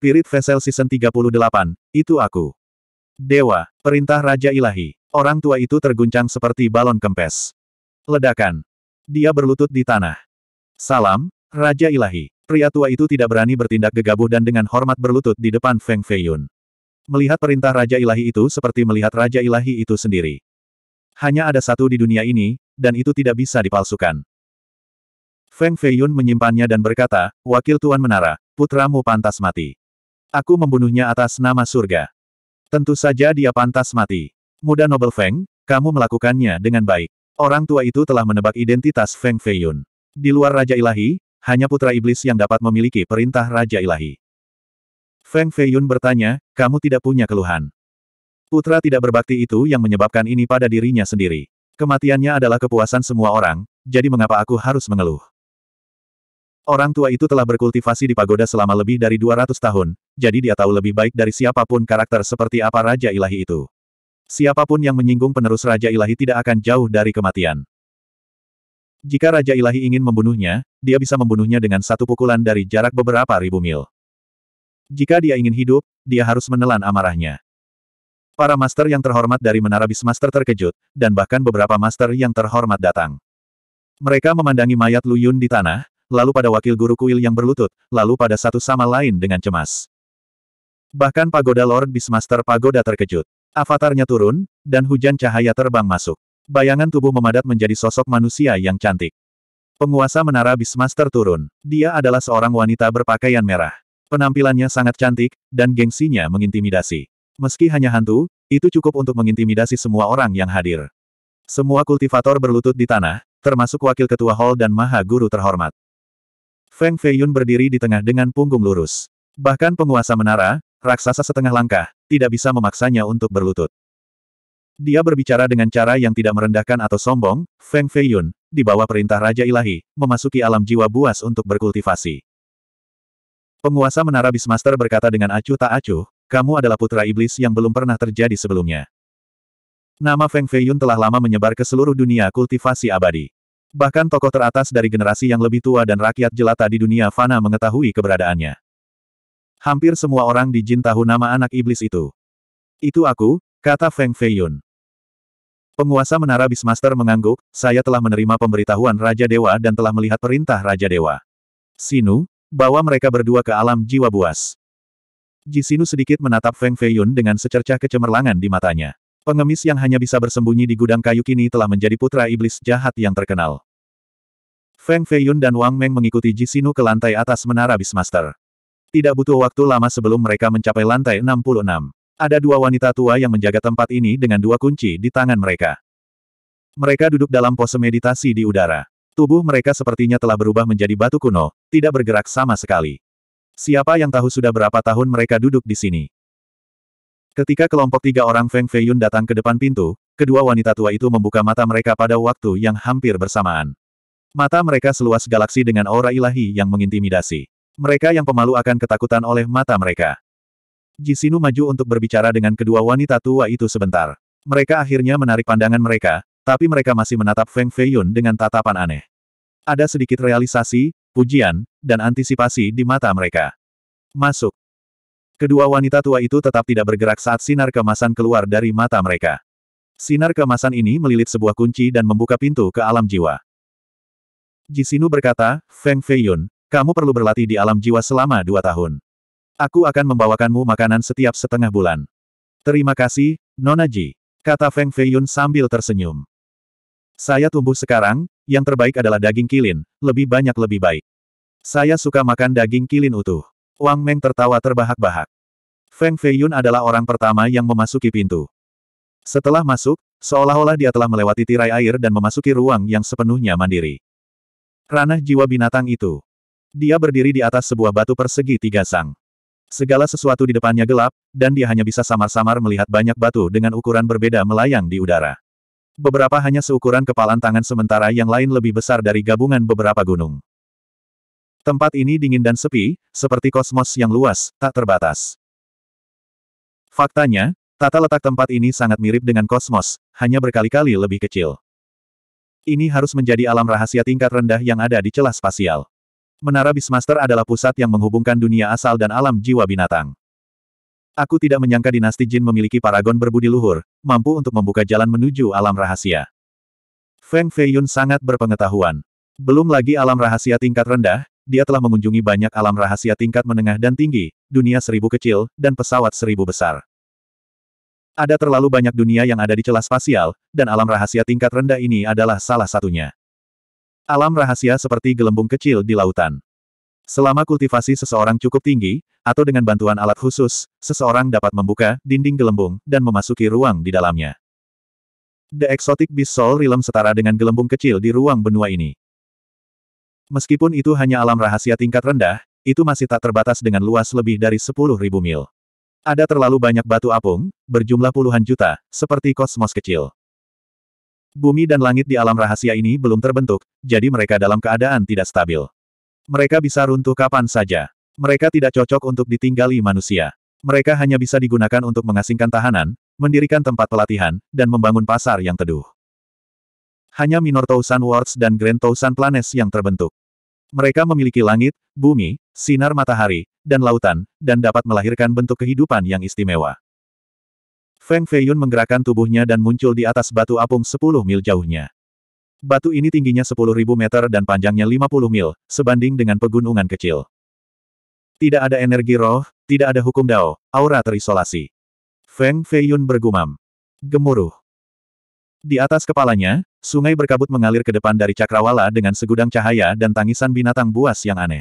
Spirit Vessel Season 38, itu aku. Dewa, perintah Raja Ilahi. Orang tua itu terguncang seperti balon kempes. Ledakan. Dia berlutut di tanah. Salam, Raja Ilahi. Pria tua itu tidak berani bertindak gegabah dan dengan hormat berlutut di depan Feng Feiyun. Melihat perintah Raja Ilahi itu seperti melihat Raja Ilahi itu sendiri. Hanya ada satu di dunia ini, dan itu tidak bisa dipalsukan. Feng Feiyun menyimpannya dan berkata, Wakil Tuan Menara, putramu pantas mati. Aku membunuhnya atas nama surga. Tentu saja dia pantas mati. Muda Nobel Feng, kamu melakukannya dengan baik. Orang tua itu telah menebak identitas Feng Feiyun. Di luar Raja Ilahi, hanya putra iblis yang dapat memiliki perintah Raja Ilahi. Feng Feiyun bertanya, kamu tidak punya keluhan. Putra tidak berbakti itu yang menyebabkan ini pada dirinya sendiri. Kematiannya adalah kepuasan semua orang, jadi mengapa aku harus mengeluh? Orang tua itu telah berkultivasi di pagoda selama lebih dari 200 tahun, jadi dia tahu lebih baik dari siapapun karakter seperti apa Raja Ilahi itu. Siapapun yang menyinggung penerus Raja Ilahi tidak akan jauh dari kematian. Jika Raja Ilahi ingin membunuhnya, dia bisa membunuhnya dengan satu pukulan dari jarak beberapa ribu mil. Jika dia ingin hidup, dia harus menelan amarahnya. Para master yang terhormat dari Menara Bismaster terkejut, dan bahkan beberapa master yang terhormat datang. Mereka memandangi mayat Lu Yun di tanah, lalu pada wakil guru kuil yang berlutut, lalu pada satu sama lain dengan cemas. Bahkan pagoda Lord Bismaster Pagoda terkejut. Avatarnya turun, dan hujan cahaya terbang masuk. Bayangan tubuh memadat menjadi sosok manusia yang cantik. Penguasa menara Bismaster turun. Dia adalah seorang wanita berpakaian merah. Penampilannya sangat cantik, dan gengsinya mengintimidasi. Meski hanya hantu, itu cukup untuk mengintimidasi semua orang yang hadir. Semua kultivator berlutut di tanah, termasuk wakil ketua hall dan maha guru terhormat. Feng Feiyun berdiri di tengah dengan punggung lurus. Bahkan penguasa menara, raksasa setengah langkah, tidak bisa memaksanya untuk berlutut. Dia berbicara dengan cara yang tidak merendahkan atau sombong, Feng Feiyun, di bawah perintah Raja Ilahi, memasuki alam jiwa buas untuk berkultivasi. Penguasa menara Bismaster berkata dengan acuh tak acuh, kamu adalah putra iblis yang belum pernah terjadi sebelumnya. Nama Feng Feiyun telah lama menyebar ke seluruh dunia kultivasi abadi. Bahkan tokoh teratas dari generasi yang lebih tua dan rakyat jelata di dunia fana mengetahui keberadaannya. Hampir semua orang di Jin tahu nama anak iblis itu. Itu aku, kata Feng Feiyun. Penguasa Menara Bismaster mengangguk, saya telah menerima pemberitahuan Raja Dewa dan telah melihat perintah Raja Dewa. Sinu, bawa mereka berdua ke alam jiwa buas. Jisinu sedikit menatap Feng Feiyun dengan secercah kecemerlangan di matanya. Pengemis yang hanya bisa bersembunyi di gudang kayu kini telah menjadi putra iblis jahat yang terkenal. Feng Feiyun dan Wang Meng mengikuti Jisinu ke lantai atas menara Bismaster. Tidak butuh waktu lama sebelum mereka mencapai lantai 66. Ada dua wanita tua yang menjaga tempat ini dengan dua kunci di tangan mereka. Mereka duduk dalam pose meditasi di udara. Tubuh mereka sepertinya telah berubah menjadi batu kuno, tidak bergerak sama sekali. Siapa yang tahu sudah berapa tahun mereka duduk di sini? Ketika kelompok tiga orang Feng Feiyun datang ke depan pintu, kedua wanita tua itu membuka mata mereka pada waktu yang hampir bersamaan. Mata mereka seluas galaksi dengan aura ilahi yang mengintimidasi. Mereka yang pemalu akan ketakutan oleh mata mereka. Jisinu maju untuk berbicara dengan kedua wanita tua itu sebentar. Mereka akhirnya menarik pandangan mereka, tapi mereka masih menatap Feng Feiyun dengan tatapan aneh. Ada sedikit realisasi, pujian, dan antisipasi di mata mereka. Masuk. Kedua wanita tua itu tetap tidak bergerak saat sinar kemasan keluar dari mata mereka. Sinar kemasan ini melilit sebuah kunci dan membuka pintu ke alam jiwa. Jisinu berkata, Feng Feiyun, kamu perlu berlatih di alam jiwa selama dua tahun. Aku akan membawakanmu makanan setiap setengah bulan. Terima kasih, Nona Ji, kata Feng Feiyun sambil tersenyum. Saya tumbuh sekarang, yang terbaik adalah daging kilin, lebih banyak lebih baik. Saya suka makan daging kilin utuh. Wang Meng tertawa terbahak-bahak. Feng Feiyun adalah orang pertama yang memasuki pintu. Setelah masuk, seolah-olah dia telah melewati tirai air dan memasuki ruang yang sepenuhnya mandiri. Ranah jiwa binatang itu. Dia berdiri di atas sebuah batu persegi tiga sang. Segala sesuatu di depannya gelap, dan dia hanya bisa samar-samar melihat banyak batu dengan ukuran berbeda melayang di udara. Beberapa hanya seukuran kepalan tangan sementara yang lain lebih besar dari gabungan beberapa gunung. Tempat ini dingin dan sepi, seperti kosmos yang luas, tak terbatas. Faktanya, tata letak tempat ini sangat mirip dengan kosmos, hanya berkali-kali lebih kecil. Ini harus menjadi alam rahasia tingkat rendah yang ada di celah spasial. Menara Bismaster adalah pusat yang menghubungkan dunia asal dan alam jiwa binatang. Aku tidak menyangka dinasti Jin memiliki paragon berbudi luhur, mampu untuk membuka jalan menuju alam rahasia. Feng Feiyun sangat berpengetahuan. Belum lagi alam rahasia tingkat rendah, dia telah mengunjungi banyak alam rahasia tingkat menengah dan tinggi, dunia seribu kecil, dan pesawat seribu besar. Ada terlalu banyak dunia yang ada di celah spasial, dan alam rahasia tingkat rendah ini adalah salah satunya. Alam rahasia seperti gelembung kecil di lautan. Selama kultivasi seseorang cukup tinggi, atau dengan bantuan alat khusus, seseorang dapat membuka dinding gelembung dan memasuki ruang di dalamnya. The Exotic Beast Soul Realm setara dengan gelembung kecil di ruang benua ini. Meskipun itu hanya alam rahasia tingkat rendah, itu masih tak terbatas dengan luas lebih dari 10.000 mil. Ada terlalu banyak batu apung, berjumlah puluhan juta, seperti kosmos kecil. Bumi dan langit di alam rahasia ini belum terbentuk, jadi mereka dalam keadaan tidak stabil. Mereka bisa runtuh kapan saja. Mereka tidak cocok untuk ditinggali manusia. Mereka hanya bisa digunakan untuk mengasingkan tahanan, mendirikan tempat pelatihan, dan membangun pasar yang teduh. Hanya Minor Tausan Wards dan Grand Tausan Planes yang terbentuk. Mereka memiliki langit, bumi, sinar matahari, dan lautan, dan dapat melahirkan bentuk kehidupan yang istimewa. Feng Feiyun menggerakkan tubuhnya dan muncul di atas batu apung 10 mil jauhnya. Batu ini tingginya 10.000 meter dan panjangnya 50 mil, sebanding dengan pegunungan kecil. Tidak ada energi roh, tidak ada hukum dao, aura terisolasi. Feng Feiyun bergumam. Gemuruh. Di atas kepalanya, Sungai berkabut mengalir ke depan dari cakrawala dengan segudang cahaya dan tangisan binatang buas yang aneh.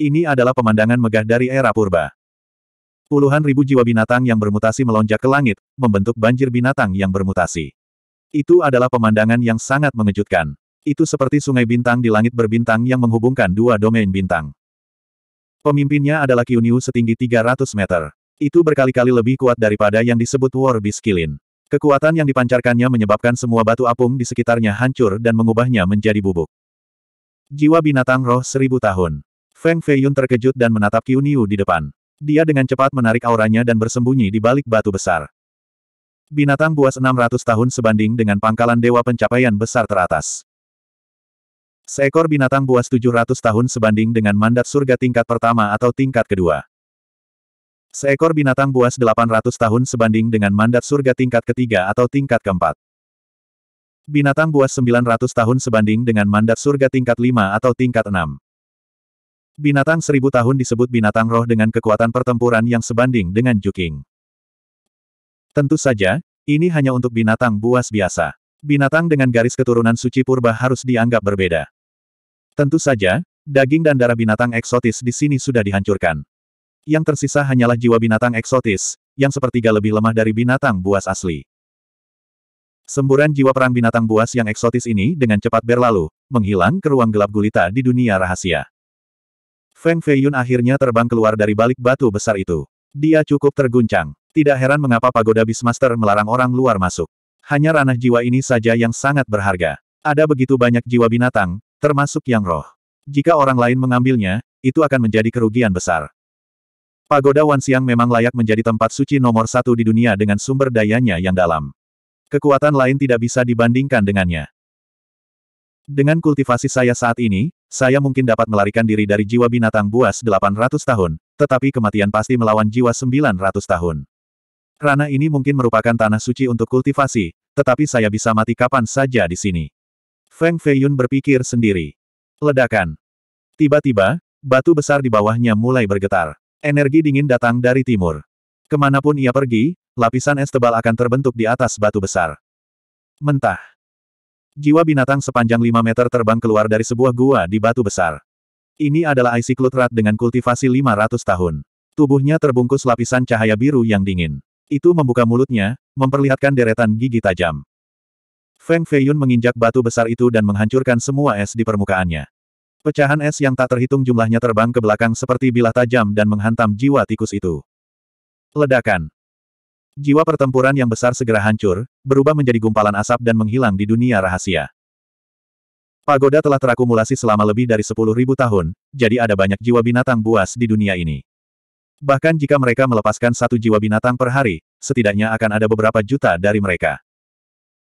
Ini adalah pemandangan megah dari era purba. Puluhan ribu jiwa binatang yang bermutasi melonjak ke langit, membentuk banjir binatang yang bermutasi. Itu adalah pemandangan yang sangat mengejutkan. Itu seperti sungai bintang di langit berbintang yang menghubungkan dua domain bintang. Pemimpinnya adalah Kyuniu setinggi 300 meter. Itu berkali-kali lebih kuat daripada yang disebut War Biskilin. Kekuatan yang dipancarkannya menyebabkan semua batu apung di sekitarnya hancur dan mengubahnya menjadi bubuk. Jiwa binatang roh seribu tahun. Feng Feiyun terkejut dan menatap Qiuniu di depan. Dia dengan cepat menarik auranya dan bersembunyi di balik batu besar. Binatang buas 600 tahun sebanding dengan pangkalan dewa pencapaian besar teratas. Seekor binatang buas 700 tahun sebanding dengan mandat surga tingkat pertama atau tingkat kedua. Seekor binatang buas 800 tahun sebanding dengan mandat surga tingkat ketiga atau tingkat keempat. Binatang buas 900 tahun sebanding dengan mandat surga tingkat 5 atau tingkat 6. Binatang 1000 tahun disebut binatang roh dengan kekuatan pertempuran yang sebanding dengan Juking. Tentu saja, ini hanya untuk binatang buas biasa. Binatang dengan garis keturunan suci purba harus dianggap berbeda. Tentu saja, daging dan darah binatang eksotis di sini sudah dihancurkan. Yang tersisa hanyalah jiwa binatang eksotis, yang sepertiga lebih lemah dari binatang buas asli. Semburan jiwa perang binatang buas yang eksotis ini dengan cepat berlalu, menghilang ke ruang gelap gulita di dunia rahasia. Feng Feiyun akhirnya terbang keluar dari balik batu besar itu. Dia cukup terguncang. Tidak heran mengapa pagoda Bismaster melarang orang luar masuk. Hanya ranah jiwa ini saja yang sangat berharga. Ada begitu banyak jiwa binatang, termasuk yang roh. Jika orang lain mengambilnya, itu akan menjadi kerugian besar. Pagoda Wanxiang memang layak menjadi tempat suci nomor satu di dunia dengan sumber dayanya yang dalam. Kekuatan lain tidak bisa dibandingkan dengannya. Dengan kultivasi saya saat ini, saya mungkin dapat melarikan diri dari jiwa binatang buas 800 tahun, tetapi kematian pasti melawan jiwa 900 tahun. Rana ini mungkin merupakan tanah suci untuk kultivasi, tetapi saya bisa mati kapan saja di sini. Feng Feiyun berpikir sendiri. Ledakan. Tiba-tiba, batu besar di bawahnya mulai bergetar. Energi dingin datang dari timur. Kemanapun ia pergi, lapisan es tebal akan terbentuk di atas batu besar. Mentah. Jiwa binatang sepanjang 5 meter terbang keluar dari sebuah gua di batu besar. Ini adalah Klutrat dengan kultivasi 500 tahun. Tubuhnya terbungkus lapisan cahaya biru yang dingin. Itu membuka mulutnya, memperlihatkan deretan gigi tajam. Feng Feiyun menginjak batu besar itu dan menghancurkan semua es di permukaannya. Pecahan es yang tak terhitung jumlahnya terbang ke belakang seperti bilah tajam dan menghantam jiwa tikus itu. Ledakan. Jiwa pertempuran yang besar segera hancur, berubah menjadi gumpalan asap dan menghilang di dunia rahasia. Pagoda telah terakumulasi selama lebih dari 10.000 tahun, jadi ada banyak jiwa binatang buas di dunia ini. Bahkan jika mereka melepaskan satu jiwa binatang per hari, setidaknya akan ada beberapa juta dari mereka.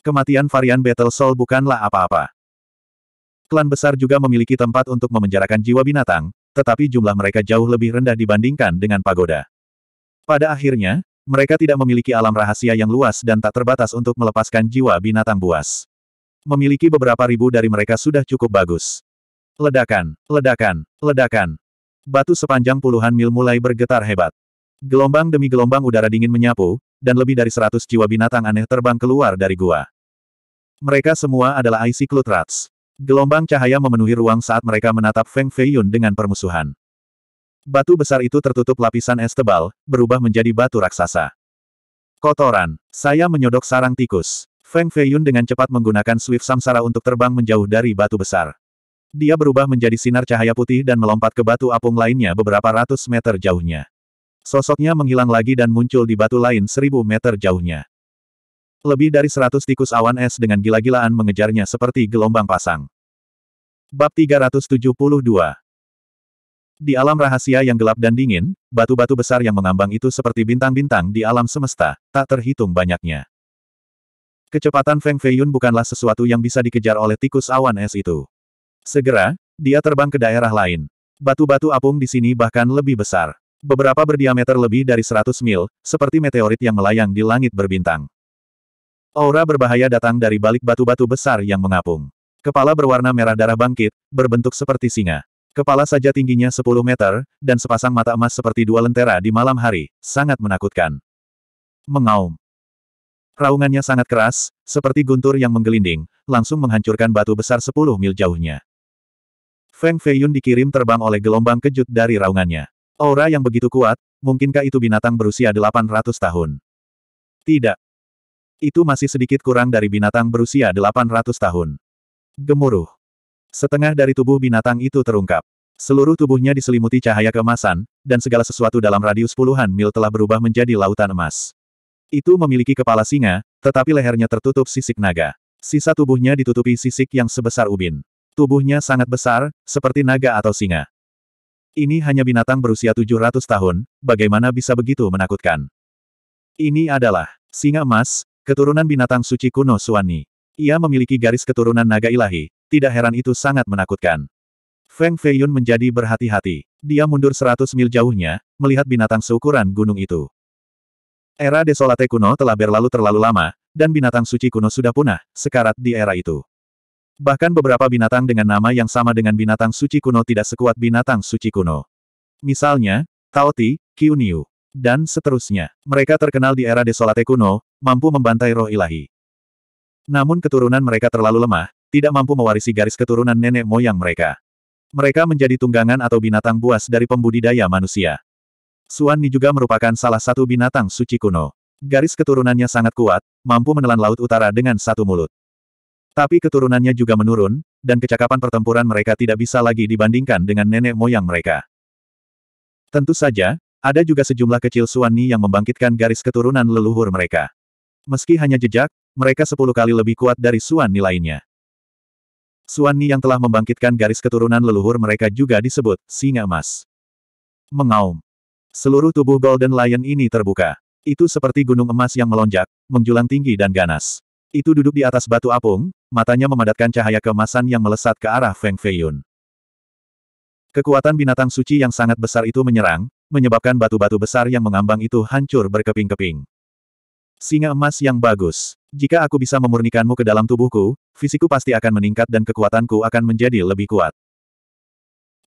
Kematian varian Battle Soul bukanlah apa-apa. Klan besar juga memiliki tempat untuk memenjarakan jiwa binatang, tetapi jumlah mereka jauh lebih rendah dibandingkan dengan pagoda. Pada akhirnya, mereka tidak memiliki alam rahasia yang luas dan tak terbatas untuk melepaskan jiwa binatang buas. Memiliki beberapa ribu dari mereka sudah cukup bagus. Ledakan, ledakan, ledakan. Batu sepanjang puluhan mil mulai bergetar hebat. Gelombang demi gelombang udara dingin menyapu, dan lebih dari seratus jiwa binatang aneh terbang keluar dari gua. Mereka semua adalah Icy Gelombang cahaya memenuhi ruang saat mereka menatap Feng Feiyun dengan permusuhan. Batu besar itu tertutup lapisan es tebal, berubah menjadi batu raksasa. Kotoran. Saya menyodok sarang tikus. Feng Feiyun dengan cepat menggunakan Swift Samsara untuk terbang menjauh dari batu besar. Dia berubah menjadi sinar cahaya putih dan melompat ke batu apung lainnya beberapa ratus meter jauhnya. Sosoknya menghilang lagi dan muncul di batu lain seribu meter jauhnya. Lebih dari seratus tikus awan es dengan gila-gilaan mengejarnya seperti gelombang pasang. Bab 372 Di alam rahasia yang gelap dan dingin, batu-batu besar yang mengambang itu seperti bintang-bintang di alam semesta, tak terhitung banyaknya. Kecepatan Feng Feiyun bukanlah sesuatu yang bisa dikejar oleh tikus awan es itu. Segera, dia terbang ke daerah lain. Batu-batu apung di sini bahkan lebih besar. Beberapa berdiameter lebih dari 100 mil, seperti meteorit yang melayang di langit berbintang. Aura berbahaya datang dari balik batu-batu besar yang mengapung. Kepala berwarna merah darah bangkit, berbentuk seperti singa. Kepala saja tingginya 10 meter, dan sepasang mata emas seperti dua lentera di malam hari, sangat menakutkan. Mengaum. Raungannya sangat keras, seperti guntur yang menggelinding, langsung menghancurkan batu besar 10 mil jauhnya. Feng Feiyun dikirim terbang oleh gelombang kejut dari raungannya. Aura yang begitu kuat, mungkinkah itu binatang berusia 800 tahun? Tidak. Itu masih sedikit kurang dari binatang berusia 800 tahun. Gemuruh. Setengah dari tubuh binatang itu terungkap. Seluruh tubuhnya diselimuti cahaya keemasan, dan segala sesuatu dalam radius puluhan mil telah berubah menjadi lautan emas. Itu memiliki kepala singa, tetapi lehernya tertutup sisik naga. Sisa tubuhnya ditutupi sisik yang sebesar ubin. Tubuhnya sangat besar, seperti naga atau singa. Ini hanya binatang berusia 700 tahun, bagaimana bisa begitu menakutkan? Ini adalah singa emas, Keturunan binatang suci kuno Suani. Ia memiliki garis keturunan naga ilahi, tidak heran itu sangat menakutkan. Feng Feiyun menjadi berhati-hati. Dia mundur seratus mil jauhnya, melihat binatang seukuran gunung itu. Era desolate kuno telah berlalu terlalu lama, dan binatang suci kuno sudah punah, sekarat di era itu. Bahkan beberapa binatang dengan nama yang sama dengan binatang suci kuno tidak sekuat binatang suci kuno. Misalnya, Taoti, Kiuniu, dan seterusnya. Mereka terkenal di era desolate kuno, mampu membantai roh ilahi. Namun keturunan mereka terlalu lemah, tidak mampu mewarisi garis keturunan nenek moyang mereka. Mereka menjadi tunggangan atau binatang buas dari pembudidaya manusia. Suan Ni juga merupakan salah satu binatang suci kuno. Garis keturunannya sangat kuat, mampu menelan laut utara dengan satu mulut. Tapi keturunannya juga menurun, dan kecakapan pertempuran mereka tidak bisa lagi dibandingkan dengan nenek moyang mereka. Tentu saja, ada juga sejumlah kecil Suan Ni yang membangkitkan garis keturunan leluhur mereka. Meski hanya jejak, mereka sepuluh kali lebih kuat dari Suan Ni lainnya. Suan Ni yang telah membangkitkan garis keturunan leluhur mereka juga disebut singa emas. Mengaum. Seluruh tubuh Golden Lion ini terbuka. Itu seperti gunung emas yang melonjak, menjulang tinggi dan ganas. Itu duduk di atas batu apung, matanya memadatkan cahaya kemasan yang melesat ke arah Feng Feiyun. Kekuatan binatang suci yang sangat besar itu menyerang, menyebabkan batu-batu besar yang mengambang itu hancur berkeping-keping. Singa emas yang bagus. Jika aku bisa memurnikanmu ke dalam tubuhku, fisiku pasti akan meningkat dan kekuatanku akan menjadi lebih kuat.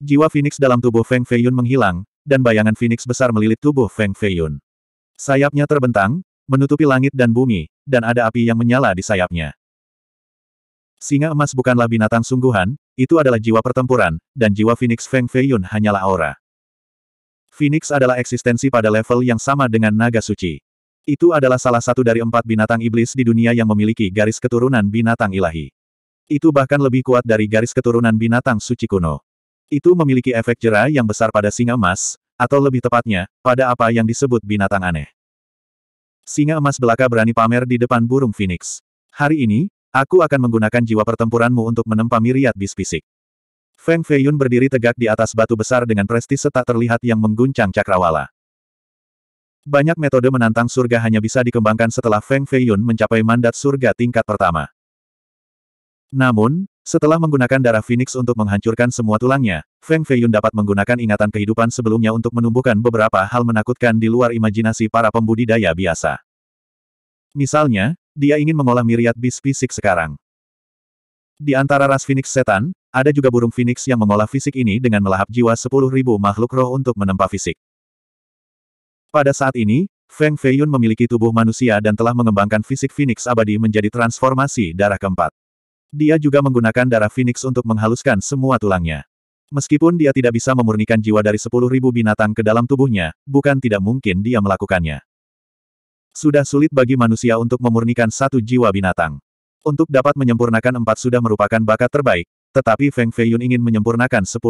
Jiwa Phoenix dalam tubuh Feng Feiyun menghilang, dan bayangan Phoenix besar melilit tubuh Feng Feiyun. Sayapnya terbentang, menutupi langit dan bumi, dan ada api yang menyala di sayapnya. Singa emas bukanlah binatang sungguhan, itu adalah jiwa pertempuran, dan jiwa Phoenix Feng Feiyun hanyalah aura. Phoenix adalah eksistensi pada level yang sama dengan naga suci. Itu adalah salah satu dari empat binatang iblis di dunia yang memiliki garis keturunan binatang ilahi. Itu bahkan lebih kuat dari garis keturunan binatang suci kuno. Itu memiliki efek jerah yang besar pada singa emas, atau lebih tepatnya, pada apa yang disebut binatang aneh. Singa emas belaka berani pamer di depan burung phoenix. Hari ini, aku akan menggunakan jiwa pertempuranmu untuk menempa miriat bis fisik. Feng Feiyun berdiri tegak di atas batu besar dengan prestise tak terlihat yang mengguncang cakrawala. Banyak metode menantang surga hanya bisa dikembangkan setelah Feng Feiyun mencapai mandat surga tingkat pertama. Namun, setelah menggunakan darah Phoenix untuk menghancurkan semua tulangnya, Feng Feiyun dapat menggunakan ingatan kehidupan sebelumnya untuk menumbuhkan beberapa hal menakutkan di luar imajinasi para pembudidaya biasa. Misalnya, dia ingin mengolah miriat bis fisik sekarang. Di antara ras Phoenix setan, ada juga burung Phoenix yang mengolah fisik ini dengan melahap jiwa 10.000 makhluk roh untuk menempa fisik. Pada saat ini, Feng Feiyun memiliki tubuh manusia dan telah mengembangkan fisik Phoenix abadi menjadi transformasi darah keempat. Dia juga menggunakan darah Phoenix untuk menghaluskan semua tulangnya. Meskipun dia tidak bisa memurnikan jiwa dari 10.000 binatang ke dalam tubuhnya, bukan tidak mungkin dia melakukannya. Sudah sulit bagi manusia untuk memurnikan satu jiwa binatang. Untuk dapat menyempurnakan empat sudah merupakan bakat terbaik, tetapi Feng Feiyun ingin menyempurnakan 10.000.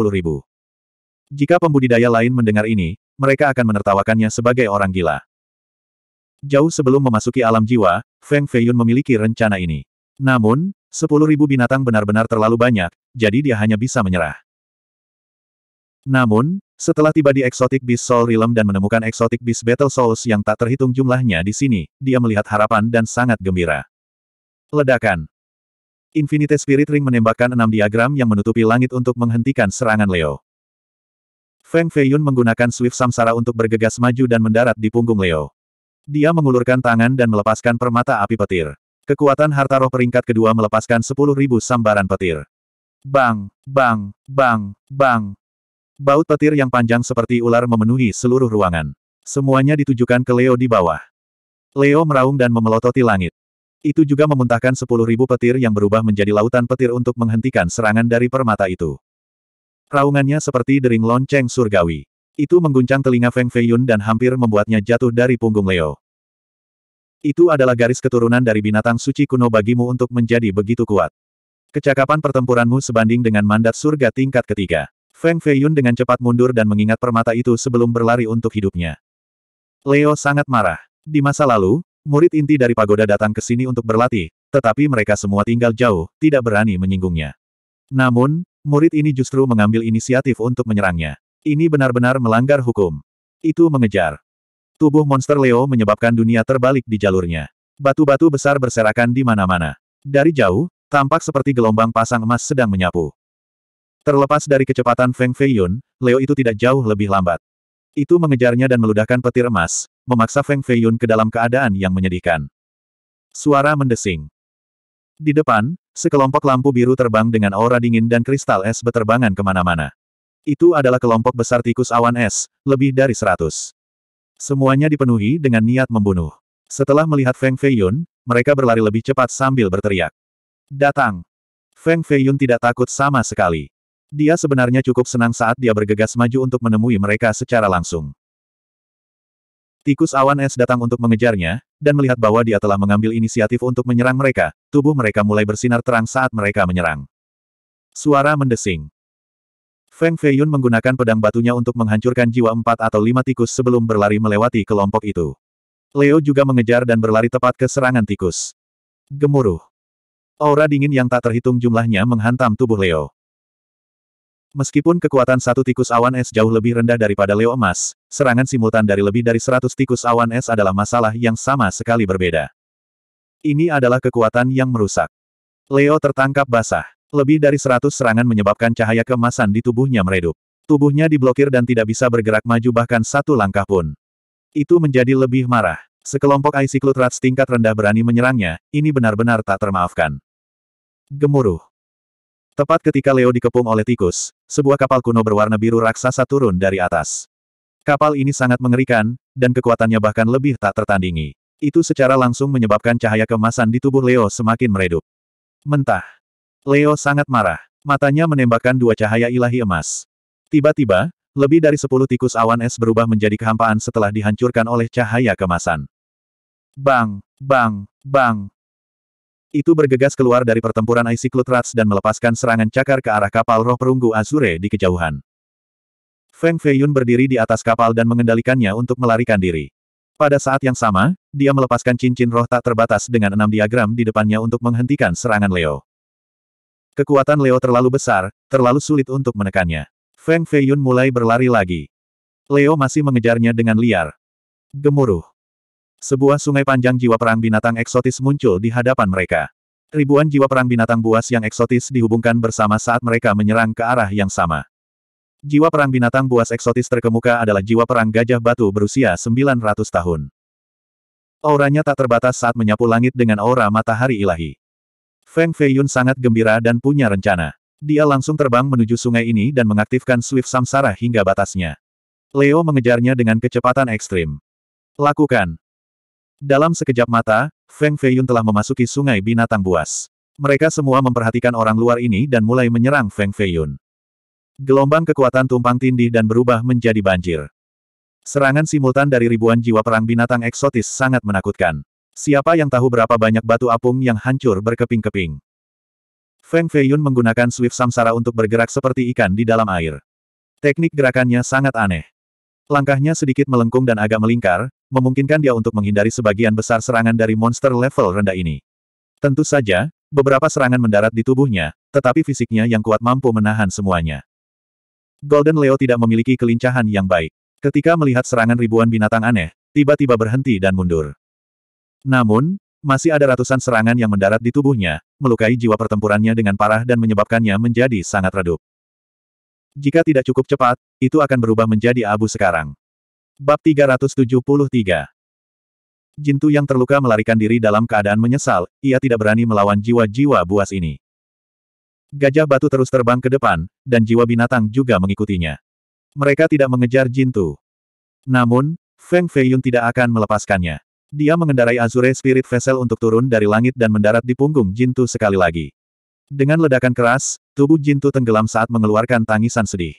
Jika pembudidaya lain mendengar ini, mereka akan menertawakannya sebagai orang gila. Jauh sebelum memasuki alam jiwa, Feng Feiyun memiliki rencana ini. Namun, sepuluh ribu binatang benar-benar terlalu banyak, jadi dia hanya bisa menyerah. Namun, setelah tiba di Exotic Beast Soul Realm dan menemukan Exotic Beast Battle Souls yang tak terhitung jumlahnya di sini, dia melihat harapan dan sangat gembira. Ledakan Infinite Spirit Ring menembakkan enam diagram yang menutupi langit untuk menghentikan serangan Leo. Feng Feiyun menggunakan Swift Samsara untuk bergegas maju dan mendarat di punggung Leo. Dia mengulurkan tangan dan melepaskan permata api petir. Kekuatan harta roh peringkat kedua melepaskan 10.000 sambaran petir. Bang, bang, bang, bang. Baut petir yang panjang seperti ular memenuhi seluruh ruangan. Semuanya ditujukan ke Leo di bawah. Leo meraung dan memelototi langit. Itu juga memuntahkan 10.000 petir yang berubah menjadi lautan petir untuk menghentikan serangan dari permata itu. Raungannya seperti dering lonceng surgawi. Itu mengguncang telinga Feng Feiyun dan hampir membuatnya jatuh dari punggung Leo. Itu adalah garis keturunan dari binatang suci kuno bagimu untuk menjadi begitu kuat. Kecakapan pertempuranmu sebanding dengan mandat surga tingkat ketiga. Feng Feiyun dengan cepat mundur dan mengingat permata itu sebelum berlari untuk hidupnya. Leo sangat marah. Di masa lalu, murid inti dari pagoda datang ke sini untuk berlatih, tetapi mereka semua tinggal jauh, tidak berani menyinggungnya. Namun, Murid ini justru mengambil inisiatif untuk menyerangnya. Ini benar-benar melanggar hukum. Itu mengejar. Tubuh monster Leo menyebabkan dunia terbalik di jalurnya. Batu-batu besar berserakan di mana-mana. Dari jauh, tampak seperti gelombang pasang emas sedang menyapu. Terlepas dari kecepatan Feng Feiyun, Leo itu tidak jauh lebih lambat. Itu mengejarnya dan meludahkan petir emas, memaksa Feng Feiyun ke dalam keadaan yang menyedihkan. Suara mendesing. Di depan, Sekelompok lampu biru terbang dengan aura dingin dan kristal es beterbangan kemana-mana. Itu adalah kelompok besar tikus awan es, lebih dari seratus. Semuanya dipenuhi dengan niat membunuh. Setelah melihat Feng Feiyun, mereka berlari lebih cepat sambil berteriak. Datang! Feng Feiyun tidak takut sama sekali. Dia sebenarnya cukup senang saat dia bergegas maju untuk menemui mereka secara langsung. Tikus awan es datang untuk mengejarnya, dan melihat bahwa dia telah mengambil inisiatif untuk menyerang mereka, tubuh mereka mulai bersinar terang saat mereka menyerang. Suara mendesing. Feng Feiyun menggunakan pedang batunya untuk menghancurkan jiwa empat atau lima tikus sebelum berlari melewati kelompok itu. Leo juga mengejar dan berlari tepat ke serangan tikus. Gemuruh. Aura dingin yang tak terhitung jumlahnya menghantam tubuh Leo. Meskipun kekuatan satu tikus awan es jauh lebih rendah daripada Leo Emas, serangan simultan dari lebih dari seratus tikus awan es adalah masalah yang sama sekali berbeda. Ini adalah kekuatan yang merusak. Leo tertangkap basah. Lebih dari seratus serangan menyebabkan cahaya kemasan di tubuhnya meredup. Tubuhnya diblokir dan tidak bisa bergerak maju bahkan satu langkah pun. Itu menjadi lebih marah. Sekelompok Aicyclut tingkat rendah berani menyerangnya, ini benar-benar tak termaafkan. Gemuruh. Tepat ketika Leo dikepung oleh tikus, sebuah kapal kuno berwarna biru raksasa turun dari atas. Kapal ini sangat mengerikan, dan kekuatannya bahkan lebih tak tertandingi. Itu secara langsung menyebabkan cahaya kemasan di tubuh Leo semakin meredup. Mentah. Leo sangat marah. Matanya menembakkan dua cahaya ilahi emas. Tiba-tiba, lebih dari sepuluh tikus awan es berubah menjadi kehampaan setelah dihancurkan oleh cahaya kemasan. Bang, bang, bang, itu bergegas keluar dari pertempuran Aisiklutras dan melepaskan serangan cakar ke arah kapal roh perunggu Azure di kejauhan. Feng Feiyun berdiri di atas kapal dan mengendalikannya untuk melarikan diri. Pada saat yang sama, dia melepaskan cincin roh tak terbatas dengan enam diagram di depannya untuk menghentikan serangan Leo. Kekuatan Leo terlalu besar, terlalu sulit untuk menekannya. Feng Feiyun mulai berlari lagi. Leo masih mengejarnya dengan liar. Gemuruh. Sebuah sungai panjang jiwa perang binatang eksotis muncul di hadapan mereka. Ribuan jiwa perang binatang buas yang eksotis dihubungkan bersama saat mereka menyerang ke arah yang sama. Jiwa perang binatang buas eksotis terkemuka adalah jiwa perang gajah batu berusia 900 tahun. Auranya tak terbatas saat menyapu langit dengan aura matahari ilahi. Feng Feiyun sangat gembira dan punya rencana. Dia langsung terbang menuju sungai ini dan mengaktifkan Swift Samsara hingga batasnya. Leo mengejarnya dengan kecepatan ekstrim. Lakukan, dalam sekejap mata, Feng Feiyun telah memasuki sungai binatang buas. Mereka semua memperhatikan orang luar ini dan mulai menyerang Feng Feiyun. Gelombang kekuatan tumpang tindih dan berubah menjadi banjir. Serangan simultan dari ribuan jiwa perang binatang eksotis sangat menakutkan. Siapa yang tahu berapa banyak batu apung yang hancur berkeping-keping. Feng Feiyun menggunakan swift samsara untuk bergerak seperti ikan di dalam air. Teknik gerakannya sangat aneh. Langkahnya sedikit melengkung dan agak melingkar, memungkinkan dia untuk menghindari sebagian besar serangan dari monster level rendah ini. Tentu saja, beberapa serangan mendarat di tubuhnya, tetapi fisiknya yang kuat mampu menahan semuanya. Golden Leo tidak memiliki kelincahan yang baik. Ketika melihat serangan ribuan binatang aneh, tiba-tiba berhenti dan mundur. Namun, masih ada ratusan serangan yang mendarat di tubuhnya, melukai jiwa pertempurannya dengan parah dan menyebabkannya menjadi sangat redup. Jika tidak cukup cepat, itu akan berubah menjadi abu sekarang. Bab 373 Jintu yang terluka melarikan diri dalam keadaan menyesal, ia tidak berani melawan jiwa-jiwa buas ini. Gajah batu terus terbang ke depan, dan jiwa binatang juga mengikutinya. Mereka tidak mengejar Jintu. Namun, Feng Feiyun tidak akan melepaskannya. Dia mengendarai Azure Spirit Vessel untuk turun dari langit dan mendarat di punggung Jintu sekali lagi. Dengan ledakan keras, tubuh Jintu tenggelam saat mengeluarkan tangisan sedih.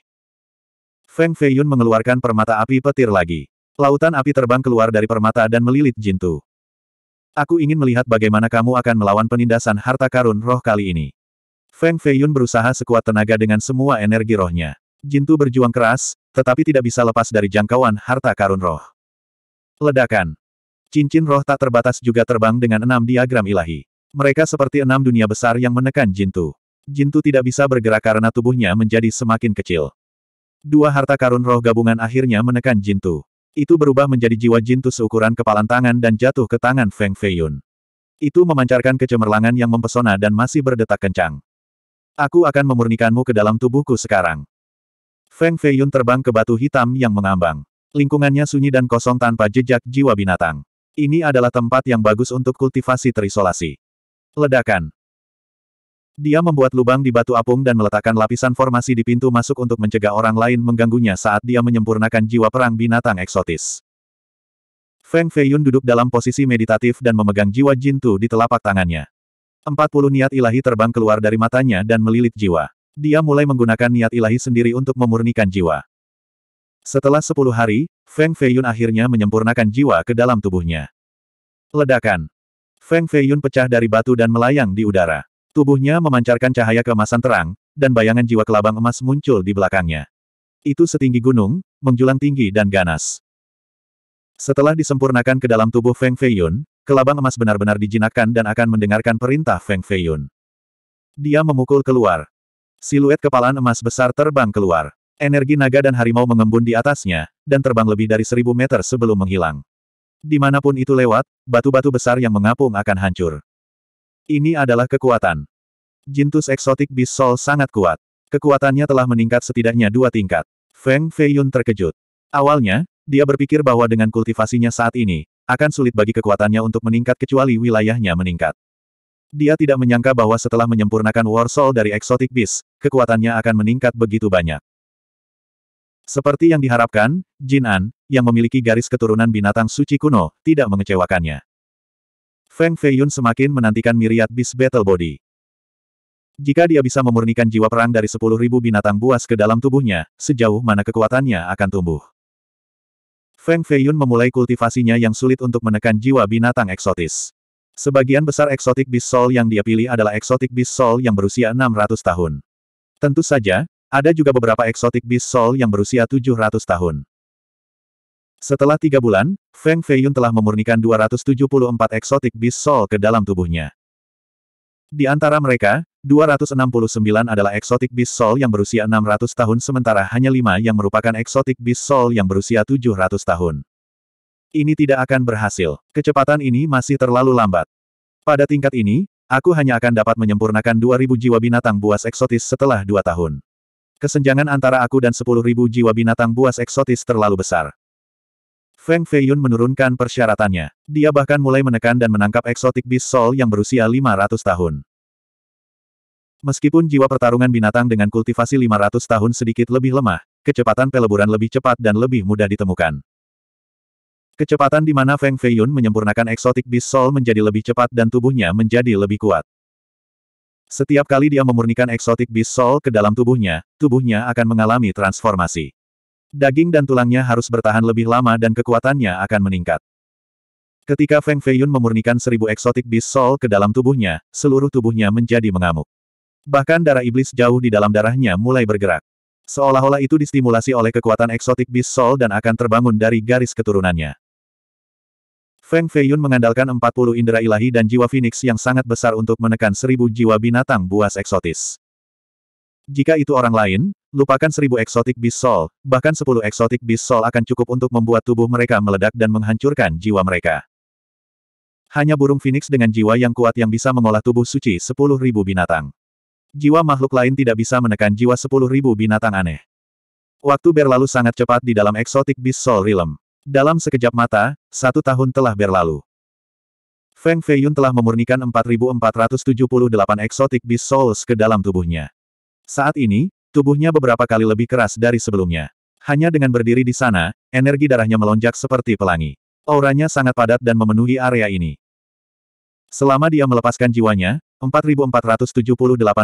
Feng Feiyun mengeluarkan permata api petir lagi. Lautan api terbang keluar dari permata dan melilit Jintu. Aku ingin melihat bagaimana kamu akan melawan penindasan harta karun roh kali ini. Feng Feiyun berusaha sekuat tenaga dengan semua energi rohnya. Jintu berjuang keras, tetapi tidak bisa lepas dari jangkauan harta karun roh. Ledakan. Cincin roh tak terbatas juga terbang dengan enam diagram ilahi. Mereka seperti enam dunia besar yang menekan Jintu. Jintu tidak bisa bergerak karena tubuhnya menjadi semakin kecil. Dua harta karun roh gabungan akhirnya menekan Jintu. Itu berubah menjadi jiwa Jintu seukuran kepalan tangan dan jatuh ke tangan Feng Feiyun. Itu memancarkan kecemerlangan yang mempesona dan masih berdetak kencang. Aku akan memurnikanmu ke dalam tubuhku sekarang. Feng Feiyun terbang ke batu hitam yang mengambang. Lingkungannya sunyi dan kosong tanpa jejak jiwa binatang. Ini adalah tempat yang bagus untuk kultivasi terisolasi. Ledakan. Dia membuat lubang di batu apung dan meletakkan lapisan formasi di pintu masuk untuk mencegah orang lain mengganggunya saat dia menyempurnakan jiwa perang binatang eksotis. Feng Feiyun duduk dalam posisi meditatif dan memegang jiwa Jintu di telapak tangannya. Empat puluh niat ilahi terbang keluar dari matanya dan melilit jiwa. Dia mulai menggunakan niat ilahi sendiri untuk memurnikan jiwa. Setelah sepuluh hari, Feng Feiyun akhirnya menyempurnakan jiwa ke dalam tubuhnya. Ledakan. Feng Feiyun pecah dari batu dan melayang di udara. Tubuhnya memancarkan cahaya keemasan terang, dan bayangan jiwa kelabang emas muncul di belakangnya. Itu setinggi gunung, menjulang tinggi dan ganas. Setelah disempurnakan ke dalam tubuh Feng Feiyun, kelabang emas benar-benar dijinakkan dan akan mendengarkan perintah Feng Feiyun. Dia memukul keluar. Siluet kepalan emas besar terbang keluar. Energi naga dan harimau mengembun di atasnya, dan terbang lebih dari seribu meter sebelum menghilang. Dimanapun itu lewat, batu-batu besar yang mengapung akan hancur. Ini adalah kekuatan. Jintus eksotik Beast Soul sangat kuat. Kekuatannya telah meningkat setidaknya dua tingkat. Feng Feiyun terkejut. Awalnya, dia berpikir bahwa dengan kultivasinya saat ini, akan sulit bagi kekuatannya untuk meningkat kecuali wilayahnya meningkat. Dia tidak menyangka bahwa setelah menyempurnakan War Soul dari Exotic Beast, kekuatannya akan meningkat begitu banyak. Seperti yang diharapkan, Jin An, yang memiliki garis keturunan binatang suci kuno, tidak mengecewakannya. Feng Feiyun semakin menantikan miriat Beast Battle Body. Jika dia bisa memurnikan jiwa perang dari 10.000 binatang buas ke dalam tubuhnya, sejauh mana kekuatannya akan tumbuh. Feng Feiyun memulai kultivasinya yang sulit untuk menekan jiwa binatang eksotis. Sebagian besar eksotik Beast Soul yang dia pilih adalah eksotik Beast Soul yang berusia 600 tahun. Tentu saja, ada juga beberapa eksotik Beast Soul yang berusia 700 tahun. Setelah tiga bulan, Feng Feiyun telah memurnikan 274 eksotik bis soul ke dalam tubuhnya. Di antara mereka, 269 adalah eksotik bis soul yang berusia 600 tahun sementara hanya lima yang merupakan eksotik bis soul yang berusia 700 tahun. Ini tidak akan berhasil. Kecepatan ini masih terlalu lambat. Pada tingkat ini, aku hanya akan dapat menyempurnakan 2000 jiwa binatang buas eksotis setelah dua tahun. Kesenjangan antara aku dan 10.000 jiwa binatang buas eksotis terlalu besar. Feng Feiyun menurunkan persyaratannya. Dia bahkan mulai menekan dan menangkap eksotik bisol Sol yang berusia 500 tahun. Meskipun jiwa pertarungan binatang dengan kultivasi 500 tahun sedikit lebih lemah, kecepatan peleburan lebih cepat dan lebih mudah ditemukan. Kecepatan di mana Feng Feiyun menyempurnakan eksotik bisol Sol menjadi lebih cepat dan tubuhnya menjadi lebih kuat. Setiap kali dia memurnikan eksotik bisol Sol ke dalam tubuhnya, tubuhnya akan mengalami transformasi daging dan tulangnya harus bertahan lebih lama dan kekuatannya akan meningkat. Ketika Feng Feiyun memurnikan seribu eksotik bis soul ke dalam tubuhnya, seluruh tubuhnya menjadi mengamuk. Bahkan darah iblis jauh di dalam darahnya mulai bergerak. Seolah-olah itu distimulasi oleh kekuatan eksotik bis soul dan akan terbangun dari garis keturunannya. Feng Feiyun mengandalkan 40 indera ilahi dan jiwa phoenix yang sangat besar untuk menekan seribu jiwa binatang buas eksotis. Jika itu orang lain, Lupakan seribu eksotik bis sol, bahkan sepuluh eksotik bis sol akan cukup untuk membuat tubuh mereka meledak dan menghancurkan jiwa mereka. Hanya burung phoenix dengan jiwa yang kuat yang bisa mengolah tubuh suci sepuluh ribu binatang. Jiwa makhluk lain tidak bisa menekan jiwa sepuluh ribu binatang aneh. Waktu berlalu sangat cepat di dalam eksotik bis sol realm. Dalam sekejap mata, satu tahun telah berlalu. Feng Feiyun telah memurnikan 4478 eksotik bis souls ke dalam tubuhnya. Saat ini, Tubuhnya beberapa kali lebih keras dari sebelumnya. Hanya dengan berdiri di sana, energi darahnya melonjak seperti pelangi. Auranya sangat padat dan memenuhi area ini. Selama dia melepaskan jiwanya, 4.478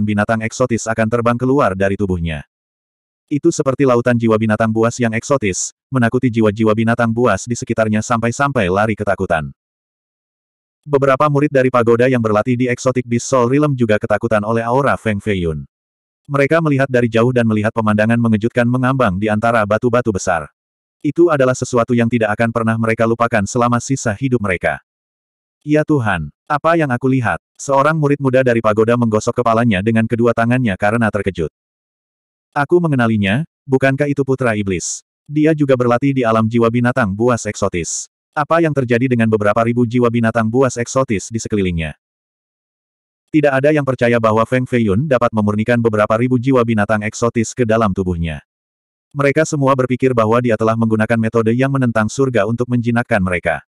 binatang eksotis akan terbang keluar dari tubuhnya. Itu seperti lautan jiwa binatang buas yang eksotis, menakuti jiwa-jiwa binatang buas di sekitarnya sampai-sampai lari ketakutan. Beberapa murid dari pagoda yang berlatih di eksotik Beast Soul Rilem juga ketakutan oleh aura Feng Feiyun. Mereka melihat dari jauh dan melihat pemandangan mengejutkan mengambang di antara batu-batu besar. Itu adalah sesuatu yang tidak akan pernah mereka lupakan selama sisa hidup mereka. Ya Tuhan, apa yang aku lihat? Seorang murid muda dari pagoda menggosok kepalanya dengan kedua tangannya karena terkejut. Aku mengenalinya, bukankah itu putra iblis? Dia juga berlatih di alam jiwa binatang buas eksotis. Apa yang terjadi dengan beberapa ribu jiwa binatang buas eksotis di sekelilingnya? Tidak ada yang percaya bahwa Feng Feiyun dapat memurnikan beberapa ribu jiwa binatang eksotis ke dalam tubuhnya. Mereka semua berpikir bahwa dia telah menggunakan metode yang menentang surga untuk menjinakkan mereka.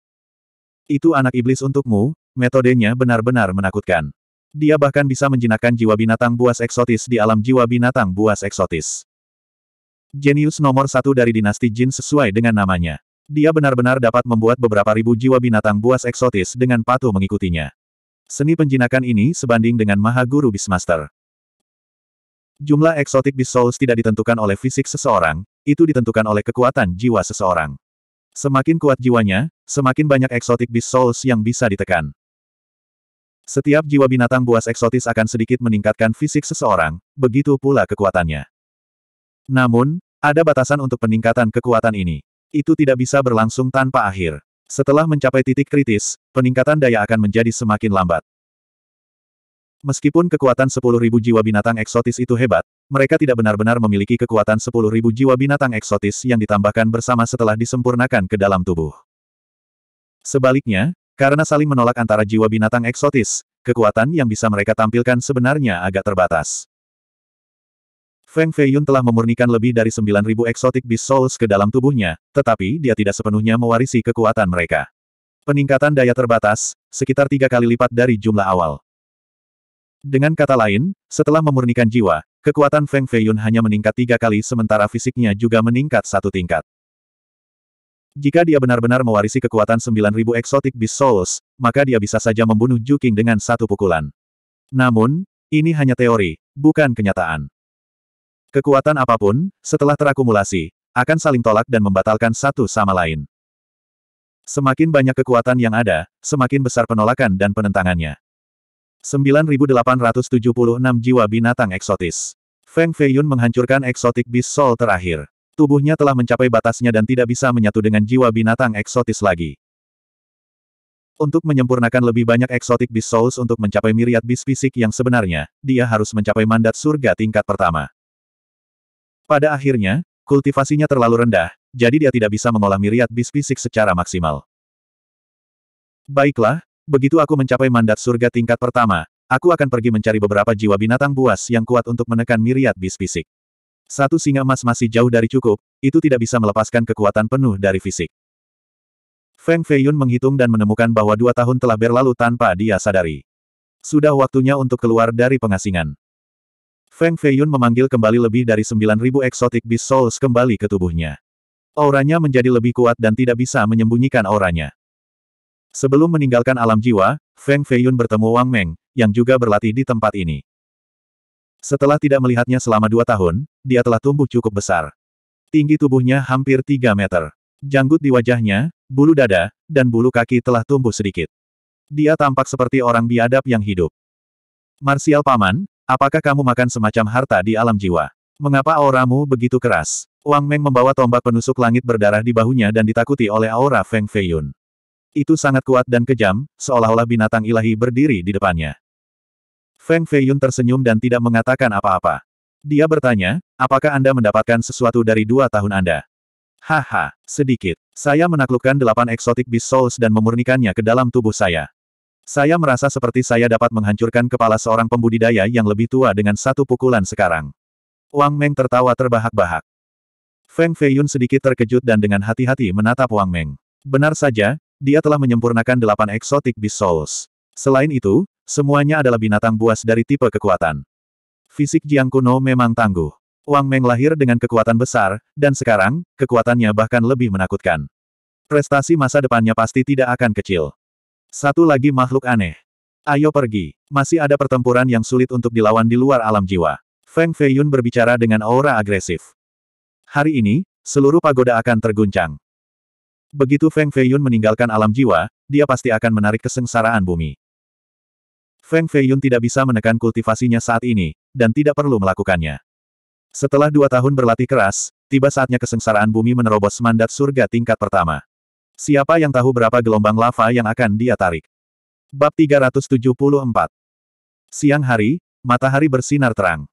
Itu anak iblis untukmu, metodenya benar-benar menakutkan. Dia bahkan bisa menjinakkan jiwa binatang buas eksotis di alam jiwa binatang buas eksotis. Jenius nomor satu dari dinasti Jin sesuai dengan namanya. Dia benar-benar dapat membuat beberapa ribu jiwa binatang buas eksotis dengan patuh mengikutinya. Seni penjinakan ini sebanding dengan Maha Guru Beastmaster. Jumlah eksotik Beast Souls tidak ditentukan oleh fisik seseorang, itu ditentukan oleh kekuatan jiwa seseorang. Semakin kuat jiwanya, semakin banyak eksotik Beast Souls yang bisa ditekan. Setiap jiwa binatang buas eksotis akan sedikit meningkatkan fisik seseorang, begitu pula kekuatannya. Namun, ada batasan untuk peningkatan kekuatan ini. Itu tidak bisa berlangsung tanpa akhir. Setelah mencapai titik kritis, peningkatan daya akan menjadi semakin lambat. Meskipun kekuatan 10.000 jiwa binatang eksotis itu hebat, mereka tidak benar-benar memiliki kekuatan 10.000 jiwa binatang eksotis yang ditambahkan bersama setelah disempurnakan ke dalam tubuh. Sebaliknya, karena saling menolak antara jiwa binatang eksotis, kekuatan yang bisa mereka tampilkan sebenarnya agak terbatas. Feng Feiyun telah memurnikan lebih dari 9.000 eksotik Beast Souls ke dalam tubuhnya, tetapi dia tidak sepenuhnya mewarisi kekuatan mereka. Peningkatan daya terbatas, sekitar tiga kali lipat dari jumlah awal. Dengan kata lain, setelah memurnikan jiwa, kekuatan Feng Feiyun hanya meningkat tiga kali sementara fisiknya juga meningkat satu tingkat. Jika dia benar-benar mewarisi kekuatan 9.000 eksotik Beast Souls, maka dia bisa saja membunuh Juking dengan satu pukulan. Namun, ini hanya teori, bukan kenyataan. Kekuatan apapun, setelah terakumulasi, akan saling tolak dan membatalkan satu sama lain. Semakin banyak kekuatan yang ada, semakin besar penolakan dan penentangannya. 9876 jiwa binatang eksotis. Feng Feiyun menghancurkan eksotik bis soul terakhir. Tubuhnya telah mencapai batasnya dan tidak bisa menyatu dengan jiwa binatang eksotis lagi. Untuk menyempurnakan lebih banyak eksotik bis souls untuk mencapai miriat bis fisik yang sebenarnya, dia harus mencapai mandat surga tingkat pertama. Pada akhirnya, kultivasinya terlalu rendah, jadi dia tidak bisa mengolah miriat bis fisik secara maksimal. Baiklah, begitu aku mencapai mandat surga tingkat pertama, aku akan pergi mencari beberapa jiwa binatang buas yang kuat untuk menekan miriat bis fisik. Satu singa emas masih jauh dari cukup, itu tidak bisa melepaskan kekuatan penuh dari fisik. Feng Feiyun menghitung dan menemukan bahwa dua tahun telah berlalu tanpa dia sadari. Sudah waktunya untuk keluar dari pengasingan. Feng Feiyun memanggil kembali lebih dari 9.000 eksotik Beast Souls kembali ke tubuhnya. Auranya menjadi lebih kuat dan tidak bisa menyembunyikan auranya. Sebelum meninggalkan alam jiwa, Feng Feiyun bertemu Wang Meng, yang juga berlatih di tempat ini. Setelah tidak melihatnya selama dua tahun, dia telah tumbuh cukup besar. Tinggi tubuhnya hampir 3 meter. Janggut di wajahnya, bulu dada, dan bulu kaki telah tumbuh sedikit. Dia tampak seperti orang biadab yang hidup. Marsial Paman, Apakah kamu makan semacam harta di alam jiwa? Mengapa auramu begitu keras? Wang Meng membawa tombak penusuk langit berdarah di bahunya dan ditakuti oleh aura Feng Feiyun. Itu sangat kuat dan kejam, seolah-olah binatang ilahi berdiri di depannya. Feng Feiyun tersenyum dan tidak mengatakan apa-apa. Dia bertanya, apakah Anda mendapatkan sesuatu dari dua tahun Anda? Haha, sedikit. Saya menaklukkan delapan eksotik beast souls dan memurnikannya ke dalam tubuh saya. Saya merasa seperti saya dapat menghancurkan kepala seorang pembudidaya yang lebih tua dengan satu pukulan sekarang. Wang Meng tertawa terbahak-bahak. Feng Feiyun sedikit terkejut dan dengan hati-hati menatap Wang Meng. Benar saja, dia telah menyempurnakan delapan eksotik Beast Souls. Selain itu, semuanya adalah binatang buas dari tipe kekuatan. Fisik Jiang Kuno memang tangguh. Wang Meng lahir dengan kekuatan besar, dan sekarang, kekuatannya bahkan lebih menakutkan. Prestasi masa depannya pasti tidak akan kecil. Satu lagi makhluk aneh. Ayo pergi. Masih ada pertempuran yang sulit untuk dilawan di luar alam jiwa. Feng Feiyun berbicara dengan aura agresif. Hari ini, seluruh pagoda akan terguncang. Begitu Feng Feiyun meninggalkan alam jiwa, dia pasti akan menarik kesengsaraan bumi. Feng Feiyun tidak bisa menekan kultivasinya saat ini, dan tidak perlu melakukannya. Setelah dua tahun berlatih keras, tiba saatnya kesengsaraan bumi menerobos mandat surga tingkat pertama. Siapa yang tahu berapa gelombang lava yang akan dia tarik? Bab 374 Siang hari, matahari bersinar terang.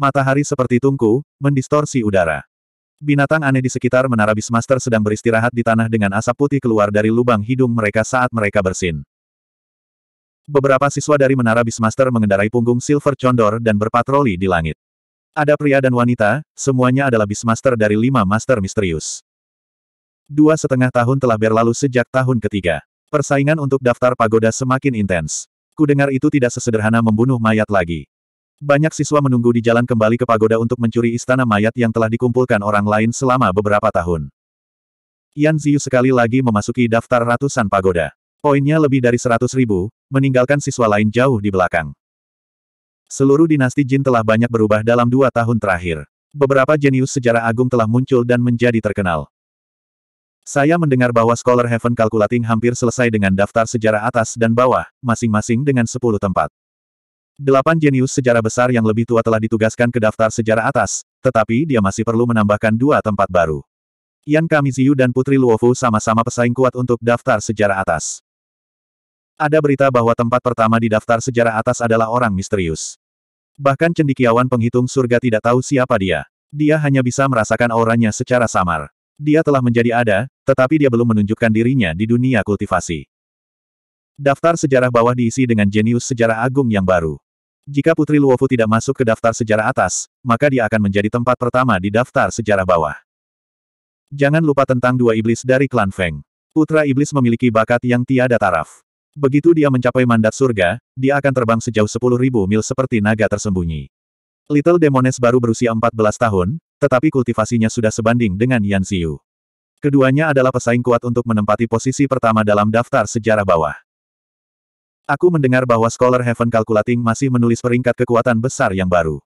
Matahari seperti tungku, mendistorsi udara. Binatang aneh di sekitar menara Bismaster sedang beristirahat di tanah dengan asap putih keluar dari lubang hidung mereka saat mereka bersin. Beberapa siswa dari menara Bismaster mengendarai punggung Silver Condor dan berpatroli di langit. Ada pria dan wanita, semuanya adalah Bismaster dari lima Master Misterius. Dua setengah tahun telah berlalu sejak tahun ketiga. Persaingan untuk daftar pagoda semakin intens. Kudengar itu tidak sesederhana membunuh mayat lagi. Banyak siswa menunggu di jalan kembali ke pagoda untuk mencuri istana mayat yang telah dikumpulkan orang lain selama beberapa tahun. Yan Ziyu sekali lagi memasuki daftar ratusan pagoda. Poinnya lebih dari seratus ribu, meninggalkan siswa lain jauh di belakang. Seluruh dinasti Jin telah banyak berubah dalam dua tahun terakhir. Beberapa jenius sejarah agung telah muncul dan menjadi terkenal. Saya mendengar bahwa Scholar Heaven Calculating hampir selesai dengan daftar sejarah atas dan bawah, masing-masing dengan 10 tempat. Delapan jenius sejarah besar yang lebih tua telah ditugaskan ke daftar sejarah atas, tetapi dia masih perlu menambahkan dua tempat baru. Yan Kamiziu dan Putri Luofu sama-sama pesaing kuat untuk daftar sejarah atas. Ada berita bahwa tempat pertama di daftar sejarah atas adalah orang misterius. Bahkan cendikiawan penghitung surga tidak tahu siapa dia. Dia hanya bisa merasakan auranya secara samar. Dia telah menjadi ada, tetapi dia belum menunjukkan dirinya di dunia kultivasi. Daftar sejarah bawah diisi dengan jenius sejarah agung yang baru. Jika Putri Luofu tidak masuk ke daftar sejarah atas, maka dia akan menjadi tempat pertama di daftar sejarah bawah. Jangan lupa tentang dua iblis dari klan Feng. Putra iblis memiliki bakat yang tiada taraf. Begitu dia mencapai mandat surga, dia akan terbang sejauh 10.000 mil seperti naga tersembunyi. Little Demones baru berusia 14 tahun, tetapi kultivasinya sudah sebanding dengan Yan Xiu. Keduanya adalah pesaing kuat untuk menempati posisi pertama dalam daftar sejarah bawah. Aku mendengar bahwa Scholar Heaven Calculating masih menulis peringkat kekuatan besar yang baru.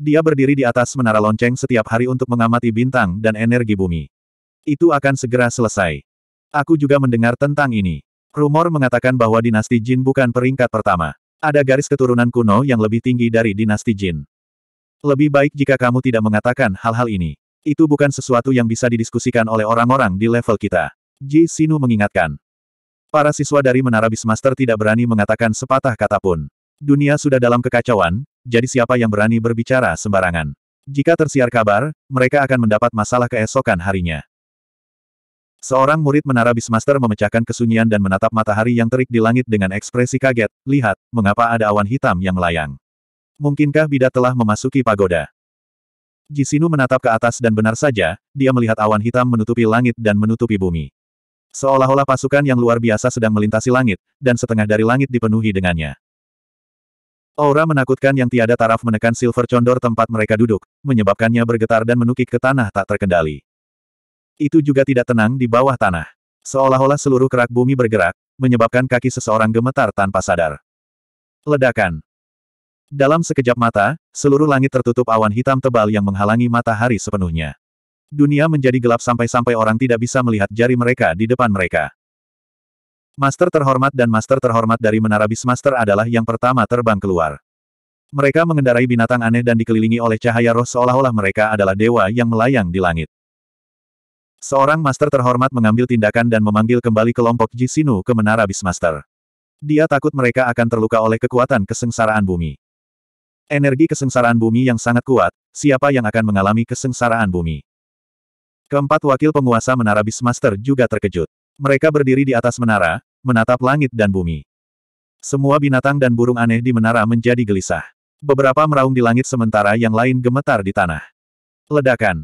Dia berdiri di atas menara lonceng setiap hari untuk mengamati bintang dan energi bumi. Itu akan segera selesai. Aku juga mendengar tentang ini. Rumor mengatakan bahwa dinasti Jin bukan peringkat pertama. Ada garis keturunan kuno yang lebih tinggi dari dinasti Jin. Lebih baik jika kamu tidak mengatakan hal-hal ini. Itu bukan sesuatu yang bisa didiskusikan oleh orang-orang di level kita. Ji Sinu mengingatkan. Para siswa dari Menara Bismaster tidak berani mengatakan sepatah kata pun. Dunia sudah dalam kekacauan, jadi siapa yang berani berbicara sembarangan. Jika tersiar kabar, mereka akan mendapat masalah keesokan harinya. Seorang murid Menara Bismaster memecahkan kesunyian dan menatap matahari yang terik di langit dengan ekspresi kaget, lihat, mengapa ada awan hitam yang melayang. Mungkinkah Bida telah memasuki pagoda? Jisinu menatap ke atas dan benar saja, dia melihat awan hitam menutupi langit dan menutupi bumi. Seolah-olah pasukan yang luar biasa sedang melintasi langit, dan setengah dari langit dipenuhi dengannya. Aura menakutkan yang tiada taraf menekan silver condor tempat mereka duduk, menyebabkannya bergetar dan menukik ke tanah tak terkendali. Itu juga tidak tenang di bawah tanah. Seolah-olah seluruh kerak bumi bergerak, menyebabkan kaki seseorang gemetar tanpa sadar. Ledakan. Dalam sekejap mata, seluruh langit tertutup awan hitam tebal yang menghalangi matahari sepenuhnya. Dunia menjadi gelap sampai-sampai orang tidak bisa melihat jari mereka di depan mereka. Master terhormat dan master terhormat dari Menara Bismaster adalah yang pertama terbang keluar. Mereka mengendarai binatang aneh dan dikelilingi oleh cahaya roh seolah-olah mereka adalah dewa yang melayang di langit. Seorang master terhormat mengambil tindakan dan memanggil kembali kelompok Jisinu ke menara Bismaster. Dia takut mereka akan terluka oleh kekuatan kesengsaraan bumi. Energi kesengsaraan bumi yang sangat kuat, siapa yang akan mengalami kesengsaraan bumi? Keempat wakil penguasa menara Bismaster juga terkejut. Mereka berdiri di atas menara, menatap langit dan bumi. Semua binatang dan burung aneh di menara menjadi gelisah. Beberapa meraung di langit sementara yang lain gemetar di tanah. Ledakan.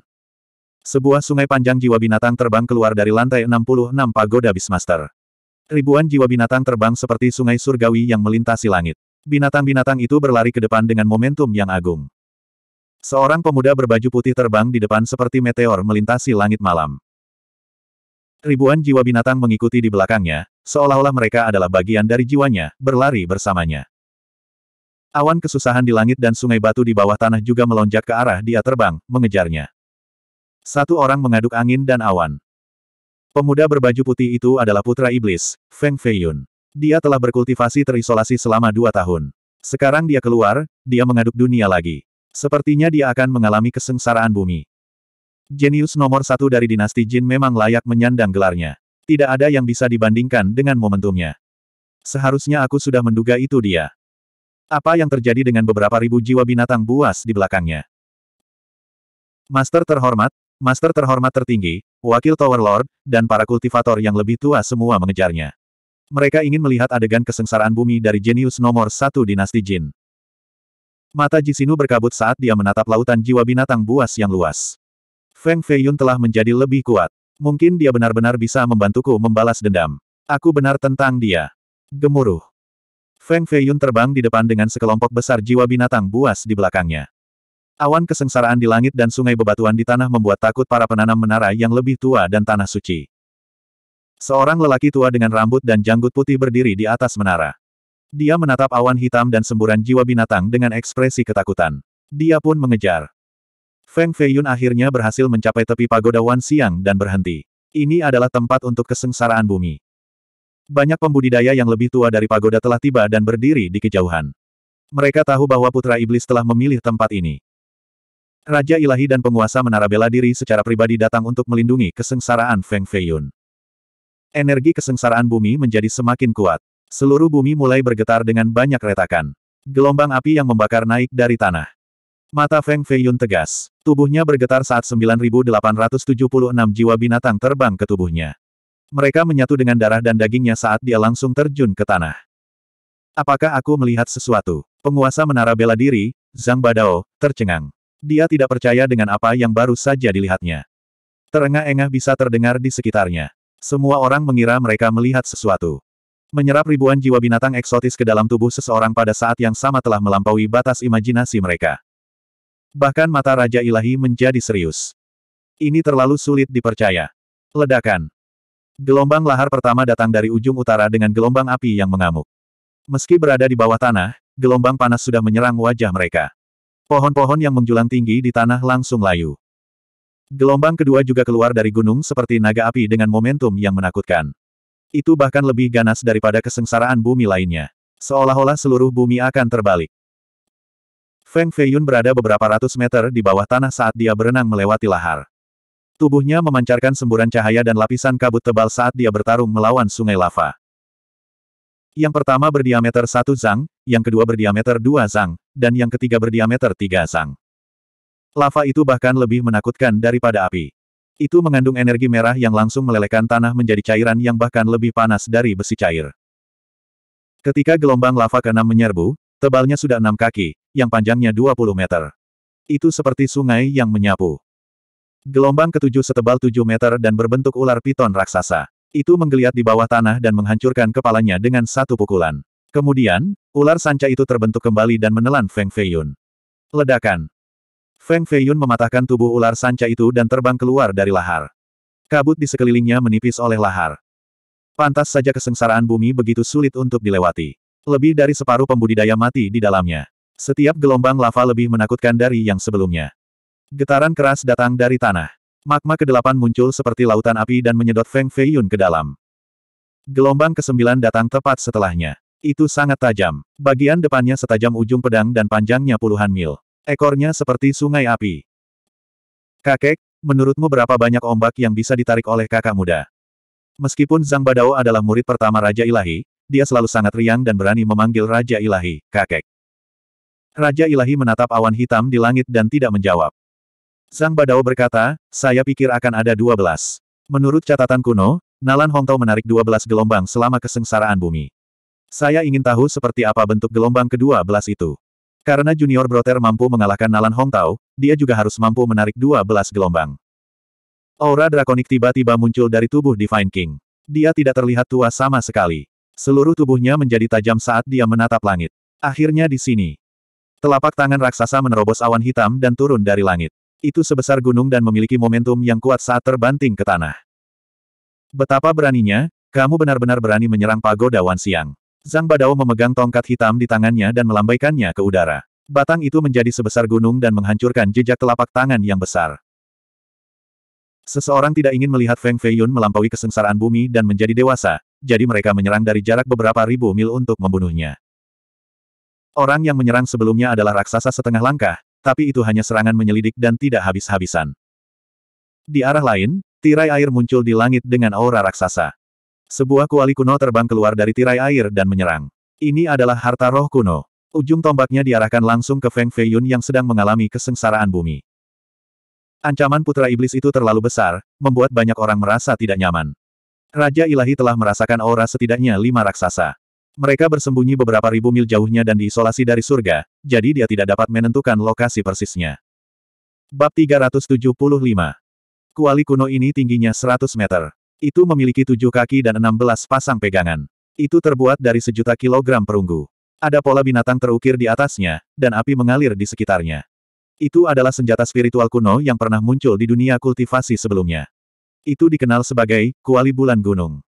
Sebuah sungai panjang jiwa binatang terbang keluar dari lantai 66 pagoda Bismaster. Ribuan jiwa binatang terbang seperti sungai surgawi yang melintasi langit. Binatang-binatang itu berlari ke depan dengan momentum yang agung. Seorang pemuda berbaju putih terbang di depan seperti meteor melintasi langit malam. Ribuan jiwa binatang mengikuti di belakangnya, seolah-olah mereka adalah bagian dari jiwanya, berlari bersamanya. Awan kesusahan di langit dan sungai batu di bawah tanah juga melonjak ke arah dia terbang, mengejarnya. Satu orang mengaduk angin dan awan. Pemuda berbaju putih itu adalah putra iblis, Feng Feiyun. Dia telah berkultivasi terisolasi selama dua tahun. Sekarang dia keluar, dia mengaduk dunia lagi. Sepertinya dia akan mengalami kesengsaraan bumi. Jenius nomor satu dari dinasti Jin memang layak menyandang gelarnya. Tidak ada yang bisa dibandingkan dengan momentumnya. Seharusnya aku sudah menduga itu dia. Apa yang terjadi dengan beberapa ribu jiwa binatang buas di belakangnya? Master terhormat, Master terhormat tertinggi, Wakil Tower Lord, dan para kultivator yang lebih tua semua mengejarnya. Mereka ingin melihat adegan kesengsaraan bumi dari jenius nomor satu dinasti Jin. Mata Jisinu berkabut saat dia menatap lautan jiwa binatang buas yang luas. Feng Feiyun telah menjadi lebih kuat. Mungkin dia benar-benar bisa membantuku membalas dendam. Aku benar tentang dia. Gemuruh. Feng Feiyun terbang di depan dengan sekelompok besar jiwa binatang buas di belakangnya. Awan kesengsaraan di langit dan sungai bebatuan di tanah membuat takut para penanam menara yang lebih tua dan tanah suci. Seorang lelaki tua dengan rambut dan janggut putih berdiri di atas menara. Dia menatap awan hitam dan semburan jiwa binatang dengan ekspresi ketakutan. Dia pun mengejar. Feng Feiyun akhirnya berhasil mencapai tepi pagoda Wan Siang dan berhenti. Ini adalah tempat untuk kesengsaraan bumi. Banyak pembudidaya yang lebih tua dari pagoda telah tiba dan berdiri di kejauhan. Mereka tahu bahwa putra iblis telah memilih tempat ini. Raja ilahi dan penguasa menara bela diri secara pribadi datang untuk melindungi kesengsaraan Feng Feiyun. Energi kesengsaraan bumi menjadi semakin kuat. Seluruh bumi mulai bergetar dengan banyak retakan. Gelombang api yang membakar naik dari tanah. Mata Feng Feiyun tegas. Tubuhnya bergetar saat 9876 jiwa binatang terbang ke tubuhnya. Mereka menyatu dengan darah dan dagingnya saat dia langsung terjun ke tanah. Apakah aku melihat sesuatu? Penguasa menara bela diri, Zhang Badao, tercengang. Dia tidak percaya dengan apa yang baru saja dilihatnya. Terengah-engah bisa terdengar di sekitarnya. Semua orang mengira mereka melihat sesuatu. Menyerap ribuan jiwa binatang eksotis ke dalam tubuh seseorang pada saat yang sama telah melampaui batas imajinasi mereka. Bahkan mata Raja Ilahi menjadi serius. Ini terlalu sulit dipercaya. Ledakan. Gelombang lahar pertama datang dari ujung utara dengan gelombang api yang mengamuk. Meski berada di bawah tanah, gelombang panas sudah menyerang wajah mereka. Pohon-pohon yang menjulang tinggi di tanah langsung layu. Gelombang kedua juga keluar dari gunung seperti naga api dengan momentum yang menakutkan. Itu bahkan lebih ganas daripada kesengsaraan bumi lainnya. Seolah-olah seluruh bumi akan terbalik. Feng Feiyun berada beberapa ratus meter di bawah tanah saat dia berenang melewati lahar. Tubuhnya memancarkan semburan cahaya dan lapisan kabut tebal saat dia bertarung melawan sungai lava. Yang pertama berdiameter satu zang, yang kedua berdiameter dua zang, dan yang ketiga berdiameter tiga zang. Lava itu bahkan lebih menakutkan daripada api. Itu mengandung energi merah yang langsung melelehkan tanah menjadi cairan yang bahkan lebih panas dari besi cair. Ketika gelombang lava keenam menyerbu, tebalnya sudah enam kaki, yang panjangnya 20 meter. Itu seperti sungai yang menyapu. Gelombang ketujuh setebal 7 meter dan berbentuk ular piton raksasa. Itu menggeliat di bawah tanah dan menghancurkan kepalanya dengan satu pukulan. Kemudian, ular sanca itu terbentuk kembali dan menelan Feng Feiyun. Ledakan. Feng Feiyun mematahkan tubuh ular sanca itu dan terbang keluar dari lahar. Kabut di sekelilingnya menipis oleh lahar. Pantas saja kesengsaraan bumi begitu sulit untuk dilewati. Lebih dari separuh pembudidaya mati di dalamnya. Setiap gelombang lava lebih menakutkan dari yang sebelumnya. Getaran keras datang dari tanah. Magma kedelapan muncul seperti lautan api dan menyedot Feng Feiyun ke dalam. Gelombang kesembilan datang tepat setelahnya. Itu sangat tajam. Bagian depannya setajam ujung pedang dan panjangnya puluhan mil. Ekornya seperti sungai api. Kakek, menurutmu berapa banyak ombak yang bisa ditarik oleh kakak muda? Meskipun Zhang Badao adalah murid pertama Raja Ilahi, dia selalu sangat riang dan berani memanggil Raja Ilahi, kakek. Raja Ilahi menatap awan hitam di langit dan tidak menjawab. Zhang Badao berkata, saya pikir akan ada dua belas. Menurut catatan kuno, Nalan Hongtao menarik dua belas gelombang selama kesengsaraan bumi. Saya ingin tahu seperti apa bentuk gelombang kedua belas itu. Karena Junior Brother mampu mengalahkan Nalan Hongtao, dia juga harus mampu menarik 12 gelombang. Aura drakonik tiba-tiba muncul dari tubuh Divine King. Dia tidak terlihat tua sama sekali. Seluruh tubuhnya menjadi tajam saat dia menatap langit. Akhirnya di sini. Telapak tangan raksasa menerobos awan hitam dan turun dari langit. Itu sebesar gunung dan memiliki momentum yang kuat saat terbanting ke tanah. Betapa beraninya, kamu benar-benar berani menyerang pagoda Wan Siang. Zhang Badao memegang tongkat hitam di tangannya dan melambaikannya ke udara. Batang itu menjadi sebesar gunung dan menghancurkan jejak telapak tangan yang besar. Seseorang tidak ingin melihat Feng Feiyun melampaui kesengsaraan bumi dan menjadi dewasa, jadi mereka menyerang dari jarak beberapa ribu mil untuk membunuhnya. Orang yang menyerang sebelumnya adalah raksasa setengah langkah, tapi itu hanya serangan menyelidik dan tidak habis-habisan. Di arah lain, tirai air muncul di langit dengan aura raksasa. Sebuah kuali kuno terbang keluar dari tirai air dan menyerang. Ini adalah harta roh kuno. Ujung tombaknya diarahkan langsung ke Feng Feiyun yang sedang mengalami kesengsaraan bumi. Ancaman putra iblis itu terlalu besar, membuat banyak orang merasa tidak nyaman. Raja Ilahi telah merasakan aura setidaknya lima raksasa. Mereka bersembunyi beberapa ribu mil jauhnya dan diisolasi dari surga, jadi dia tidak dapat menentukan lokasi persisnya. Bab 375 Kuali kuno ini tingginya 100 meter. Itu memiliki tujuh kaki dan enam belas pasang pegangan. Itu terbuat dari sejuta kilogram perunggu. Ada pola binatang terukir di atasnya, dan api mengalir di sekitarnya. Itu adalah senjata spiritual kuno yang pernah muncul di dunia kultivasi sebelumnya. Itu dikenal sebagai kuali bulan gunung.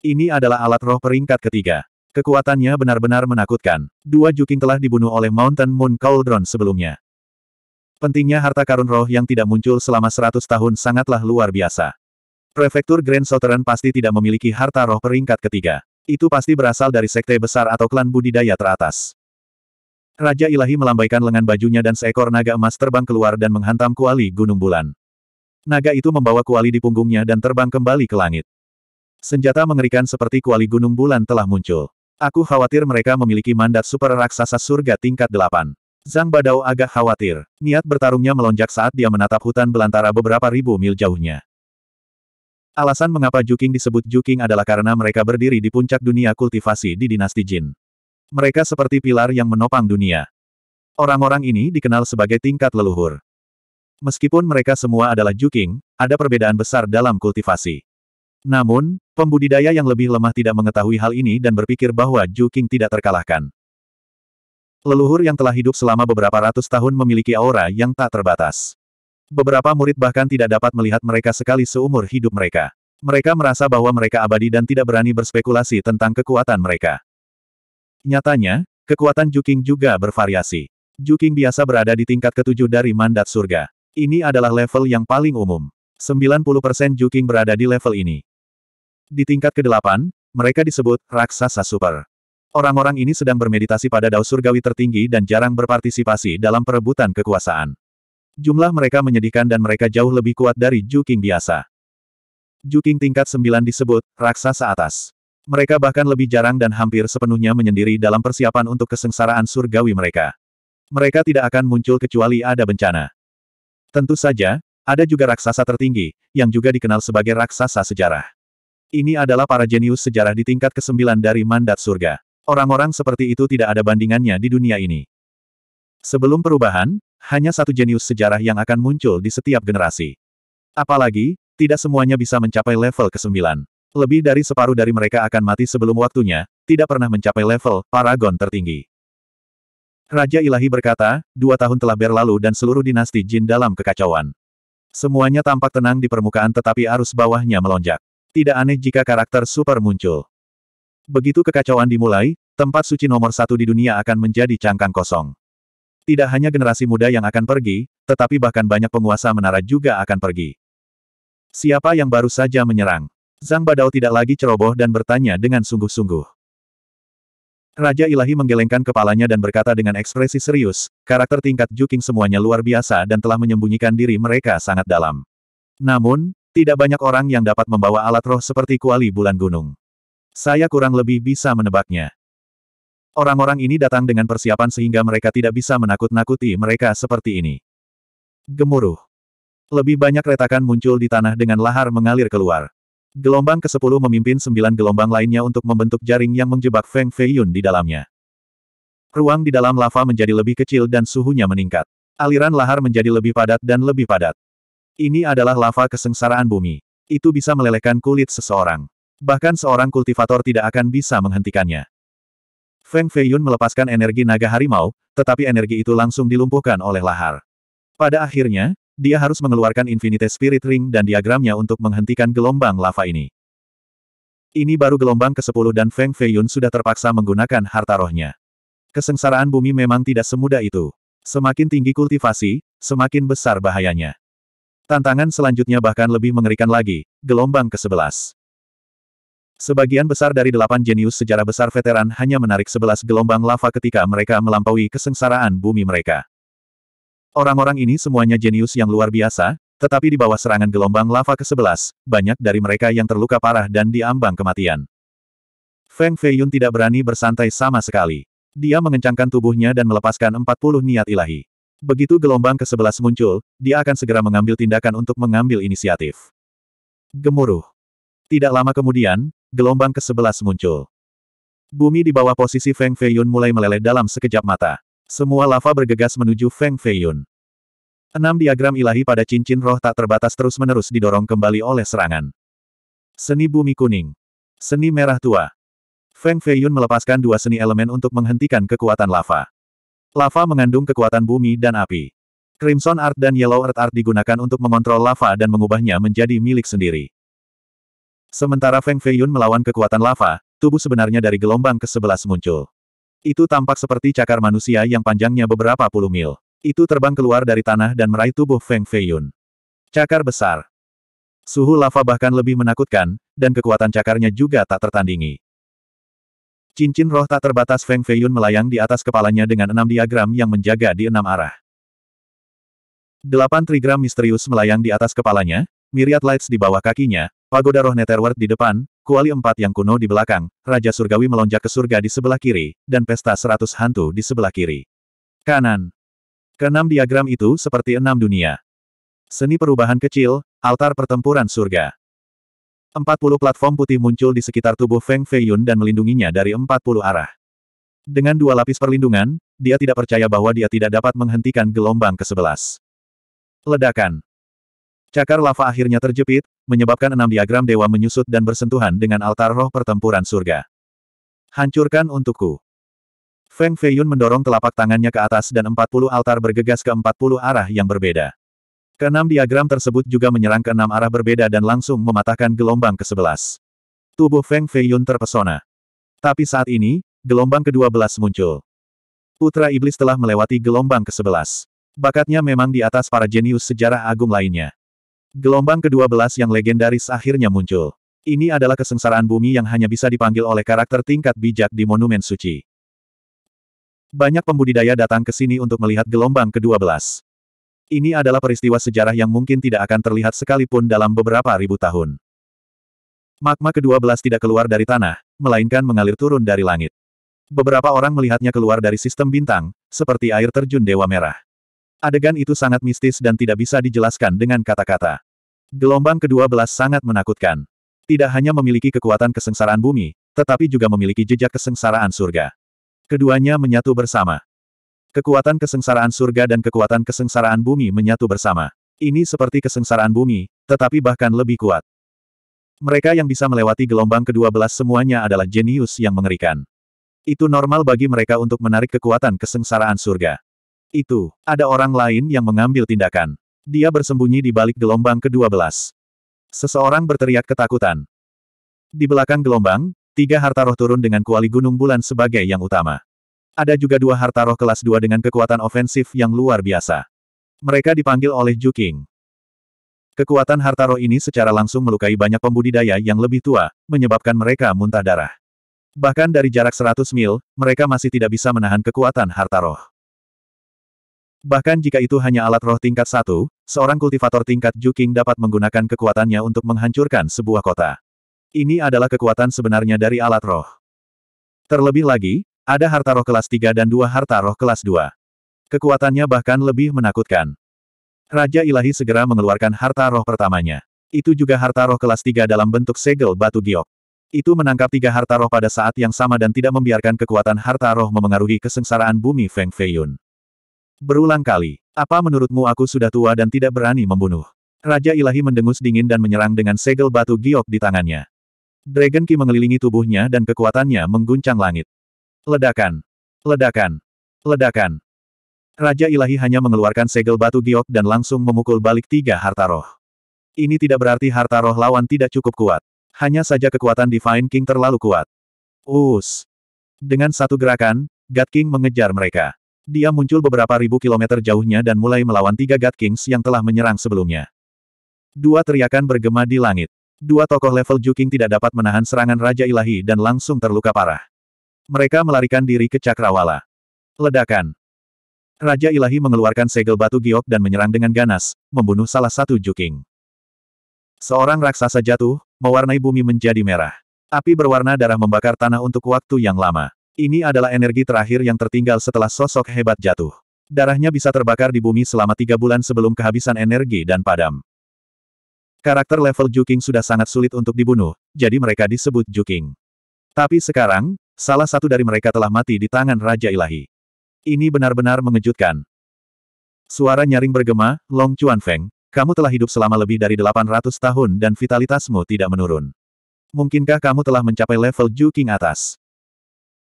Ini adalah alat roh peringkat ketiga. Kekuatannya benar-benar menakutkan. Dua juking telah dibunuh oleh Mountain Moon Cauldron sebelumnya. Pentingnya harta karun roh yang tidak muncul selama seratus tahun sangatlah luar biasa. Prefektur Grand Southern pasti tidak memiliki harta roh peringkat ketiga. Itu pasti berasal dari sekte besar atau klan budidaya teratas. Raja Ilahi melambaikan lengan bajunya dan seekor naga emas terbang keluar dan menghantam kuali Gunung Bulan. Naga itu membawa kuali di punggungnya dan terbang kembali ke langit. Senjata mengerikan seperti kuali Gunung Bulan telah muncul. Aku khawatir mereka memiliki mandat super raksasa surga tingkat delapan. Zhang Badao agak khawatir. Niat bertarungnya melonjak saat dia menatap hutan belantara beberapa ribu mil jauhnya. Alasan mengapa Juking disebut Juking adalah karena mereka berdiri di puncak dunia kultivasi di dinasti Jin. Mereka seperti pilar yang menopang dunia. Orang-orang ini dikenal sebagai tingkat leluhur. Meskipun mereka semua adalah Juking, ada perbedaan besar dalam kultivasi. Namun, pembudidaya yang lebih lemah tidak mengetahui hal ini dan berpikir bahwa Juking tidak terkalahkan. Leluhur yang telah hidup selama beberapa ratus tahun memiliki aura yang tak terbatas. Beberapa murid bahkan tidak dapat melihat mereka sekali seumur hidup mereka. Mereka merasa bahwa mereka abadi dan tidak berani berspekulasi tentang kekuatan mereka. Nyatanya, kekuatan Juking juga bervariasi. Juking biasa berada di tingkat ketujuh dari mandat surga. Ini adalah level yang paling umum. 90% Juking berada di level ini. Di tingkat ke-8, mereka disebut raksasa super. Orang-orang ini sedang bermeditasi pada dao surgawi tertinggi dan jarang berpartisipasi dalam perebutan kekuasaan. Jumlah mereka menyedihkan dan mereka jauh lebih kuat dari Juking biasa. Juking tingkat 9 disebut, raksasa atas. Mereka bahkan lebih jarang dan hampir sepenuhnya menyendiri dalam persiapan untuk kesengsaraan surgawi mereka. Mereka tidak akan muncul kecuali ada bencana. Tentu saja, ada juga raksasa tertinggi, yang juga dikenal sebagai raksasa sejarah. Ini adalah para jenius sejarah di tingkat ke-9 dari mandat surga. Orang-orang seperti itu tidak ada bandingannya di dunia ini. Sebelum perubahan, hanya satu jenius sejarah yang akan muncul di setiap generasi. Apalagi, tidak semuanya bisa mencapai level ke-9. Lebih dari separuh dari mereka akan mati sebelum waktunya, tidak pernah mencapai level paragon tertinggi. Raja Ilahi berkata, dua tahun telah berlalu dan seluruh dinasti Jin dalam kekacauan. Semuanya tampak tenang di permukaan tetapi arus bawahnya melonjak. Tidak aneh jika karakter super muncul. Begitu kekacauan dimulai, tempat suci nomor satu di dunia akan menjadi cangkang kosong. Tidak hanya generasi muda yang akan pergi, tetapi bahkan banyak penguasa menara juga akan pergi. Siapa yang baru saja menyerang? Zhang Badao tidak lagi ceroboh dan bertanya dengan sungguh-sungguh. Raja Ilahi menggelengkan kepalanya dan berkata dengan ekspresi serius, karakter tingkat Juking semuanya luar biasa dan telah menyembunyikan diri mereka sangat dalam. Namun, tidak banyak orang yang dapat membawa alat roh seperti kuali bulan gunung. Saya kurang lebih bisa menebaknya. Orang-orang ini datang dengan persiapan sehingga mereka tidak bisa menakut-nakuti mereka seperti ini. Gemuruh. Lebih banyak retakan muncul di tanah dengan lahar mengalir keluar. Gelombang ke-10 memimpin sembilan gelombang lainnya untuk membentuk jaring yang menjebak Feng Feiyun di dalamnya. Ruang di dalam lava menjadi lebih kecil dan suhunya meningkat. Aliran lahar menjadi lebih padat dan lebih padat. Ini adalah lava kesengsaraan bumi. Itu bisa melelehkan kulit seseorang. Bahkan seorang kultivator tidak akan bisa menghentikannya. Feng Feiyun melepaskan energi naga harimau, tetapi energi itu langsung dilumpuhkan oleh lahar. Pada akhirnya, dia harus mengeluarkan Infinite Spirit Ring dan diagramnya untuk menghentikan gelombang lava ini. Ini baru gelombang ke-10 dan Feng Feiyun sudah terpaksa menggunakan harta rohnya. Kesengsaraan bumi memang tidak semudah itu. Semakin tinggi kultivasi, semakin besar bahayanya. Tantangan selanjutnya bahkan lebih mengerikan lagi, gelombang ke-11. Sebagian besar dari delapan jenius sejarah besar veteran hanya menarik sebelas gelombang lava ketika mereka melampaui kesengsaraan bumi mereka. Orang-orang ini semuanya jenius yang luar biasa, tetapi di bawah serangan gelombang lava ke-11, banyak dari mereka yang terluka parah dan diambang kematian. Feng Feiyun tidak berani bersantai sama sekali. Dia mengencangkan tubuhnya dan melepaskan 40 niat ilahi. Begitu gelombang ke-11 muncul, dia akan segera mengambil tindakan untuk mengambil inisiatif. Gemuruh. Tidak lama kemudian, gelombang ke-11 muncul. Bumi di bawah posisi Feng Feiyun mulai meleleh dalam sekejap mata. Semua lava bergegas menuju Feng Feiyun. Enam diagram ilahi pada cincin roh tak terbatas terus-menerus didorong kembali oleh serangan. Seni bumi kuning. Seni merah tua. Feng Feiyun melepaskan dua seni elemen untuk menghentikan kekuatan lava. Lava mengandung kekuatan bumi dan api. Crimson Art dan Yellow Earth Art digunakan untuk mengontrol lava dan mengubahnya menjadi milik sendiri. Sementara Feng Feiyun melawan kekuatan lava, tubuh sebenarnya dari gelombang ke-11 muncul. Itu tampak seperti cakar manusia yang panjangnya beberapa puluh mil. Itu terbang keluar dari tanah dan meraih tubuh Feng Feiyun. Cakar besar. Suhu lava bahkan lebih menakutkan, dan kekuatan cakarnya juga tak tertandingi. Cincin roh tak terbatas Feng Feiyun melayang di atas kepalanya dengan enam diagram yang menjaga di enam arah. Delapan trigram misterius melayang di atas kepalanya, Myriad Lights di bawah kakinya, pagoda roh Netherworld di depan, kuali empat yang kuno di belakang, Raja Surgawi melonjak ke surga di sebelah kiri, dan pesta seratus hantu di sebelah kiri. Kanan. Keenam diagram itu seperti enam dunia. Seni perubahan kecil, altar pertempuran surga. Empat puluh platform putih muncul di sekitar tubuh Feng Feiyun dan melindunginya dari empat puluh arah. Dengan dua lapis perlindungan, dia tidak percaya bahwa dia tidak dapat menghentikan gelombang ke-11. Ledakan. Cakar lava akhirnya terjepit, menyebabkan enam diagram dewa menyusut dan bersentuhan dengan altar roh pertempuran surga. Hancurkan untukku. Feng Feiyun mendorong telapak tangannya ke atas dan empat puluh altar bergegas ke empat puluh arah yang berbeda. Keenam diagram tersebut juga menyerang ke enam arah berbeda dan langsung mematahkan gelombang ke sebelas. Tubuh Feng Feiyun terpesona. Tapi saat ini, gelombang ke belas muncul. Putra Iblis telah melewati gelombang ke sebelas. Bakatnya memang di atas para jenius sejarah agung lainnya. Gelombang ke-12 yang legendaris akhirnya muncul. Ini adalah kesengsaraan bumi yang hanya bisa dipanggil oleh karakter tingkat bijak di Monumen Suci. Banyak pembudidaya datang ke sini untuk melihat gelombang ke-12. Ini adalah peristiwa sejarah yang mungkin tidak akan terlihat sekalipun dalam beberapa ribu tahun. Magma ke-12 tidak keluar dari tanah, melainkan mengalir turun dari langit. Beberapa orang melihatnya keluar dari sistem bintang, seperti air terjun Dewa Merah. Adegan itu sangat mistis dan tidak bisa dijelaskan dengan kata-kata. Gelombang kedua belas sangat menakutkan. Tidak hanya memiliki kekuatan kesengsaraan bumi, tetapi juga memiliki jejak kesengsaraan surga. Keduanya menyatu bersama. Kekuatan kesengsaraan surga dan kekuatan kesengsaraan bumi menyatu bersama. Ini seperti kesengsaraan bumi, tetapi bahkan lebih kuat. Mereka yang bisa melewati gelombang ke-12 semuanya adalah jenius yang mengerikan. Itu normal bagi mereka untuk menarik kekuatan kesengsaraan surga. Itu, ada orang lain yang mengambil tindakan. Dia bersembunyi di balik gelombang ke-12. Seseorang berteriak ketakutan. Di belakang gelombang, tiga harta roh turun dengan kuali gunung bulan sebagai yang utama. Ada juga dua harta roh kelas 2 dengan kekuatan ofensif yang luar biasa. Mereka dipanggil oleh Ju King. Kekuatan harta roh ini secara langsung melukai banyak pembudidaya yang lebih tua, menyebabkan mereka muntah darah. Bahkan dari jarak 100 mil, mereka masih tidak bisa menahan kekuatan harta roh. Bahkan jika itu hanya alat roh tingkat satu, seorang kultivator tingkat Juking dapat menggunakan kekuatannya untuk menghancurkan sebuah kota. Ini adalah kekuatan sebenarnya dari alat roh. Terlebih lagi, ada harta roh kelas 3 dan dua harta roh kelas 2. Kekuatannya bahkan lebih menakutkan. Raja Ilahi segera mengeluarkan harta roh pertamanya. Itu juga harta roh kelas 3 dalam bentuk segel batu giok. Itu menangkap tiga harta roh pada saat yang sama dan tidak membiarkan kekuatan harta roh memengaruhi kesengsaraan bumi Feng Feiyun. Berulang kali, apa menurutmu aku sudah tua dan tidak berani membunuh? Raja Ilahi mendengus dingin dan menyerang dengan segel batu giok di tangannya. Dragon Ki mengelilingi tubuhnya dan kekuatannya mengguncang langit. Ledakan! Ledakan! Ledakan! Raja Ilahi hanya mengeluarkan segel batu giok dan langsung memukul balik tiga harta roh. Ini tidak berarti harta roh lawan tidak cukup kuat. Hanya saja kekuatan Divine King terlalu kuat. Us! Dengan satu gerakan, God King mengejar mereka. Dia muncul beberapa ribu kilometer jauhnya dan mulai melawan tiga God Kings yang telah menyerang sebelumnya. Dua teriakan bergema di langit. Dua tokoh level Juking tidak dapat menahan serangan Raja Ilahi dan langsung terluka parah. Mereka melarikan diri ke Cakrawala. Ledakan. Raja Ilahi mengeluarkan segel batu giok dan menyerang dengan ganas, membunuh salah satu Juking. Seorang raksasa jatuh, mewarnai bumi menjadi merah. Api berwarna darah membakar tanah untuk waktu yang lama. Ini adalah energi terakhir yang tertinggal setelah sosok hebat jatuh. Darahnya bisa terbakar di bumi selama tiga bulan sebelum kehabisan energi dan padam. Karakter level Juking sudah sangat sulit untuk dibunuh, jadi mereka disebut Juking. Tapi sekarang, salah satu dari mereka telah mati di tangan Raja Ilahi. Ini benar-benar mengejutkan. Suara nyaring bergema, Long Chuan Feng, kamu telah hidup selama lebih dari 800 tahun dan vitalitasmu tidak menurun. Mungkinkah kamu telah mencapai level Juking atas?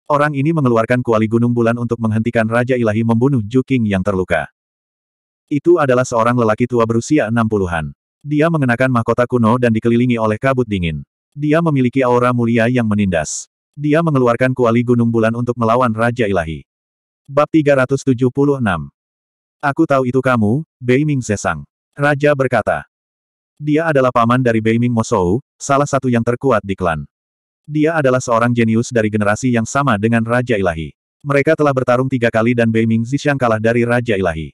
Orang ini mengeluarkan kuali gunung bulan untuk menghentikan Raja Ilahi membunuh Juking yang terluka. Itu adalah seorang lelaki tua berusia 60-an. Dia mengenakan mahkota kuno dan dikelilingi oleh kabut dingin. Dia memiliki aura mulia yang menindas. Dia mengeluarkan kuali gunung bulan untuk melawan Raja Ilahi. Bab 376 Aku tahu itu kamu, Beiming Zesang. Raja berkata. Dia adalah paman dari Beiming Mosou, salah satu yang terkuat di klan. Dia adalah seorang jenius dari generasi yang sama dengan Raja Ilahi. Mereka telah bertarung tiga kali dan Bei Ming Zishang kalah dari Raja Ilahi.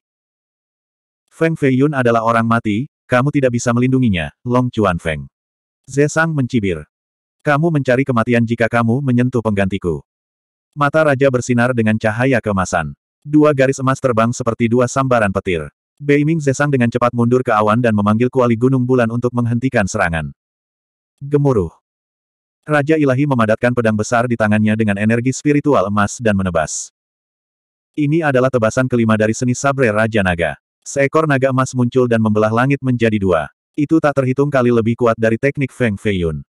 Feng Feiyun adalah orang mati, kamu tidak bisa melindunginya, Long Chuan Feng. Zesang mencibir. Kamu mencari kematian jika kamu menyentuh penggantiku. Mata raja bersinar dengan cahaya kemasan. Dua garis emas terbang seperti dua sambaran petir. Bei Beiming Zesang dengan cepat mundur ke awan dan memanggil kuali gunung bulan untuk menghentikan serangan. Gemuruh. Raja Ilahi memadatkan pedang besar di tangannya dengan energi spiritual emas dan menebas. Ini adalah tebasan kelima dari seni sabre Raja Naga. Seekor naga emas muncul dan membelah langit menjadi dua. Itu tak terhitung kali lebih kuat dari teknik Feng Feiyun.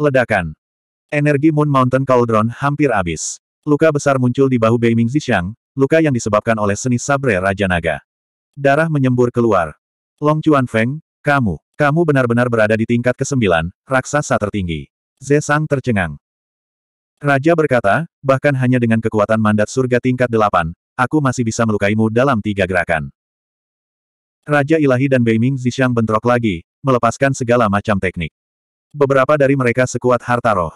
Ledakan. Energi Moon Mountain Cauldron hampir habis. Luka besar muncul di bahu Beiming Zishang, luka yang disebabkan oleh seni sabre Raja Naga. Darah menyembur keluar. Long Chuan Feng, kamu, kamu benar-benar berada di tingkat ke-9, raksasa tertinggi. Zesang tercengang. Raja berkata, bahkan hanya dengan kekuatan mandat surga tingkat delapan, aku masih bisa melukaimu dalam tiga gerakan. Raja Ilahi dan Beiming Zishang bentrok lagi, melepaskan segala macam teknik. Beberapa dari mereka sekuat harta roh.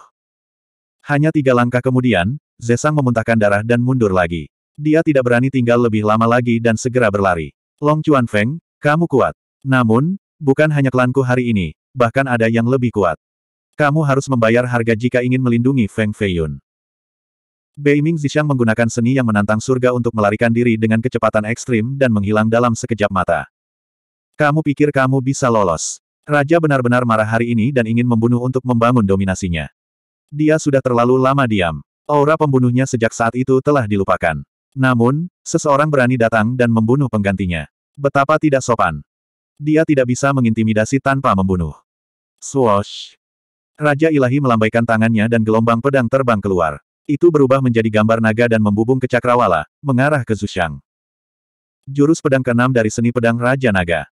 Hanya tiga langkah kemudian, Zesang memuntahkan darah dan mundur lagi. Dia tidak berani tinggal lebih lama lagi dan segera berlari. Long Chuan Feng, kamu kuat. Namun, bukan hanya klanku hari ini, bahkan ada yang lebih kuat. Kamu harus membayar harga jika ingin melindungi Feng Feiyun. Beiming Zishang menggunakan seni yang menantang surga untuk melarikan diri dengan kecepatan ekstrim dan menghilang dalam sekejap mata. Kamu pikir kamu bisa lolos. Raja benar-benar marah hari ini dan ingin membunuh untuk membangun dominasinya. Dia sudah terlalu lama diam. Aura pembunuhnya sejak saat itu telah dilupakan. Namun, seseorang berani datang dan membunuh penggantinya. Betapa tidak sopan. Dia tidak bisa mengintimidasi tanpa membunuh. Swoosh. Raja ilahi melambaikan tangannya dan gelombang pedang terbang keluar. Itu berubah menjadi gambar naga dan membubung ke cakrawala, mengarah ke Zushang. Jurus pedang keenam dari seni pedang Raja Naga.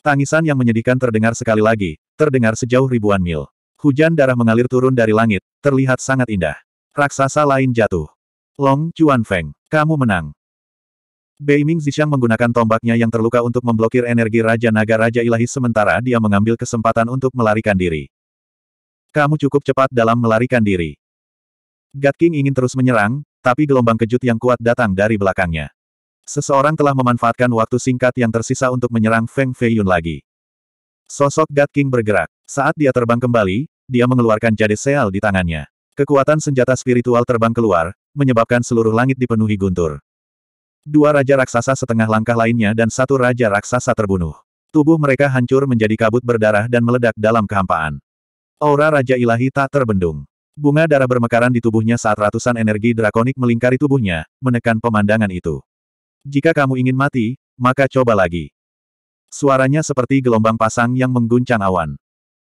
Tangisan yang menyedihkan terdengar sekali lagi, terdengar sejauh ribuan mil. Hujan darah mengalir turun dari langit, terlihat sangat indah. Raksasa lain jatuh. Long Chuan Feng, kamu menang. Beiming Zishang menggunakan tombaknya yang terluka untuk memblokir energi Raja Naga Raja Ilahi sementara dia mengambil kesempatan untuk melarikan diri. Kamu cukup cepat dalam melarikan diri. God King ingin terus menyerang, tapi gelombang kejut yang kuat datang dari belakangnya. Seseorang telah memanfaatkan waktu singkat yang tersisa untuk menyerang Feng Feiyun lagi. Sosok God King bergerak. Saat dia terbang kembali, dia mengeluarkan jade seal di tangannya. Kekuatan senjata spiritual terbang keluar, menyebabkan seluruh langit dipenuhi guntur. Dua raja raksasa setengah langkah lainnya dan satu raja raksasa terbunuh. Tubuh mereka hancur menjadi kabut berdarah dan meledak dalam kehampaan. Aura Raja Ilahi tak terbendung. Bunga darah bermekaran di tubuhnya saat ratusan energi drakonik melingkari tubuhnya, menekan pemandangan itu. Jika kamu ingin mati, maka coba lagi. Suaranya seperti gelombang pasang yang mengguncang awan.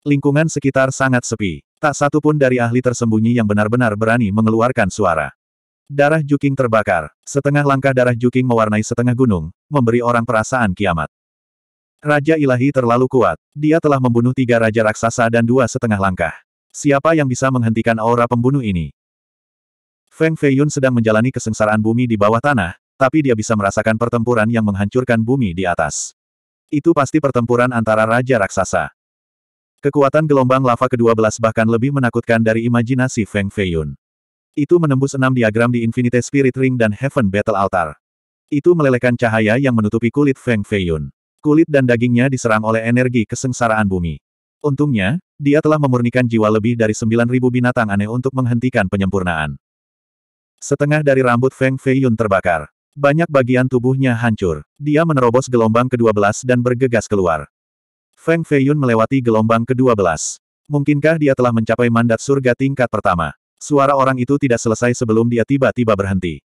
Lingkungan sekitar sangat sepi. Tak satu pun dari ahli tersembunyi yang benar-benar berani mengeluarkan suara. Darah Juking terbakar. Setengah langkah darah Juking mewarnai setengah gunung, memberi orang perasaan kiamat. Raja ilahi terlalu kuat. Dia telah membunuh tiga raja raksasa dan dua setengah langkah. Siapa yang bisa menghentikan aura pembunuh ini? Feng Feiyun sedang menjalani kesengsaraan bumi di bawah tanah, tapi dia bisa merasakan pertempuran yang menghancurkan bumi di atas. Itu pasti pertempuran antara raja raksasa. Kekuatan gelombang lava ke-12 bahkan lebih menakutkan dari imajinasi Feng Feiyun. Itu menembus enam diagram di Infinite Spirit Ring dan Heaven Battle Altar. Itu melelehkan cahaya yang menutupi kulit Feng Feiyun. Kulit dan dagingnya diserang oleh energi kesengsaraan bumi. Untungnya, dia telah memurnikan jiwa lebih dari 9.000 binatang aneh untuk menghentikan penyempurnaan. Setengah dari rambut Feng Feiyun terbakar. Banyak bagian tubuhnya hancur. Dia menerobos gelombang ke-12 dan bergegas keluar. Feng Feiyun melewati gelombang ke-12. Mungkinkah dia telah mencapai mandat surga tingkat pertama? Suara orang itu tidak selesai sebelum dia tiba-tiba berhenti.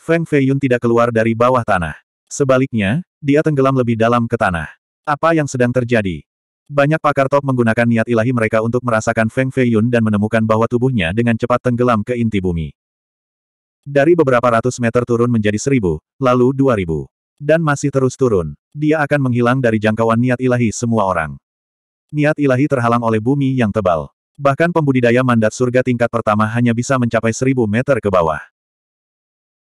Feng Feiyun tidak keluar dari bawah tanah. Sebaliknya, dia tenggelam lebih dalam ke tanah. Apa yang sedang terjadi? Banyak pakar top menggunakan niat ilahi mereka untuk merasakan Feng Feiyun dan menemukan bahwa tubuhnya dengan cepat tenggelam ke inti bumi. Dari beberapa ratus meter turun menjadi seribu, lalu dua ribu. Dan masih terus turun. Dia akan menghilang dari jangkauan niat ilahi semua orang. Niat ilahi terhalang oleh bumi yang tebal. Bahkan pembudidaya mandat surga tingkat pertama hanya bisa mencapai seribu meter ke bawah.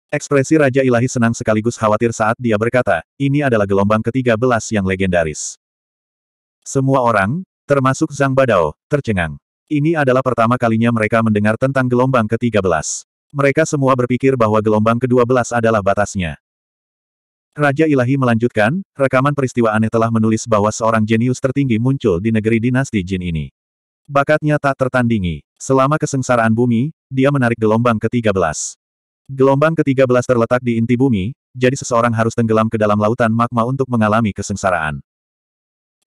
Ekspresi Raja Ilahi senang sekaligus khawatir saat dia berkata, ini adalah gelombang ke-13 yang legendaris. Semua orang, termasuk Zhang Badao, tercengang. Ini adalah pertama kalinya mereka mendengar tentang gelombang ke-13. Mereka semua berpikir bahwa gelombang ke-12 adalah batasnya. Raja Ilahi melanjutkan, rekaman peristiwa aneh telah menulis bahwa seorang jenius tertinggi muncul di negeri dinasti Jin ini. Bakatnya tak tertandingi. Selama kesengsaraan bumi, dia menarik gelombang ke-13. Gelombang ke-13 terletak di inti bumi, jadi seseorang harus tenggelam ke dalam lautan magma untuk mengalami kesengsaraan.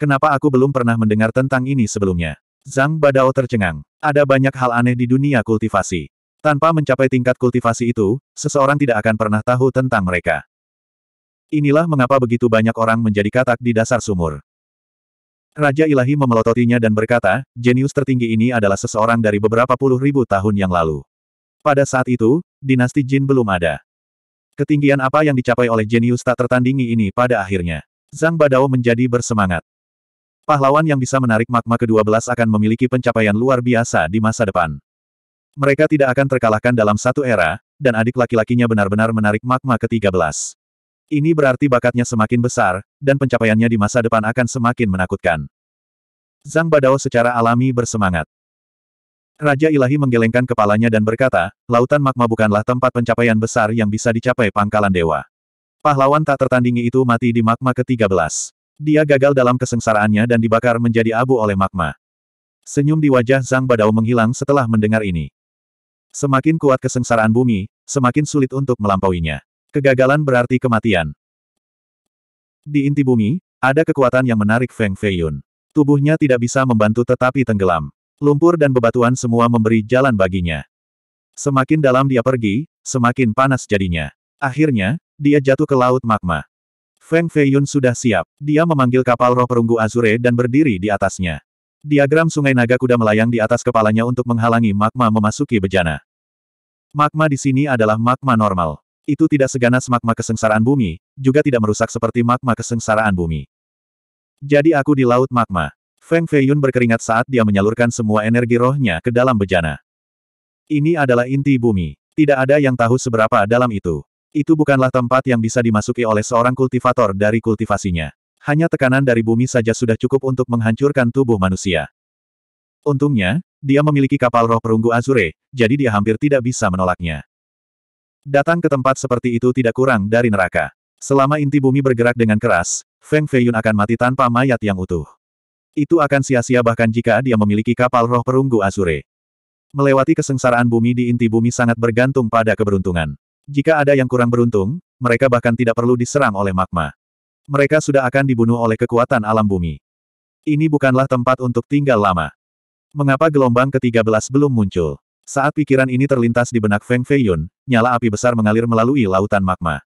Kenapa aku belum pernah mendengar tentang ini sebelumnya? Zhang Badao tercengang. Ada banyak hal aneh di dunia kultivasi. Tanpa mencapai tingkat kultivasi itu, seseorang tidak akan pernah tahu tentang mereka. Inilah mengapa begitu banyak orang menjadi katak di dasar sumur. Raja Ilahi memelototinya dan berkata, jenius tertinggi ini adalah seseorang dari beberapa puluh ribu tahun yang lalu. Pada saat itu, dinasti Jin belum ada. Ketinggian apa yang dicapai oleh jenius tak tertandingi ini pada akhirnya. Zhang Badao menjadi bersemangat. Pahlawan yang bisa menarik magma ke-12 akan memiliki pencapaian luar biasa di masa depan. Mereka tidak akan terkalahkan dalam satu era, dan adik laki-lakinya benar-benar menarik magma ke-13. Ini berarti bakatnya semakin besar, dan pencapaiannya di masa depan akan semakin menakutkan. Zhang Badao secara alami bersemangat. Raja Ilahi menggelengkan kepalanya dan berkata, lautan magma bukanlah tempat pencapaian besar yang bisa dicapai pangkalan dewa. Pahlawan tak tertandingi itu mati di magma ke-13. Dia gagal dalam kesengsaraannya dan dibakar menjadi abu oleh magma. Senyum di wajah Zhang Badao menghilang setelah mendengar ini. Semakin kuat kesengsaraan bumi, semakin sulit untuk melampauinya. Kegagalan berarti kematian. Di inti bumi, ada kekuatan yang menarik Feng Feiyun. Tubuhnya tidak bisa membantu tetapi tenggelam. Lumpur dan bebatuan semua memberi jalan baginya. Semakin dalam dia pergi, semakin panas jadinya. Akhirnya, dia jatuh ke laut magma. Feng Feiyun sudah siap. Dia memanggil kapal roh perunggu Azure dan berdiri di atasnya. Diagram sungai naga kuda melayang di atas kepalanya untuk menghalangi magma memasuki bejana. Magma di sini adalah magma normal. Itu tidak seganas magma kesengsaraan bumi, juga tidak merusak seperti magma kesengsaraan bumi. Jadi aku di laut magma. Feng Feiyun berkeringat saat dia menyalurkan semua energi rohnya ke dalam bejana. Ini adalah inti bumi. Tidak ada yang tahu seberapa dalam itu. Itu bukanlah tempat yang bisa dimasuki oleh seorang kultivator dari kultivasinya. Hanya tekanan dari bumi saja sudah cukup untuk menghancurkan tubuh manusia. Untungnya, dia memiliki kapal roh perunggu Azure, jadi dia hampir tidak bisa menolaknya. Datang ke tempat seperti itu tidak kurang dari neraka. Selama inti bumi bergerak dengan keras, Feng Feiyun akan mati tanpa mayat yang utuh. Itu akan sia-sia bahkan jika dia memiliki kapal roh perunggu Azure. Melewati kesengsaraan bumi di inti bumi sangat bergantung pada keberuntungan. Jika ada yang kurang beruntung, mereka bahkan tidak perlu diserang oleh magma. Mereka sudah akan dibunuh oleh kekuatan alam bumi. Ini bukanlah tempat untuk tinggal lama. Mengapa gelombang ke-13 belum muncul? Saat pikiran ini terlintas di benak Feng Feiyun, nyala api besar mengalir melalui lautan magma.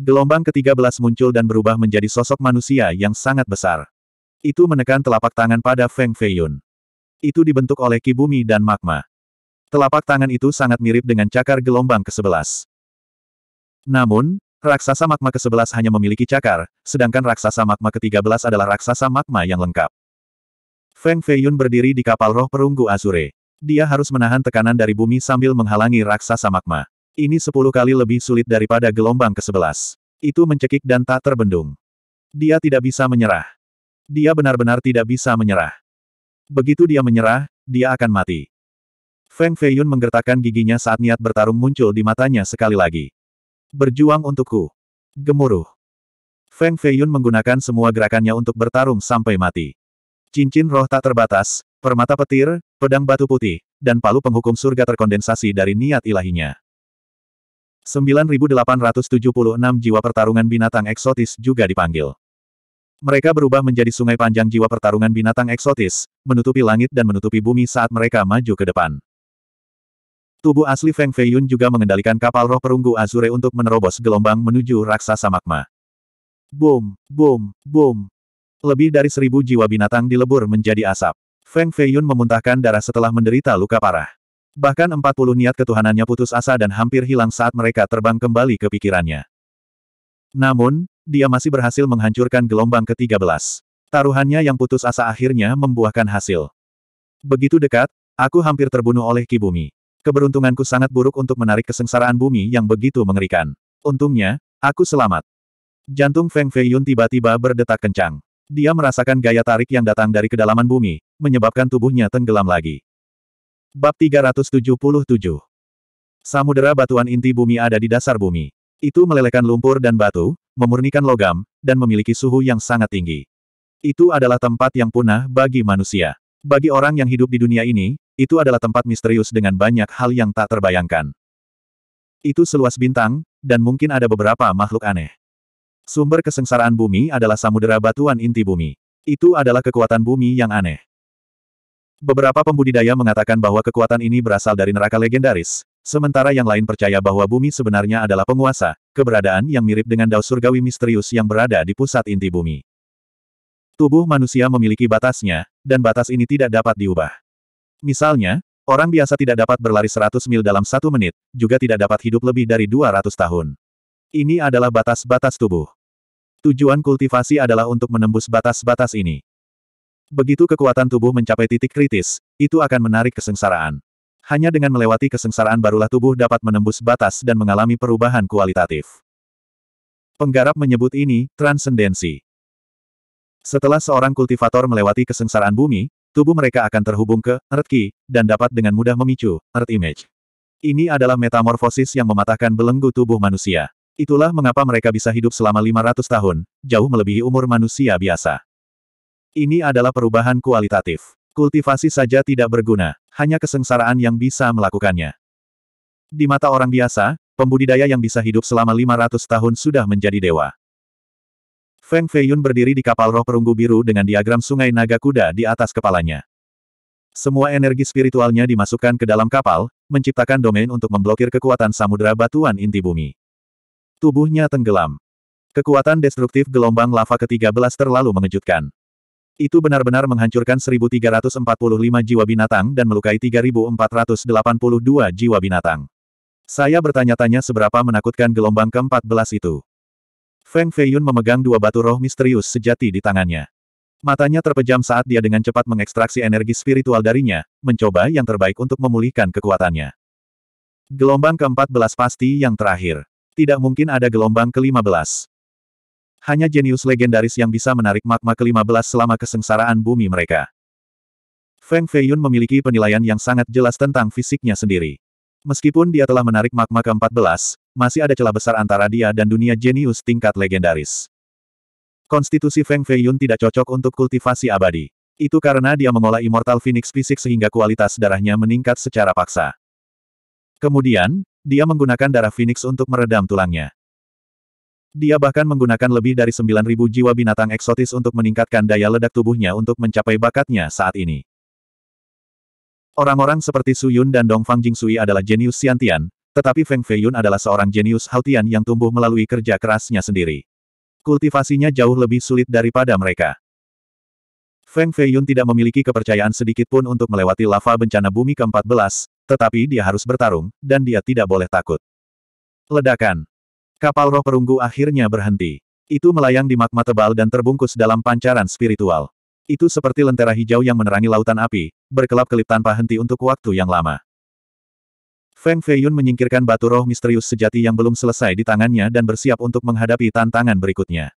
Gelombang ke-13 muncul dan berubah menjadi sosok manusia yang sangat besar. Itu menekan telapak tangan pada Feng Feiyun. Itu dibentuk oleh kibumi dan magma. Telapak tangan itu sangat mirip dengan cakar gelombang ke-11. Namun, raksasa magma ke-11 hanya memiliki cakar, sedangkan raksasa magma ke-13 adalah raksasa magma yang lengkap. Feng Feiyun berdiri di kapal roh perunggu Azure. Dia harus menahan tekanan dari bumi sambil menghalangi raksasa magma. Ini sepuluh kali lebih sulit daripada gelombang ke-11. Itu mencekik dan tak terbendung. Dia tidak bisa menyerah. Dia benar-benar tidak bisa menyerah. Begitu dia menyerah, dia akan mati. Feng Feiyun menggertakkan giginya saat niat bertarung muncul di matanya sekali lagi. Berjuang untukku. Gemuruh. Feng Feiyun menggunakan semua gerakannya untuk bertarung sampai mati. Cincin roh tak terbatas, permata petir, pedang batu putih, dan palu penghukum surga terkondensasi dari niat ilahinya. 9876 jiwa pertarungan binatang eksotis juga dipanggil. Mereka berubah menjadi sungai panjang jiwa pertarungan binatang eksotis, menutupi langit dan menutupi bumi saat mereka maju ke depan. Tubuh asli Feng Feiyun juga mengendalikan kapal roh perunggu Azure untuk menerobos gelombang menuju raksasa magma. Boom, boom, boom. Lebih dari seribu jiwa binatang dilebur menjadi asap. Feng Feiyun memuntahkan darah setelah menderita luka parah. Bahkan empat puluh niat ketuhanannya putus asa dan hampir hilang saat mereka terbang kembali ke pikirannya. Namun, dia masih berhasil menghancurkan gelombang ke-13. Taruhannya yang putus asa akhirnya membuahkan hasil. Begitu dekat, aku hampir terbunuh oleh Ki Bumi. Keberuntunganku sangat buruk untuk menarik kesengsaraan bumi yang begitu mengerikan. Untungnya, aku selamat. Jantung Feng Fei Yun tiba-tiba berdetak kencang. Dia merasakan gaya tarik yang datang dari kedalaman bumi, menyebabkan tubuhnya tenggelam lagi. Bab 377 Samudera batuan inti bumi ada di dasar bumi. Itu melelehkan lumpur dan batu, memurnikan logam, dan memiliki suhu yang sangat tinggi. Itu adalah tempat yang punah bagi manusia. Bagi orang yang hidup di dunia ini, itu adalah tempat misterius dengan banyak hal yang tak terbayangkan. Itu seluas bintang, dan mungkin ada beberapa makhluk aneh. Sumber kesengsaraan bumi adalah samudera batuan inti bumi. Itu adalah kekuatan bumi yang aneh. Beberapa pembudidaya mengatakan bahwa kekuatan ini berasal dari neraka legendaris, Sementara yang lain percaya bahwa bumi sebenarnya adalah penguasa, keberadaan yang mirip dengan dao surgawi misterius yang berada di pusat inti bumi. Tubuh manusia memiliki batasnya, dan batas ini tidak dapat diubah. Misalnya, orang biasa tidak dapat berlari 100 mil dalam satu menit, juga tidak dapat hidup lebih dari 200 tahun. Ini adalah batas-batas tubuh. Tujuan kultivasi adalah untuk menembus batas-batas ini. Begitu kekuatan tubuh mencapai titik kritis, itu akan menarik kesengsaraan. Hanya dengan melewati kesengsaraan barulah tubuh dapat menembus batas dan mengalami perubahan kualitatif. Penggarap menyebut ini transendensi. Setelah seorang kultivator melewati kesengsaraan bumi, tubuh mereka akan terhubung ke Earth Key, dan dapat dengan mudah memicu Earth Image. Ini adalah metamorfosis yang mematahkan belenggu tubuh manusia. Itulah mengapa mereka bisa hidup selama 500 tahun, jauh melebihi umur manusia biasa. Ini adalah perubahan kualitatif. Kultivasi saja tidak berguna hanya kesengsaraan yang bisa melakukannya. Di mata orang biasa, pembudidaya yang bisa hidup selama 500 tahun sudah menjadi dewa. Feng Feiyun berdiri di kapal roh perunggu biru dengan diagram sungai naga kuda di atas kepalanya. Semua energi spiritualnya dimasukkan ke dalam kapal, menciptakan domain untuk memblokir kekuatan samudera batuan inti bumi. Tubuhnya tenggelam. Kekuatan destruktif gelombang lava ke-13 terlalu mengejutkan. Itu benar-benar menghancurkan 1.345 jiwa binatang dan melukai 3.482 jiwa binatang. Saya bertanya-tanya seberapa menakutkan gelombang ke-14 itu. Feng Feiyun memegang dua batu roh misterius sejati di tangannya. Matanya terpejam saat dia dengan cepat mengekstraksi energi spiritual darinya, mencoba yang terbaik untuk memulihkan kekuatannya. Gelombang ke-14 pasti yang terakhir. Tidak mungkin ada gelombang ke-15. Hanya jenius legendaris yang bisa menarik magma ke-15 selama kesengsaraan bumi mereka. Feng Feiyun memiliki penilaian yang sangat jelas tentang fisiknya sendiri. Meskipun dia telah menarik magma ke-14, masih ada celah besar antara dia dan dunia jenius tingkat legendaris. Konstitusi Feng Feiyun tidak cocok untuk kultivasi abadi. Itu karena dia mengolah Immortal Phoenix fisik sehingga kualitas darahnya meningkat secara paksa. Kemudian, dia menggunakan darah Phoenix untuk meredam tulangnya. Dia bahkan menggunakan lebih dari 9.000 jiwa binatang eksotis untuk meningkatkan daya ledak tubuhnya untuk mencapai bakatnya saat ini. Orang-orang seperti Su Yun dan Dong Fang Jing Sui adalah jenius Xiantian, tetapi Feng Feiyun adalah seorang jenius Hautian yang tumbuh melalui kerja kerasnya sendiri. Kultivasinya jauh lebih sulit daripada mereka. Feng Feiyun tidak memiliki kepercayaan sedikit pun untuk melewati lava bencana bumi ke-14, tetapi dia harus bertarung, dan dia tidak boleh takut. Ledakan. Kapal roh perunggu akhirnya berhenti. Itu melayang di magma tebal dan terbungkus dalam pancaran spiritual. Itu seperti lentera hijau yang menerangi lautan api, berkelap-kelip tanpa henti untuk waktu yang lama. Feng Feiyun menyingkirkan batu roh misterius sejati yang belum selesai di tangannya dan bersiap untuk menghadapi tantangan berikutnya.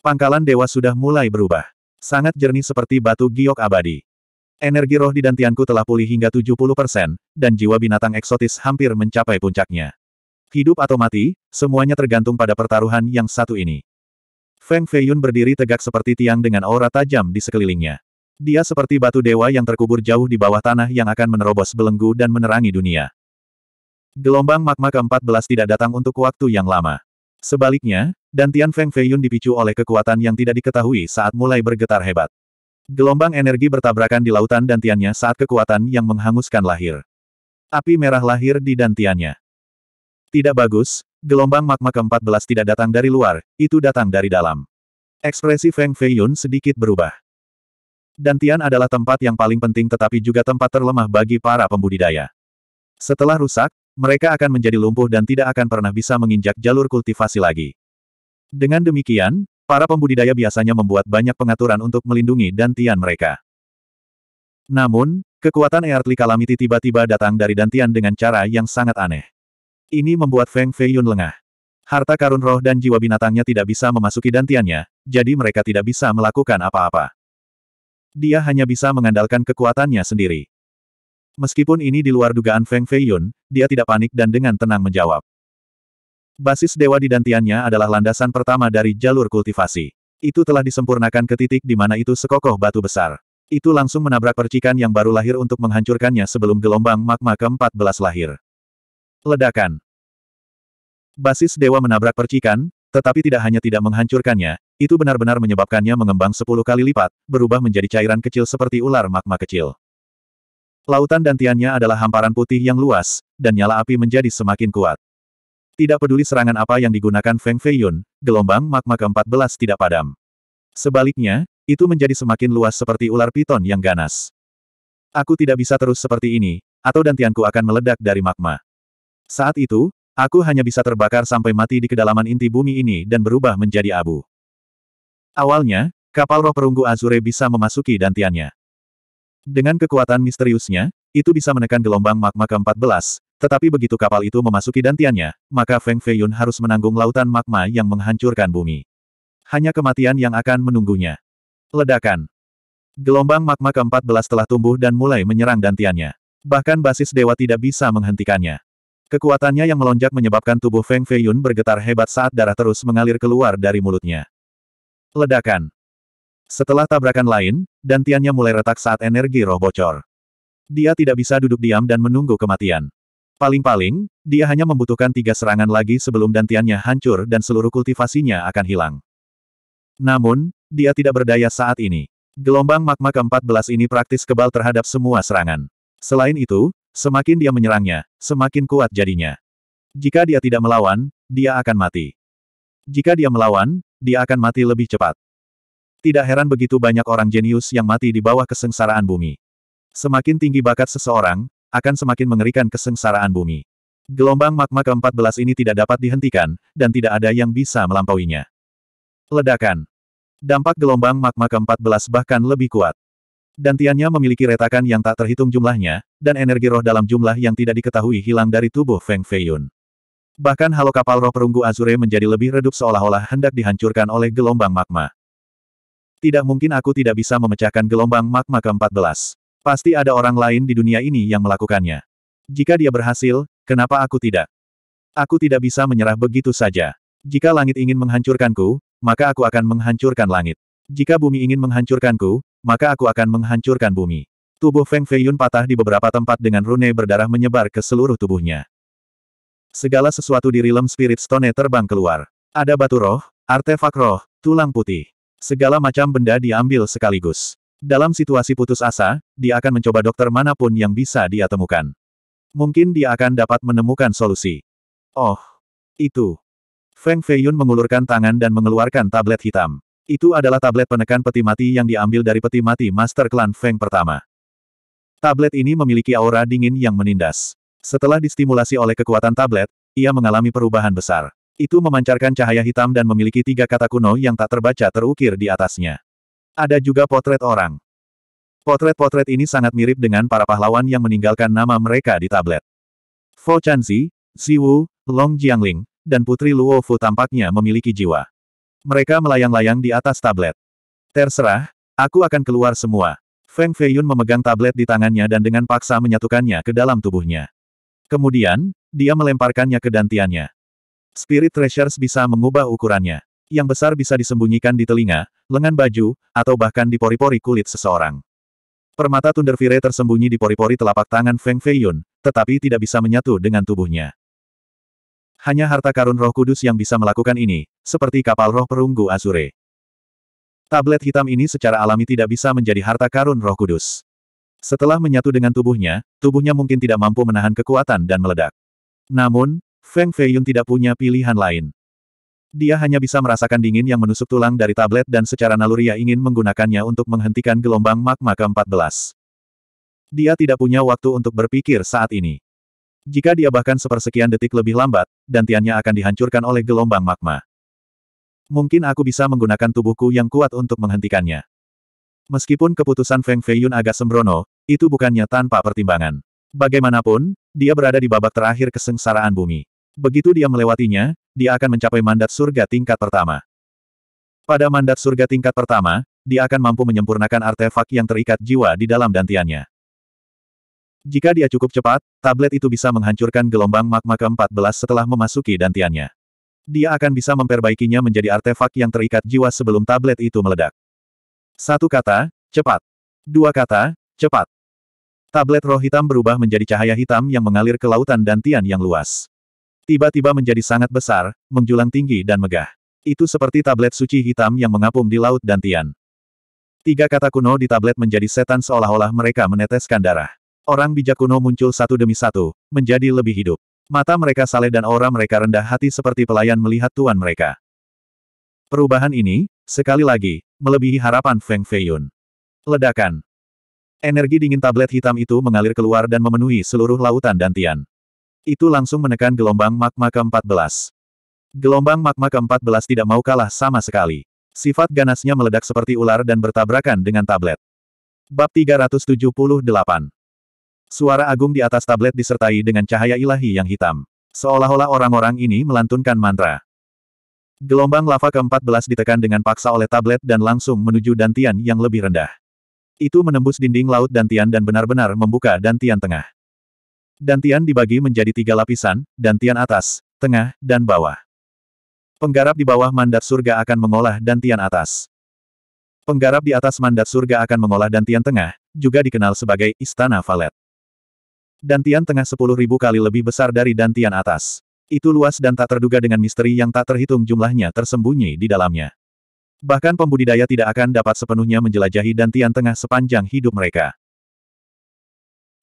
Pangkalan dewa sudah mulai berubah. Sangat jernih seperti batu giok abadi. Energi roh di dantianku telah pulih hingga 70%, dan jiwa binatang eksotis hampir mencapai puncaknya. Hidup atau mati, semuanya tergantung pada pertaruhan yang satu ini. Feng Feiyun berdiri tegak seperti tiang dengan aura tajam di sekelilingnya. Dia seperti batu dewa yang terkubur jauh di bawah tanah yang akan menerobos belenggu dan menerangi dunia. Gelombang magma ke-14 tidak datang untuk waktu yang lama. Sebaliknya, Dantian Feng Feiyun dipicu oleh kekuatan yang tidak diketahui saat mulai bergetar hebat. Gelombang energi bertabrakan di lautan dantiannya saat kekuatan yang menghanguskan lahir. Api merah lahir di dantiannya. Tidak bagus, gelombang magma ke-14 tidak datang dari luar, itu datang dari dalam. Ekspresi Feng Feiyun sedikit berubah. Dantian adalah tempat yang paling penting tetapi juga tempat terlemah bagi para pembudidaya. Setelah rusak, mereka akan menjadi lumpuh dan tidak akan pernah bisa menginjak jalur kultivasi lagi. Dengan demikian, para pembudidaya biasanya membuat banyak pengaturan untuk melindungi dantian mereka. Namun, kekuatan Eartli Calamity tiba-tiba datang dari dantian dengan cara yang sangat aneh. Ini membuat Feng Feiyun lengah. Harta karun roh dan jiwa binatangnya tidak bisa memasuki dantiannya, jadi mereka tidak bisa melakukan apa-apa. Dia hanya bisa mengandalkan kekuatannya sendiri. Meskipun ini di luar dugaan Feng Feiyun, dia tidak panik dan dengan tenang menjawab. Basis dewa di dantiannya adalah landasan pertama dari jalur kultivasi. Itu telah disempurnakan ke titik di mana itu sekokoh batu besar. Itu langsung menabrak percikan yang baru lahir untuk menghancurkannya sebelum gelombang magma ke-14 lahir. Ledakan. Basis dewa menabrak percikan, tetapi tidak hanya tidak menghancurkannya, itu benar-benar menyebabkannya mengembang sepuluh kali lipat, berubah menjadi cairan kecil seperti ular magma kecil. Lautan dantiannya adalah hamparan putih yang luas, dan nyala api menjadi semakin kuat. Tidak peduli serangan apa yang digunakan Feng Feiyun, gelombang magma ke-14 tidak padam. Sebaliknya, itu menjadi semakin luas seperti ular piton yang ganas. Aku tidak bisa terus seperti ini, atau dantianku akan meledak dari magma. Saat itu, Aku hanya bisa terbakar sampai mati di kedalaman inti bumi ini dan berubah menjadi abu. Awalnya, kapal roh perunggu Azure bisa memasuki dantiannya. Dengan kekuatan misteriusnya, itu bisa menekan gelombang magma ke-14, tetapi begitu kapal itu memasuki dantiannya, maka Feng Feiyun harus menanggung lautan magma yang menghancurkan bumi. Hanya kematian yang akan menunggunya. Ledakan. Gelombang magma ke-14 telah tumbuh dan mulai menyerang dantiannya. Bahkan basis dewa tidak bisa menghentikannya. Kekuatannya yang melonjak menyebabkan tubuh Feng Feiyun bergetar hebat saat darah terus mengalir keluar dari mulutnya. Ledakan. Setelah tabrakan lain, dantiannya mulai retak saat energi roh bocor. Dia tidak bisa duduk diam dan menunggu kematian. Paling-paling, dia hanya membutuhkan tiga serangan lagi sebelum dantiannya hancur dan seluruh kultivasinya akan hilang. Namun, dia tidak berdaya saat ini. Gelombang magma ke-14 ini praktis kebal terhadap semua serangan. Selain itu, Semakin dia menyerangnya, semakin kuat jadinya. Jika dia tidak melawan, dia akan mati. Jika dia melawan, dia akan mati lebih cepat. Tidak heran begitu banyak orang jenius yang mati di bawah kesengsaraan bumi. Semakin tinggi bakat seseorang, akan semakin mengerikan kesengsaraan bumi. Gelombang magma ke-14 ini tidak dapat dihentikan, dan tidak ada yang bisa melampauinya. Ledakan. Dampak gelombang magma ke-14 bahkan lebih kuat. Dantiannya memiliki retakan yang tak terhitung jumlahnya, dan energi roh dalam jumlah yang tidak diketahui hilang dari tubuh Feng Feiyun. Bahkan halo kapal roh perunggu Azure menjadi lebih redup seolah-olah hendak dihancurkan oleh gelombang magma. Tidak mungkin aku tidak bisa memecahkan gelombang magma ke-14. Pasti ada orang lain di dunia ini yang melakukannya. Jika dia berhasil, kenapa aku tidak? Aku tidak bisa menyerah begitu saja. Jika langit ingin menghancurkanku, maka aku akan menghancurkan langit. Jika bumi ingin menghancurkanku, maka aku akan menghancurkan bumi. Tubuh Feng Feiyun patah di beberapa tempat dengan rune berdarah menyebar ke seluruh tubuhnya. Segala sesuatu di realm Spirit Stone terbang keluar. Ada batu roh, artefak roh, tulang putih. Segala macam benda diambil sekaligus. Dalam situasi putus asa, dia akan mencoba dokter manapun yang bisa dia temukan. Mungkin dia akan dapat menemukan solusi. Oh, itu. Feng Feiyun mengulurkan tangan dan mengeluarkan tablet hitam. Itu adalah tablet penekan peti mati yang diambil dari peti mati Master Clan Feng pertama. Tablet ini memiliki aura dingin yang menindas. Setelah distimulasi oleh kekuatan tablet, ia mengalami perubahan besar. Itu memancarkan cahaya hitam dan memiliki tiga kata kuno yang tak terbaca terukir di atasnya. Ada juga potret orang. Potret-potret ini sangat mirip dengan para pahlawan yang meninggalkan nama mereka di tablet. Fo Chanzi, Zi Wu, Long Jiangling, dan Putri Luo Fu tampaknya memiliki jiwa. Mereka melayang-layang di atas tablet. Terserah, aku akan keluar semua. Feng Feiyun memegang tablet di tangannya dan dengan paksa menyatukannya ke dalam tubuhnya. Kemudian, dia melemparkannya ke dantiannya. Spirit Treasures bisa mengubah ukurannya. Yang besar bisa disembunyikan di telinga, lengan baju, atau bahkan di pori-pori kulit seseorang. Permata Thunder tersembunyi di pori-pori telapak tangan Feng Feiyun, tetapi tidak bisa menyatu dengan tubuhnya. Hanya harta karun roh kudus yang bisa melakukan ini, seperti kapal roh perunggu Azure. Tablet hitam ini secara alami tidak bisa menjadi harta karun roh kudus. Setelah menyatu dengan tubuhnya, tubuhnya mungkin tidak mampu menahan kekuatan dan meledak. Namun, Feng Feiyun tidak punya pilihan lain. Dia hanya bisa merasakan dingin yang menusuk tulang dari tablet dan secara naluriah ingin menggunakannya untuk menghentikan gelombang magma ke-14. Dia tidak punya waktu untuk berpikir saat ini. Jika dia bahkan sepersekian detik lebih lambat, dantiannya akan dihancurkan oleh gelombang magma. Mungkin aku bisa menggunakan tubuhku yang kuat untuk menghentikannya. Meskipun keputusan Feng Feiyun agak sembrono, itu bukannya tanpa pertimbangan. Bagaimanapun, dia berada di babak terakhir kesengsaraan bumi. Begitu dia melewatinya, dia akan mencapai mandat surga tingkat pertama. Pada mandat surga tingkat pertama, dia akan mampu menyempurnakan artefak yang terikat jiwa di dalam dantiannya. Jika dia cukup cepat, tablet itu bisa menghancurkan gelombang magma ke-14 setelah memasuki dantiannya. Dia akan bisa memperbaikinya menjadi artefak yang terikat jiwa sebelum tablet itu meledak. Satu kata, cepat. Dua kata, cepat. Tablet roh hitam berubah menjadi cahaya hitam yang mengalir ke lautan dantian yang luas. Tiba-tiba menjadi sangat besar, menjulang tinggi dan megah. Itu seperti tablet suci hitam yang mengapung di laut dantian. Tiga kata kuno di tablet menjadi setan seolah-olah mereka meneteskan darah. Orang bijak kuno muncul satu demi satu, menjadi lebih hidup. Mata mereka saleh dan aura mereka rendah hati seperti pelayan melihat tuan mereka. Perubahan ini, sekali lagi, melebihi harapan Feng Feiyun. Ledakan. Energi dingin tablet hitam itu mengalir keluar dan memenuhi seluruh lautan Dantian. Itu langsung menekan gelombang magma ke-14. Gelombang magma ke-14 tidak mau kalah sama sekali. Sifat ganasnya meledak seperti ular dan bertabrakan dengan tablet. Bab 378 Suara agung di atas tablet disertai dengan cahaya ilahi yang hitam. Seolah-olah orang-orang ini melantunkan mantra. Gelombang lava ke-14 ditekan dengan paksa oleh tablet dan langsung menuju dantian yang lebih rendah. Itu menembus dinding laut dantian dan benar-benar membuka dantian tengah. Dantian dibagi menjadi tiga lapisan, dantian atas, tengah, dan bawah. Penggarap di bawah mandat surga akan mengolah dantian atas. Penggarap di atas mandat surga akan mengolah dantian tengah, juga dikenal sebagai Istana Valet. Dantian tengah sepuluh ribu kali lebih besar dari dantian atas. Itu luas dan tak terduga dengan misteri yang tak terhitung jumlahnya tersembunyi di dalamnya. Bahkan pembudidaya tidak akan dapat sepenuhnya menjelajahi dantian tengah sepanjang hidup mereka.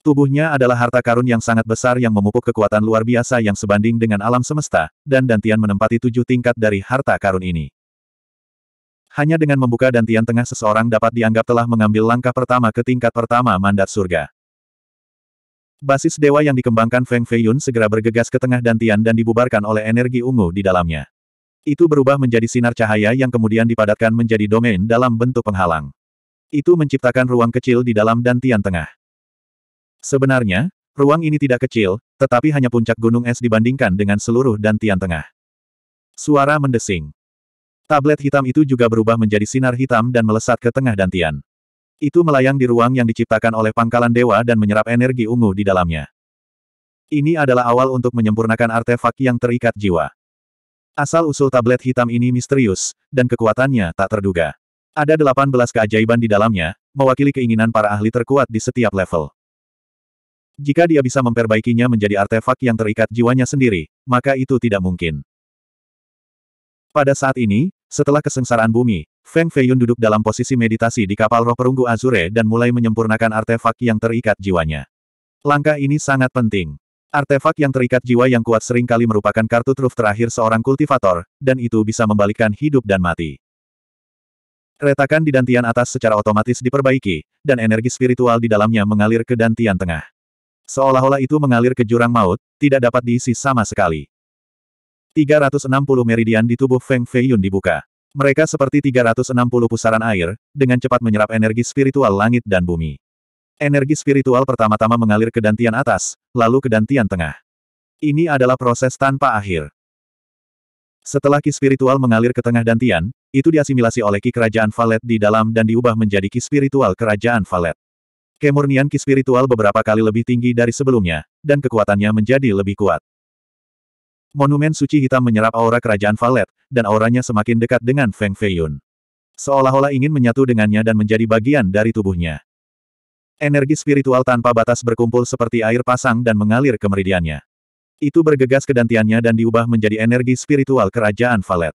Tubuhnya adalah harta karun yang sangat besar yang memupuk kekuatan luar biasa yang sebanding dengan alam semesta, dan Dantian menempati tujuh tingkat dari harta karun ini. Hanya dengan membuka Dantian tengah seseorang dapat dianggap telah mengambil langkah pertama ke tingkat pertama mandat surga. Basis dewa yang dikembangkan Feng Feiyun segera bergegas ke tengah dantian dan dibubarkan oleh energi ungu di dalamnya. Itu berubah menjadi sinar cahaya yang kemudian dipadatkan menjadi domain dalam bentuk penghalang. Itu menciptakan ruang kecil di dalam dantian tengah. Sebenarnya, ruang ini tidak kecil, tetapi hanya puncak gunung es dibandingkan dengan seluruh dantian tengah. Suara mendesing. Tablet hitam itu juga berubah menjadi sinar hitam dan melesat ke tengah dantian. Itu melayang di ruang yang diciptakan oleh pangkalan dewa dan menyerap energi ungu di dalamnya. Ini adalah awal untuk menyempurnakan artefak yang terikat jiwa. Asal-usul tablet hitam ini misterius, dan kekuatannya tak terduga. Ada 18 keajaiban di dalamnya, mewakili keinginan para ahli terkuat di setiap level. Jika dia bisa memperbaikinya menjadi artefak yang terikat jiwanya sendiri, maka itu tidak mungkin. Pada saat ini, setelah kesengsaraan bumi, Feng Feiyun duduk dalam posisi meditasi di kapal roh perunggu Azure dan mulai menyempurnakan artefak yang terikat jiwanya. Langkah ini sangat penting. Artefak yang terikat jiwa yang kuat seringkali merupakan kartu truf terakhir seorang kultivator, dan itu bisa membalikkan hidup dan mati. Retakan di dantian atas secara otomatis diperbaiki, dan energi spiritual di dalamnya mengalir ke dantian tengah. Seolah-olah itu mengalir ke jurang maut, tidak dapat diisi sama sekali. 360 meridian di tubuh Feng Feiyun dibuka. Mereka seperti 360 pusaran air, dengan cepat menyerap energi spiritual langit dan bumi. Energi spiritual pertama-tama mengalir ke dantian atas, lalu ke dantian tengah. Ini adalah proses tanpa akhir. Setelah ki spiritual mengalir ke tengah dantian, itu diasimilasi oleh ki kerajaan Valet di dalam dan diubah menjadi ki spiritual kerajaan Valet. Kemurnian ki spiritual beberapa kali lebih tinggi dari sebelumnya, dan kekuatannya menjadi lebih kuat. Monumen suci hitam menyerap aura kerajaan Valet, dan auranya semakin dekat dengan Feng Feiyun. Seolah-olah ingin menyatu dengannya dan menjadi bagian dari tubuhnya. Energi spiritual tanpa batas berkumpul seperti air pasang dan mengalir ke meridiannya. Itu bergegas ke dantiannya dan diubah menjadi energi spiritual kerajaan Valet.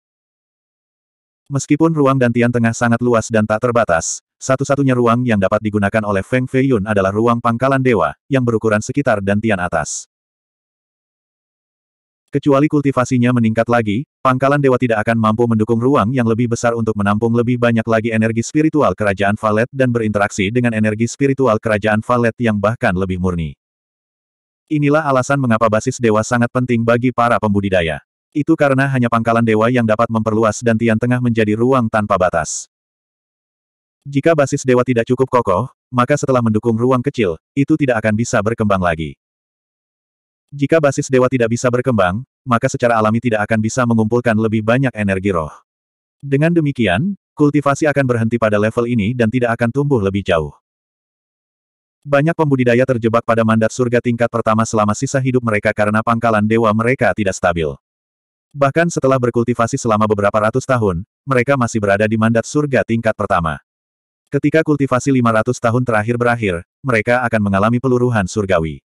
Meskipun ruang dantian tengah sangat luas dan tak terbatas, satu-satunya ruang yang dapat digunakan oleh Feng Feiyun adalah ruang pangkalan dewa, yang berukuran sekitar dantian atas. Kecuali kultivasinya meningkat lagi, pangkalan dewa tidak akan mampu mendukung ruang yang lebih besar untuk menampung lebih banyak lagi energi spiritual kerajaan Valet dan berinteraksi dengan energi spiritual kerajaan Valet yang bahkan lebih murni. Inilah alasan mengapa basis dewa sangat penting bagi para pembudidaya. Itu karena hanya pangkalan dewa yang dapat memperluas dan Tian Tengah menjadi ruang tanpa batas. Jika basis dewa tidak cukup kokoh, maka setelah mendukung ruang kecil, itu tidak akan bisa berkembang lagi. Jika basis dewa tidak bisa berkembang, maka secara alami tidak akan bisa mengumpulkan lebih banyak energi roh. Dengan demikian, kultivasi akan berhenti pada level ini dan tidak akan tumbuh lebih jauh. Banyak pembudidaya terjebak pada mandat surga tingkat pertama selama sisa hidup mereka karena pangkalan dewa mereka tidak stabil. Bahkan setelah berkultivasi selama beberapa ratus tahun, mereka masih berada di mandat surga tingkat pertama. Ketika kultivasi 500 tahun terakhir berakhir, mereka akan mengalami peluruhan surgawi.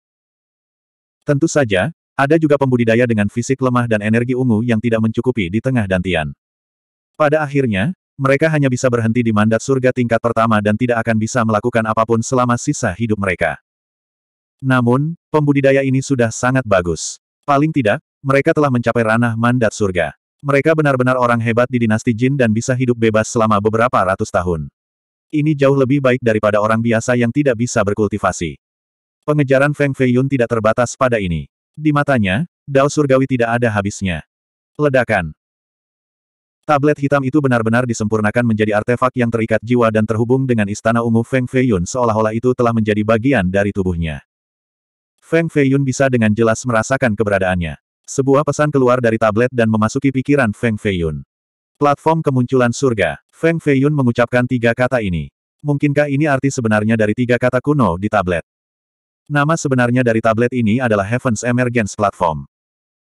Tentu saja, ada juga pembudidaya dengan fisik lemah dan energi ungu yang tidak mencukupi di tengah dantian. Pada akhirnya, mereka hanya bisa berhenti di mandat surga tingkat pertama dan tidak akan bisa melakukan apapun selama sisa hidup mereka. Namun, pembudidaya ini sudah sangat bagus. Paling tidak, mereka telah mencapai ranah mandat surga. Mereka benar-benar orang hebat di dinasti Jin dan bisa hidup bebas selama beberapa ratus tahun. Ini jauh lebih baik daripada orang biasa yang tidak bisa berkultivasi. Pengejaran Feng Feiyun tidak terbatas pada ini. Di matanya, Dao Surgawi tidak ada habisnya. Ledakan. Tablet hitam itu benar-benar disempurnakan menjadi artefak yang terikat jiwa dan terhubung dengan istana ungu Feng Feiyun seolah-olah itu telah menjadi bagian dari tubuhnya. Feng Feiyun bisa dengan jelas merasakan keberadaannya. Sebuah pesan keluar dari tablet dan memasuki pikiran Feng Feiyun. Platform kemunculan surga, Feng Feiyun mengucapkan tiga kata ini. Mungkinkah ini arti sebenarnya dari tiga kata kuno di tablet? Nama sebenarnya dari tablet ini adalah Heaven's Emergence Platform.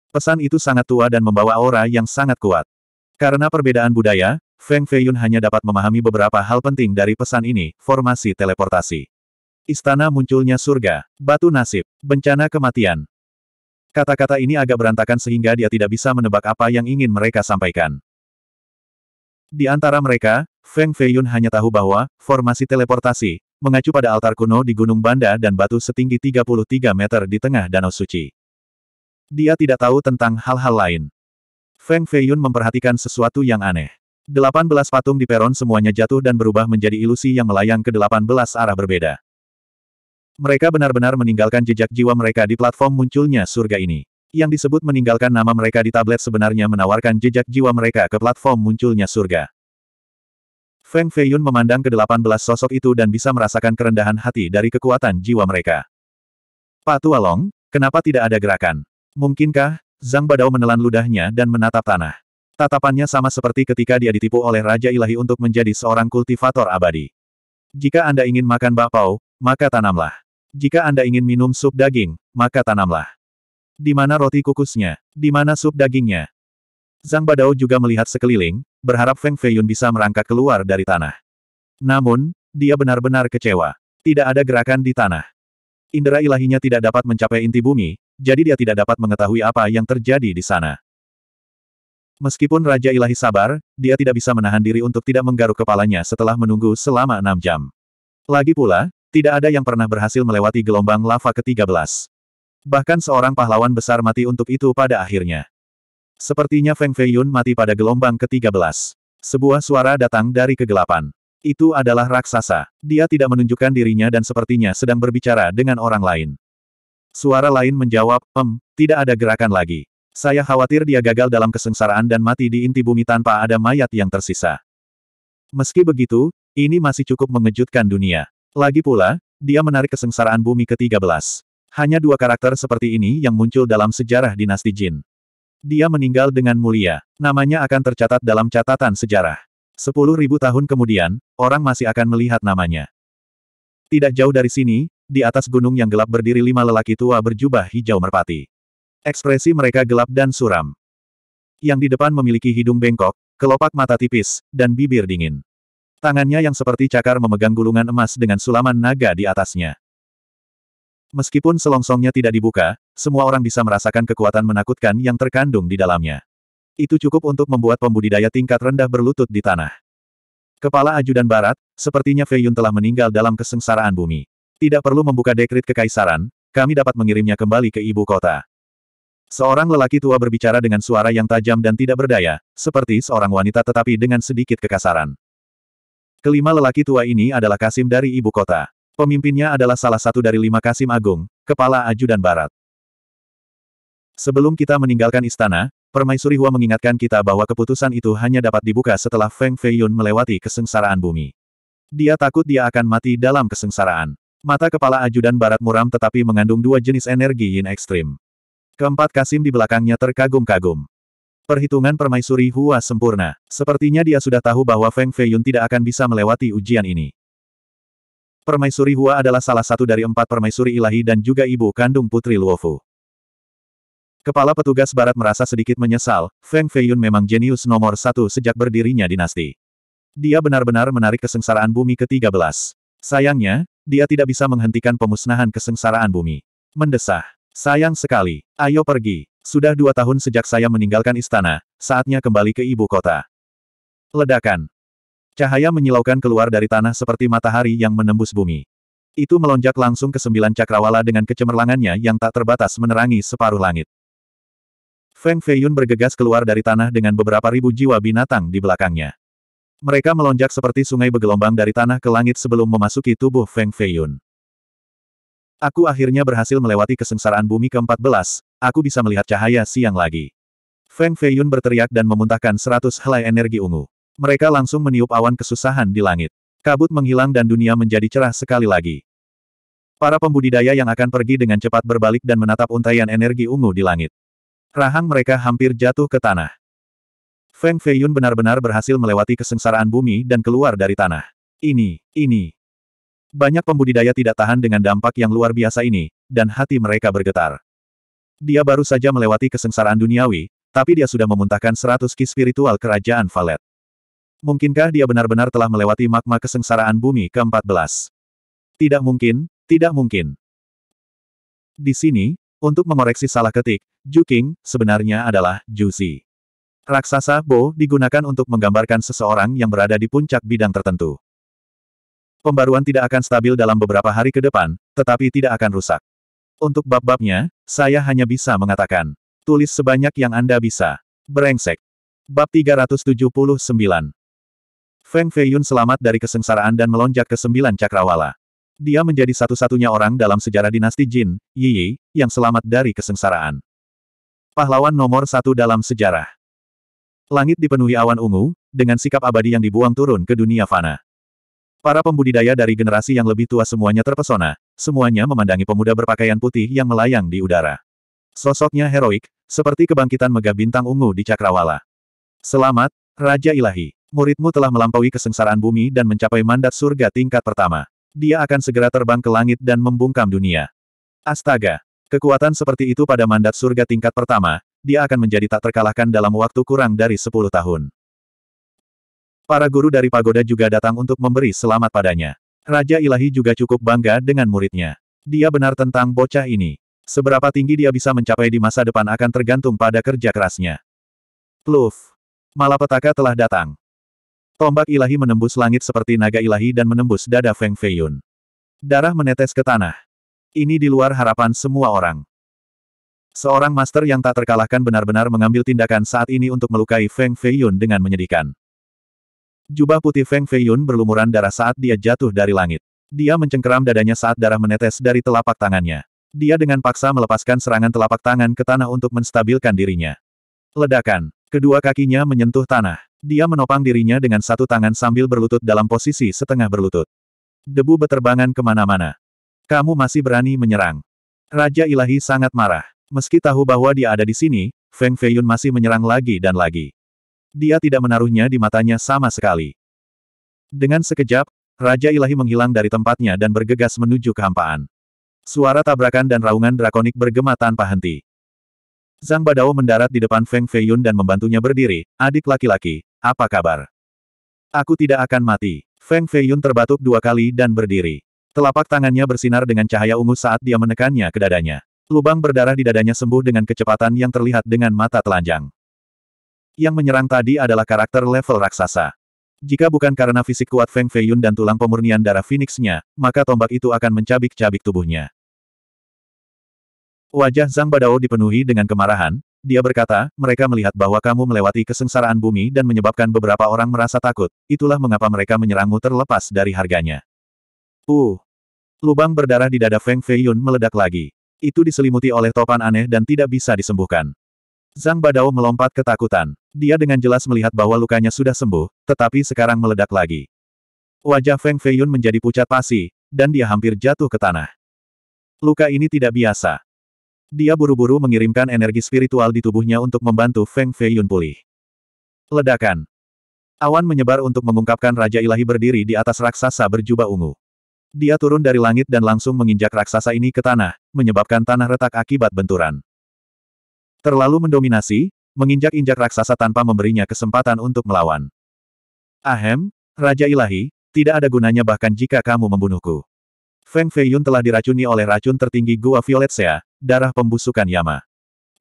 Pesan itu sangat tua dan membawa aura yang sangat kuat. Karena perbedaan budaya, Feng Feiyun hanya dapat memahami beberapa hal penting dari pesan ini, formasi teleportasi. Istana munculnya surga, batu nasib, bencana kematian. Kata-kata ini agak berantakan sehingga dia tidak bisa menebak apa yang ingin mereka sampaikan. Di antara mereka, Feng Feiyun hanya tahu bahwa formasi teleportasi mengacu pada altar kuno di Gunung Banda dan batu setinggi 33 meter di tengah Danau Suci. Dia tidak tahu tentang hal-hal lain. Feng Feiyun memperhatikan sesuatu yang aneh. 18 patung di peron semuanya jatuh dan berubah menjadi ilusi yang melayang ke 18 arah berbeda. Mereka benar-benar meninggalkan jejak jiwa mereka di platform munculnya surga ini. Yang disebut meninggalkan nama mereka di tablet sebenarnya menawarkan jejak jiwa mereka ke platform munculnya surga. Feng Feiyun memandang ke delapan belas sosok itu dan bisa merasakan kerendahan hati dari kekuatan jiwa mereka. Pak Long, kenapa tidak ada gerakan? Mungkinkah, Zhang Badao menelan ludahnya dan menatap tanah. Tatapannya sama seperti ketika dia ditipu oleh Raja Ilahi untuk menjadi seorang kultivator abadi. Jika Anda ingin makan bakpao, maka tanamlah. Jika Anda ingin minum sup daging, maka tanamlah. Di mana roti kukusnya? Di mana sup dagingnya? Zhang Badao juga melihat sekeliling, berharap Feng Feiyun bisa merangkak keluar dari tanah. Namun, dia benar-benar kecewa. Tidak ada gerakan di tanah. Indera ilahinya tidak dapat mencapai inti bumi, jadi dia tidak dapat mengetahui apa yang terjadi di sana. Meskipun Raja Ilahi sabar, dia tidak bisa menahan diri untuk tidak menggaruk kepalanya setelah menunggu selama enam jam. Lagi pula, tidak ada yang pernah berhasil melewati gelombang lava ke-13. Bahkan seorang pahlawan besar mati untuk itu pada akhirnya. Sepertinya Feng Feiyun mati pada gelombang ke-13. Sebuah suara datang dari kegelapan. Itu adalah raksasa. Dia tidak menunjukkan dirinya dan sepertinya sedang berbicara dengan orang lain. Suara lain menjawab, em, tidak ada gerakan lagi. Saya khawatir dia gagal dalam kesengsaraan dan mati di inti bumi tanpa ada mayat yang tersisa. Meski begitu, ini masih cukup mengejutkan dunia. Lagi pula, dia menarik kesengsaraan bumi ke-13. Hanya dua karakter seperti ini yang muncul dalam sejarah dinasti Jin. Dia meninggal dengan mulia. Namanya akan tercatat dalam catatan sejarah. Sepuluh ribu tahun kemudian, orang masih akan melihat namanya. Tidak jauh dari sini, di atas gunung yang gelap berdiri lima lelaki tua berjubah hijau merpati. Ekspresi mereka gelap dan suram. Yang di depan memiliki hidung bengkok, kelopak mata tipis, dan bibir dingin. Tangannya yang seperti cakar memegang gulungan emas dengan sulaman naga di atasnya. Meskipun selongsongnya tidak dibuka, semua orang bisa merasakan kekuatan menakutkan yang terkandung di dalamnya. Itu cukup untuk membuat pembudidaya tingkat rendah berlutut di tanah. Kepala Ajudan Barat, sepertinya Fei Yun telah meninggal dalam kesengsaraan bumi. Tidak perlu membuka dekrit kekaisaran, kami dapat mengirimnya kembali ke ibu kota. Seorang lelaki tua berbicara dengan suara yang tajam dan tidak berdaya, seperti seorang wanita tetapi dengan sedikit kekasaran. Kelima lelaki tua ini adalah Kasim dari ibu kota. Pemimpinnya adalah salah satu dari lima Kasim Agung, Kepala Ajudan Barat. Sebelum kita meninggalkan istana, Permaisuri Hua mengingatkan kita bahwa keputusan itu hanya dapat dibuka setelah Feng Feiyun melewati kesengsaraan bumi. Dia takut dia akan mati dalam kesengsaraan. Mata kepala ajudan barat muram tetapi mengandung dua jenis energi yin ekstrim. Keempat Kasim di belakangnya terkagum-kagum. Perhitungan permaisuri Hua sempurna. Sepertinya dia sudah tahu bahwa Feng Feiyun tidak akan bisa melewati ujian ini. Permaisuri Hua adalah salah satu dari empat permaisuri ilahi dan juga ibu kandung Putri Luofu. Kepala petugas barat merasa sedikit menyesal, Feng Feiyun memang jenius nomor satu sejak berdirinya dinasti. Dia benar-benar menarik kesengsaraan bumi ke-13. Sayangnya, dia tidak bisa menghentikan pemusnahan kesengsaraan bumi. Mendesah. Sayang sekali. Ayo pergi. Sudah dua tahun sejak saya meninggalkan istana, saatnya kembali ke ibu kota. Ledakan. Cahaya menyilaukan keluar dari tanah seperti matahari yang menembus bumi. Itu melonjak langsung ke sembilan cakrawala dengan kecemerlangannya yang tak terbatas menerangi separuh langit. Feng Feiyun bergegas keluar dari tanah dengan beberapa ribu jiwa binatang di belakangnya. Mereka melonjak seperti sungai bergelombang dari tanah ke langit sebelum memasuki tubuh Feng Feiyun. Aku akhirnya berhasil melewati kesengsaraan bumi ke-14, aku bisa melihat cahaya siang lagi. Feng Feiyun berteriak dan memuntahkan seratus helai energi ungu. Mereka langsung meniup awan kesusahan di langit. Kabut menghilang dan dunia menjadi cerah sekali lagi. Para pembudidaya yang akan pergi dengan cepat berbalik dan menatap untaian energi ungu di langit. Rahang mereka hampir jatuh ke tanah. Feng Feiyun benar-benar berhasil melewati kesengsaraan bumi dan keluar dari tanah. Ini, ini. Banyak pembudidaya tidak tahan dengan dampak yang luar biasa ini, dan hati mereka bergetar. Dia baru saja melewati kesengsaraan duniawi, tapi dia sudah memuntahkan seratus ki spiritual kerajaan Valet. Mungkinkah dia benar-benar telah melewati magma kesengsaraan bumi ke-14? Tidak mungkin, tidak mungkin. Di sini, untuk mengoreksi salah ketik, Juking sebenarnya adalah Juzi. Raksasa Bo digunakan untuk menggambarkan seseorang yang berada di puncak bidang tertentu. Pembaruan tidak akan stabil dalam beberapa hari ke depan, tetapi tidak akan rusak. Untuk bab-babnya, saya hanya bisa mengatakan, tulis sebanyak yang Anda bisa. Brengsek. Bab 379 Feng Feiyun selamat dari kesengsaraan dan melonjak ke sembilan cakrawala. Dia menjadi satu-satunya orang dalam sejarah dinasti Jin, Yi, yang selamat dari kesengsaraan. Pahlawan nomor satu dalam sejarah. Langit dipenuhi awan ungu, dengan sikap abadi yang dibuang turun ke dunia fana. Para pembudidaya dari generasi yang lebih tua semuanya terpesona, semuanya memandangi pemuda berpakaian putih yang melayang di udara. Sosoknya heroik, seperti kebangkitan mega bintang ungu di Cakrawala. Selamat, Raja Ilahi. Muridmu telah melampaui kesengsaraan bumi dan mencapai mandat surga tingkat pertama. Dia akan segera terbang ke langit dan membungkam dunia. Astaga! Kekuatan seperti itu pada mandat surga tingkat pertama, dia akan menjadi tak terkalahkan dalam waktu kurang dari 10 tahun. Para guru dari pagoda juga datang untuk memberi selamat padanya. Raja Ilahi juga cukup bangga dengan muridnya. Dia benar tentang bocah ini. Seberapa tinggi dia bisa mencapai di masa depan akan tergantung pada kerja kerasnya. Pluf. Malapetaka telah datang. Tombak ilahi menembus langit seperti naga ilahi dan menembus dada Feng Feiyun. Darah menetes ke tanah. Ini di luar harapan semua orang. Seorang master yang tak terkalahkan benar-benar mengambil tindakan saat ini untuk melukai Feng Feiyun dengan menyedihkan. Jubah putih Feng Feiyun berlumuran darah saat dia jatuh dari langit. Dia mencengkeram dadanya saat darah menetes dari telapak tangannya. Dia dengan paksa melepaskan serangan telapak tangan ke tanah untuk menstabilkan dirinya. Ledakan. Kedua kakinya menyentuh tanah. Dia menopang dirinya dengan satu tangan sambil berlutut dalam posisi setengah berlutut. Debu beterbangan kemana-mana. Kamu masih berani menyerang. Raja Ilahi sangat marah. Meski tahu bahwa dia ada di sini, Feng Feiyun masih menyerang lagi dan lagi. Dia tidak menaruhnya di matanya sama sekali. Dengan sekejap, Raja Ilahi menghilang dari tempatnya dan bergegas menuju kehampaan. Suara tabrakan dan raungan drakonik bergema tanpa henti. Zhang Badao mendarat di depan Feng Feiyun dan membantunya berdiri, adik laki-laki, apa kabar? Aku tidak akan mati. Feng Feiyun terbatuk dua kali dan berdiri. Telapak tangannya bersinar dengan cahaya ungu saat dia menekannya ke dadanya. Lubang berdarah di dadanya sembuh dengan kecepatan yang terlihat dengan mata telanjang. Yang menyerang tadi adalah karakter level raksasa. Jika bukan karena fisik kuat Feng Feiyun dan tulang pemurnian darah Phoenix-nya, maka tombak itu akan mencabik-cabik tubuhnya. Wajah Zhang Badao dipenuhi dengan kemarahan, dia berkata, mereka melihat bahwa kamu melewati kesengsaraan bumi dan menyebabkan beberapa orang merasa takut, itulah mengapa mereka menyerangmu terlepas dari harganya. Uh! Lubang berdarah di dada Feng Feiyun meledak lagi. Itu diselimuti oleh topan aneh dan tidak bisa disembuhkan. Zhang Badao melompat ketakutan. Dia dengan jelas melihat bahwa lukanya sudah sembuh, tetapi sekarang meledak lagi. Wajah Feng Feiyun menjadi pucat pasi, dan dia hampir jatuh ke tanah. Luka ini tidak biasa. Dia buru-buru mengirimkan energi spiritual di tubuhnya untuk membantu Feng Fei Yun pulih. Ledakan. Awan menyebar untuk mengungkapkan Raja Ilahi berdiri di atas raksasa berjubah ungu. Dia turun dari langit dan langsung menginjak raksasa ini ke tanah, menyebabkan tanah retak akibat benturan. Terlalu mendominasi, menginjak-injak raksasa tanpa memberinya kesempatan untuk melawan. Ahem, Raja Ilahi, tidak ada gunanya bahkan jika kamu membunuhku. Feng Feiyun telah diracuni oleh racun tertinggi Gua Violet Sea, darah pembusukan Yama.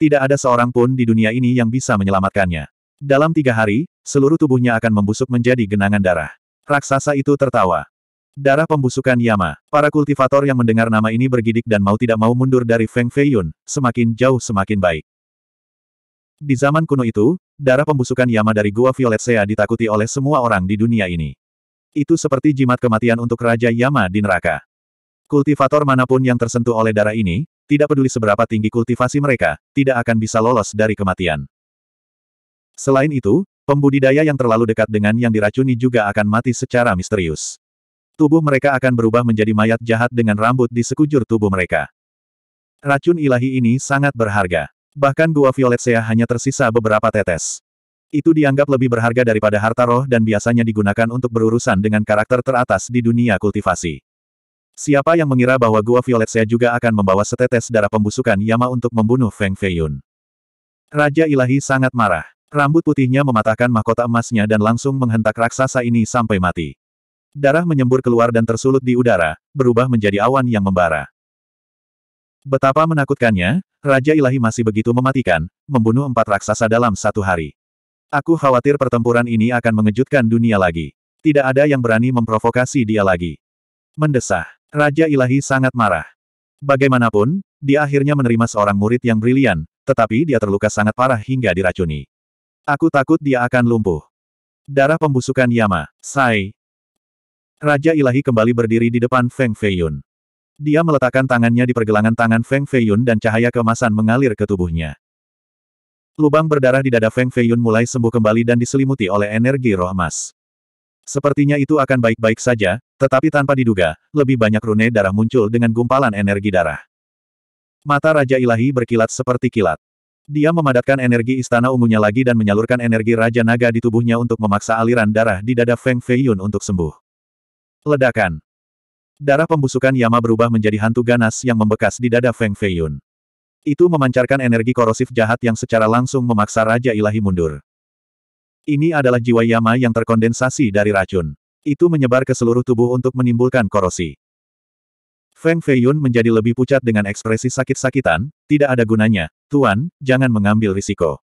Tidak ada seorang pun di dunia ini yang bisa menyelamatkannya. Dalam tiga hari, seluruh tubuhnya akan membusuk menjadi genangan darah. Raksasa itu tertawa. Darah pembusukan Yama. Para kultivator yang mendengar nama ini bergidik dan mau tidak mau mundur dari Feng Feiyun, semakin jauh semakin baik. Di zaman kuno itu, darah pembusukan Yama dari Gua Violet Sea ditakuti oleh semua orang di dunia ini. Itu seperti jimat kematian untuk Raja Yama di neraka. Kultivator manapun yang tersentuh oleh darah ini, tidak peduli seberapa tinggi kultivasi mereka, tidak akan bisa lolos dari kematian. Selain itu, pembudidaya yang terlalu dekat dengan yang diracuni juga akan mati secara misterius. Tubuh mereka akan berubah menjadi mayat jahat dengan rambut di sekujur tubuh mereka. Racun ilahi ini sangat berharga. Bahkan gua Violet Sea hanya tersisa beberapa tetes. Itu dianggap lebih berharga daripada harta roh dan biasanya digunakan untuk berurusan dengan karakter teratas di dunia kultivasi. Siapa yang mengira bahwa Gua Violet saya juga akan membawa setetes darah pembusukan Yama untuk membunuh Feng Feiyun? Raja Ilahi sangat marah. Rambut putihnya mematahkan mahkota emasnya dan langsung menghentak raksasa ini sampai mati. Darah menyembur keluar dan tersulut di udara, berubah menjadi awan yang membara. Betapa menakutkannya, Raja Ilahi masih begitu mematikan, membunuh empat raksasa dalam satu hari. Aku khawatir pertempuran ini akan mengejutkan dunia lagi. Tidak ada yang berani memprovokasi dia lagi. Mendesah. Raja Ilahi sangat marah. Bagaimanapun, dia akhirnya menerima seorang murid yang brilian, tetapi dia terluka sangat parah hingga diracuni. Aku takut dia akan lumpuh. Darah pembusukan Yama, Sai. Raja Ilahi kembali berdiri di depan Feng Feiyun. Dia meletakkan tangannya di pergelangan tangan Feng Feiyun dan cahaya kemasan mengalir ke tubuhnya. Lubang berdarah di dada Feng Feiyun mulai sembuh kembali dan diselimuti oleh energi roh emas. Sepertinya itu akan baik-baik saja, tetapi tanpa diduga, lebih banyak rune darah muncul dengan gumpalan energi darah. Mata Raja Ilahi berkilat seperti kilat. Dia memadatkan energi istana ungunya lagi dan menyalurkan energi Raja Naga di tubuhnya untuk memaksa aliran darah di dada Feng Feiyun untuk sembuh. Ledakan. Darah pembusukan Yama berubah menjadi hantu ganas yang membekas di dada Feng Feiyun. Itu memancarkan energi korosif jahat yang secara langsung memaksa Raja Ilahi mundur. Ini adalah jiwa Yama yang terkondensasi dari racun. Itu menyebar ke seluruh tubuh untuk menimbulkan korosi. Feng Feiyun menjadi lebih pucat dengan ekspresi sakit-sakitan, tidak ada gunanya, Tuan, jangan mengambil risiko.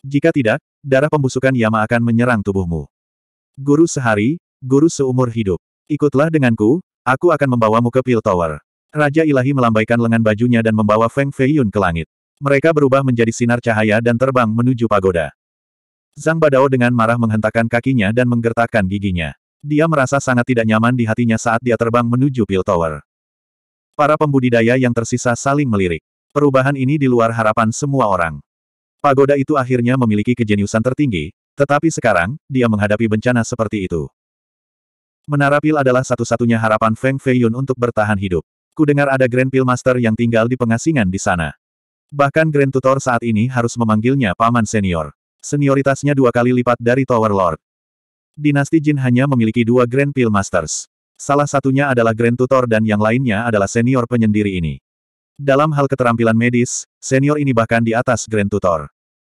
Jika tidak, darah pembusukan Yama akan menyerang tubuhmu. Guru sehari, guru seumur hidup. Ikutlah denganku, aku akan membawamu ke Pil Tower. Raja Ilahi melambaikan lengan bajunya dan membawa Feng Feiyun ke langit. Mereka berubah menjadi sinar cahaya dan terbang menuju pagoda. Zhang Badao dengan marah menghentakkan kakinya dan menggertakkan giginya. Dia merasa sangat tidak nyaman di hatinya saat dia terbang menuju Pill Tower. Para pembudidaya yang tersisa saling melirik. Perubahan ini di luar harapan semua orang. Pagoda itu akhirnya memiliki kejeniusan tertinggi, tetapi sekarang, dia menghadapi bencana seperti itu. Menara Pil adalah satu-satunya harapan Feng Feiyun untuk bertahan hidup. Kudengar ada Grand Pil Master yang tinggal di pengasingan di sana. Bahkan Grand Tutor saat ini harus memanggilnya Paman Senior. Senioritasnya dua kali lipat dari Tower Lord. Dinasti Jin hanya memiliki dua Grand Pill Masters. Salah satunya adalah Grand Tutor dan yang lainnya adalah senior penyendiri ini. Dalam hal keterampilan medis, senior ini bahkan di atas Grand Tutor.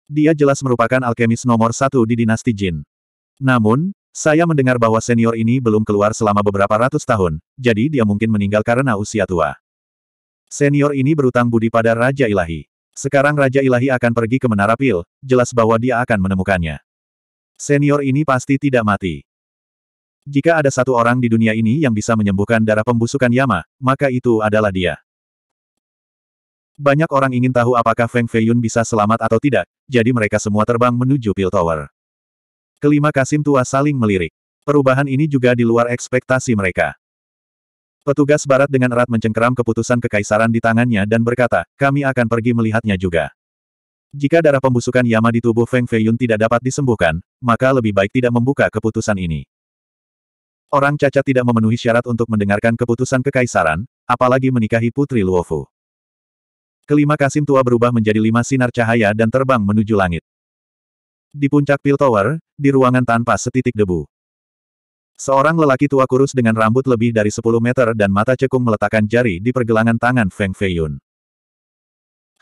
Dia jelas merupakan alkemis nomor satu di dinasti Jin. Namun, saya mendengar bahwa senior ini belum keluar selama beberapa ratus tahun, jadi dia mungkin meninggal karena usia tua. Senior ini berutang budi pada Raja Ilahi. Sekarang Raja Ilahi akan pergi ke Menara Pil, jelas bahwa dia akan menemukannya. Senior ini pasti tidak mati. Jika ada satu orang di dunia ini yang bisa menyembuhkan darah pembusukan Yama, maka itu adalah dia. Banyak orang ingin tahu apakah Feng Feiyun bisa selamat atau tidak, jadi mereka semua terbang menuju Pil Tower. Kelima Kasim tua saling melirik. Perubahan ini juga di luar ekspektasi mereka. Petugas barat dengan erat mencengkeram keputusan kekaisaran di tangannya dan berkata, kami akan pergi melihatnya juga. Jika darah pembusukan Yama di tubuh Feng Feiyun tidak dapat disembuhkan, maka lebih baik tidak membuka keputusan ini. Orang cacat tidak memenuhi syarat untuk mendengarkan keputusan kekaisaran, apalagi menikahi Putri Luofu. Kelima kasim tua berubah menjadi lima sinar cahaya dan terbang menuju langit. Di puncak Pil Tower, di ruangan tanpa setitik debu. Seorang lelaki tua kurus dengan rambut lebih dari 10 meter dan mata cekung meletakkan jari di pergelangan tangan Feng Feiyun.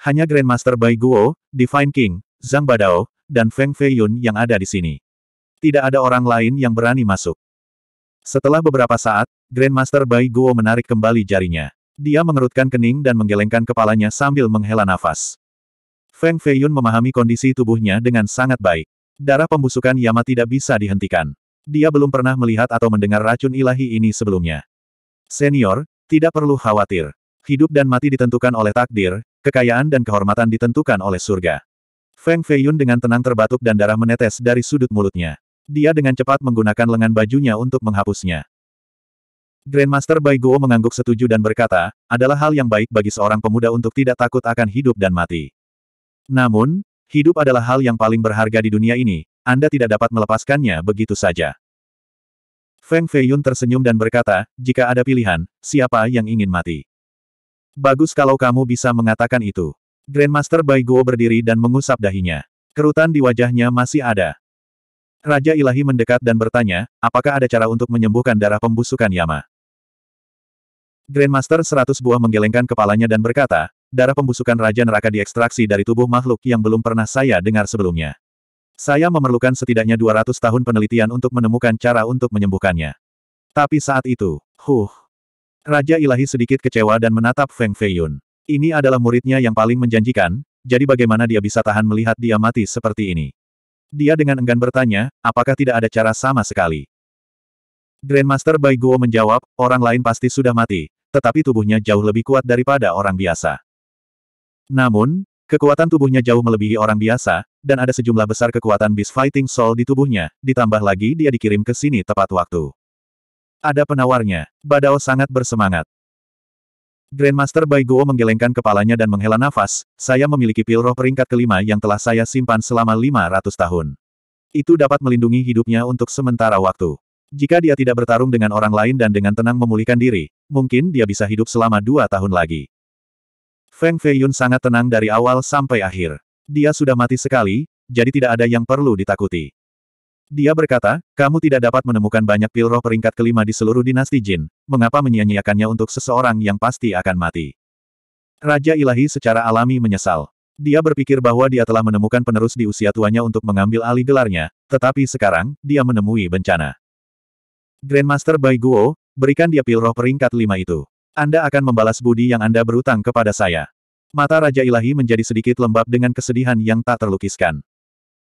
Hanya Grandmaster Bai Guo, Divine King, Zhang Badao, dan Feng Feiyun yang ada di sini. Tidak ada orang lain yang berani masuk. Setelah beberapa saat, Grandmaster Bai Guo menarik kembali jarinya. Dia mengerutkan kening dan menggelengkan kepalanya sambil menghela nafas. Feng Feiyun memahami kondisi tubuhnya dengan sangat baik. Darah pembusukan Yama tidak bisa dihentikan. Dia belum pernah melihat atau mendengar racun ilahi ini sebelumnya. Senior, tidak perlu khawatir. Hidup dan mati ditentukan oleh takdir, Kekayaan dan kehormatan ditentukan oleh surga. Feng Feiyun dengan tenang terbatuk dan darah menetes dari sudut mulutnya. Dia dengan cepat menggunakan lengan bajunya untuk menghapusnya. Grandmaster Bai Guo mengangguk setuju dan berkata, adalah hal yang baik bagi seorang pemuda untuk tidak takut akan hidup dan mati. Namun, hidup adalah hal yang paling berharga di dunia ini, Anda tidak dapat melepaskannya begitu saja. Feng Feiyun tersenyum dan berkata, jika ada pilihan, siapa yang ingin mati? Bagus kalau kamu bisa mengatakan itu. Grandmaster Baiguo berdiri dan mengusap dahinya. Kerutan di wajahnya masih ada. Raja Ilahi mendekat dan bertanya, apakah ada cara untuk menyembuhkan darah pembusukan Yama? Grandmaster seratus buah menggelengkan kepalanya dan berkata, darah pembusukan Raja Neraka diekstraksi dari tubuh makhluk yang belum pernah saya dengar sebelumnya. Saya memerlukan setidaknya 200 tahun penelitian untuk menemukan cara untuk menyembuhkannya. Tapi saat itu, huh, Raja Ilahi sedikit kecewa dan menatap Feng Feiyun. Ini adalah muridnya yang paling menjanjikan, jadi bagaimana dia bisa tahan melihat dia mati seperti ini? Dia dengan enggan bertanya, apakah tidak ada cara sama sekali? Grandmaster Bai Guo menjawab, orang lain pasti sudah mati, tetapi tubuhnya jauh lebih kuat daripada orang biasa. Namun, kekuatan tubuhnya jauh melebihi orang biasa, dan ada sejumlah besar kekuatan Beast Fighting Soul di tubuhnya, ditambah lagi dia dikirim ke sini tepat waktu. Ada penawarnya. Badao sangat bersemangat. Grandmaster Bai Guo menggelengkan kepalanya dan menghela nafas, saya memiliki pil roh peringkat kelima yang telah saya simpan selama 500 tahun. Itu dapat melindungi hidupnya untuk sementara waktu. Jika dia tidak bertarung dengan orang lain dan dengan tenang memulihkan diri, mungkin dia bisa hidup selama dua tahun lagi. Feng Feiyun sangat tenang dari awal sampai akhir. Dia sudah mati sekali, jadi tidak ada yang perlu ditakuti. Dia berkata, kamu tidak dapat menemukan banyak pil roh peringkat kelima di seluruh dinasti Jin, mengapa menyia-nyiakannya untuk seseorang yang pasti akan mati. Raja Ilahi secara alami menyesal. Dia berpikir bahwa dia telah menemukan penerus di usia tuanya untuk mengambil alih gelarnya, tetapi sekarang, dia menemui bencana. Grandmaster Bai Guo, berikan dia pil roh peringkat lima itu. Anda akan membalas budi yang Anda berutang kepada saya. Mata Raja Ilahi menjadi sedikit lembab dengan kesedihan yang tak terlukiskan.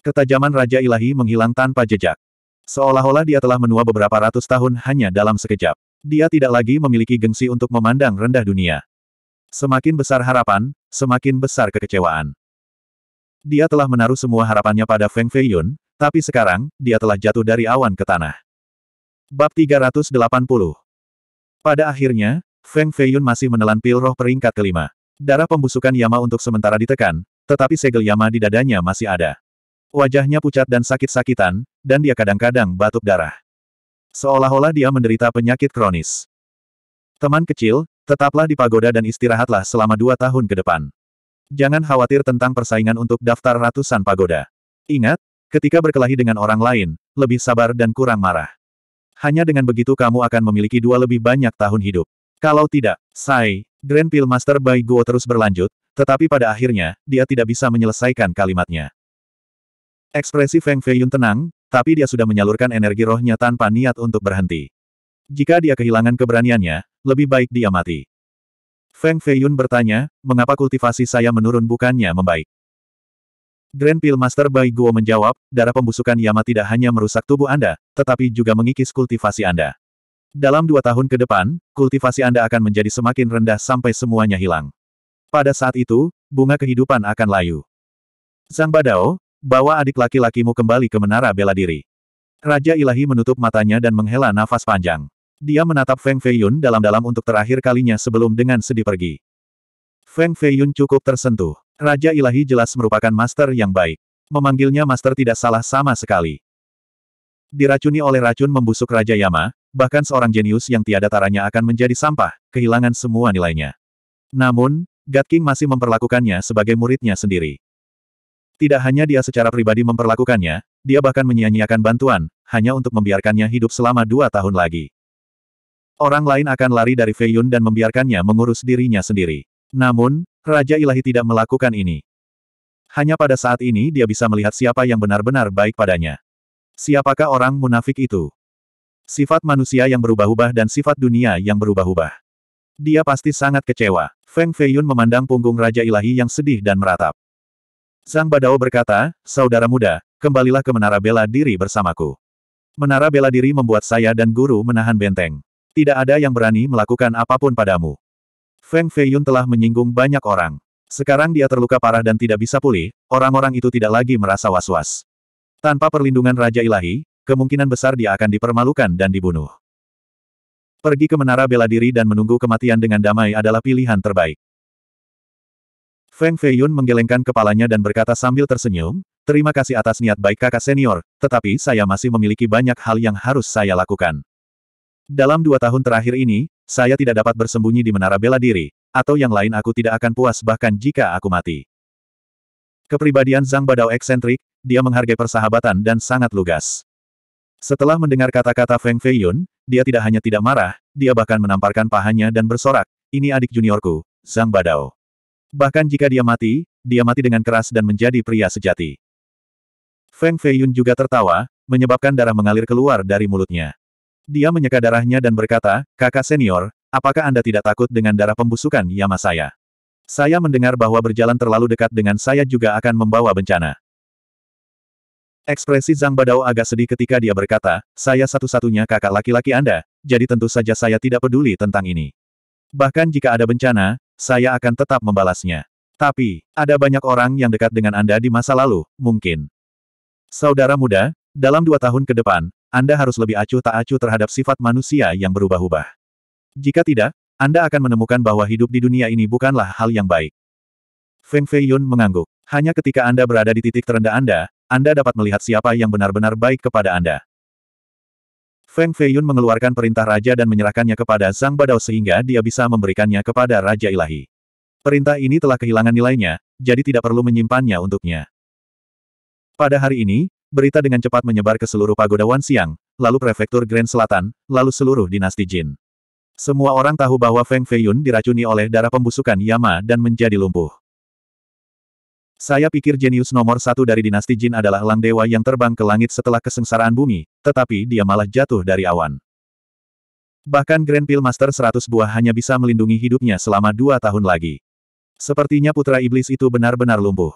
Ketajaman Raja Ilahi menghilang tanpa jejak. Seolah-olah dia telah menua beberapa ratus tahun hanya dalam sekejap. Dia tidak lagi memiliki gengsi untuk memandang rendah dunia. Semakin besar harapan, semakin besar kekecewaan. Dia telah menaruh semua harapannya pada Feng Feiyun, tapi sekarang, dia telah jatuh dari awan ke tanah. Bab 380 Pada akhirnya, Feng Feiyun masih menelan pil roh peringkat kelima. Darah pembusukan Yama untuk sementara ditekan, tetapi segel Yama di dadanya masih ada. Wajahnya pucat dan sakit-sakitan, dan dia kadang-kadang batuk darah. Seolah-olah dia menderita penyakit kronis. Teman kecil, tetaplah di pagoda dan istirahatlah selama dua tahun ke depan. Jangan khawatir tentang persaingan untuk daftar ratusan pagoda. Ingat, ketika berkelahi dengan orang lain, lebih sabar dan kurang marah. Hanya dengan begitu kamu akan memiliki dua lebih banyak tahun hidup. Kalau tidak, Sai, Grand Pill Master Bai Guo terus berlanjut, tetapi pada akhirnya, dia tidak bisa menyelesaikan kalimatnya. Ekspresi Feng Feiyun tenang, tapi dia sudah menyalurkan energi rohnya tanpa niat untuk berhenti. Jika dia kehilangan keberaniannya, lebih baik dia mati. Feng Feiyun bertanya, mengapa kultivasi saya menurun bukannya membaik? Grand Pill Master Bai Guo menjawab, darah pembusukan Yama tidak hanya merusak tubuh Anda, tetapi juga mengikis kultivasi Anda. Dalam dua tahun ke depan, kultivasi Anda akan menjadi semakin rendah sampai semuanya hilang. Pada saat itu, bunga kehidupan akan layu. Zhang Badao, Bawa adik laki-lakimu kembali ke menara bela diri. Raja ilahi menutup matanya dan menghela nafas panjang. Dia menatap Feng Feiyun dalam-dalam untuk terakhir kalinya sebelum dengan sedih pergi. Feng Feiyun cukup tersentuh. Raja ilahi jelas merupakan master yang baik. Memanggilnya master tidak salah sama sekali. Diracuni oleh racun membusuk Raja Yama, bahkan seorang jenius yang tiada taranya akan menjadi sampah, kehilangan semua nilainya. Namun, God King masih memperlakukannya sebagai muridnya sendiri. Tidak hanya dia secara pribadi memperlakukannya, dia bahkan menyia-nyiakan bantuan, hanya untuk membiarkannya hidup selama dua tahun lagi. Orang lain akan lari dari Feiyun dan membiarkannya mengurus dirinya sendiri. Namun, Raja Ilahi tidak melakukan ini. Hanya pada saat ini dia bisa melihat siapa yang benar-benar baik padanya. Siapakah orang munafik itu? Sifat manusia yang berubah-ubah dan sifat dunia yang berubah-ubah. Dia pasti sangat kecewa. Feng Feiyun memandang punggung Raja Ilahi yang sedih dan meratap. Sang Badao berkata, Saudara muda, kembalilah ke menara bela diri bersamaku. Menara bela diri membuat saya dan guru menahan benteng. Tidak ada yang berani melakukan apapun padamu. Feng Feiyun telah menyinggung banyak orang. Sekarang dia terluka parah dan tidak bisa pulih, orang-orang itu tidak lagi merasa was-was. Tanpa perlindungan Raja Ilahi, kemungkinan besar dia akan dipermalukan dan dibunuh. Pergi ke menara bela diri dan menunggu kematian dengan damai adalah pilihan terbaik. Feng Feiyun menggelengkan kepalanya dan berkata sambil tersenyum, terima kasih atas niat baik kakak senior, tetapi saya masih memiliki banyak hal yang harus saya lakukan. Dalam dua tahun terakhir ini, saya tidak dapat bersembunyi di menara bela diri, atau yang lain aku tidak akan puas bahkan jika aku mati. Kepribadian Zhang Badao eksentrik, dia menghargai persahabatan dan sangat lugas. Setelah mendengar kata-kata Feng Feiyun, dia tidak hanya tidak marah, dia bahkan menamparkan pahanya dan bersorak, ini adik juniorku, Zhang Badao. Bahkan jika dia mati, dia mati dengan keras dan menjadi pria sejati. Feng Feiyun juga tertawa, menyebabkan darah mengalir keluar dari mulutnya. Dia menyeka darahnya dan berkata, kakak senior, apakah Anda tidak takut dengan darah pembusukan Yama saya? Saya mendengar bahwa berjalan terlalu dekat dengan saya juga akan membawa bencana. Ekspresi Zhang Badao agak sedih ketika dia berkata, saya satu-satunya kakak laki-laki Anda, jadi tentu saja saya tidak peduli tentang ini. Bahkan jika ada bencana, saya akan tetap membalasnya. Tapi, ada banyak orang yang dekat dengan Anda di masa lalu, mungkin. Saudara muda, dalam dua tahun ke depan, Anda harus lebih acuh tak acuh terhadap sifat manusia yang berubah-ubah. Jika tidak, Anda akan menemukan bahwa hidup di dunia ini bukanlah hal yang baik. Feng Fei Yun mengangguk. Hanya ketika Anda berada di titik terendah Anda, Anda dapat melihat siapa yang benar-benar baik kepada Anda. Feng Feiyun mengeluarkan perintah raja dan menyerahkannya kepada Zhang Badao sehingga dia bisa memberikannya kepada Raja Ilahi. Perintah ini telah kehilangan nilainya, jadi tidak perlu menyimpannya untuknya. Pada hari ini, berita dengan cepat menyebar ke seluruh pagoda Siang, lalu prefektur Grand Selatan, lalu seluruh dinasti Jin. Semua orang tahu bahwa Feng Feiyun diracuni oleh darah pembusukan Yama dan menjadi lumpuh. Saya pikir jenius nomor satu dari dinasti Jin adalah Lang Dewa yang terbang ke langit setelah kesengsaraan bumi, tetapi dia malah jatuh dari awan. Bahkan Grand Pill Master 100 buah hanya bisa melindungi hidupnya selama dua tahun lagi. Sepertinya putra iblis itu benar-benar lumpuh.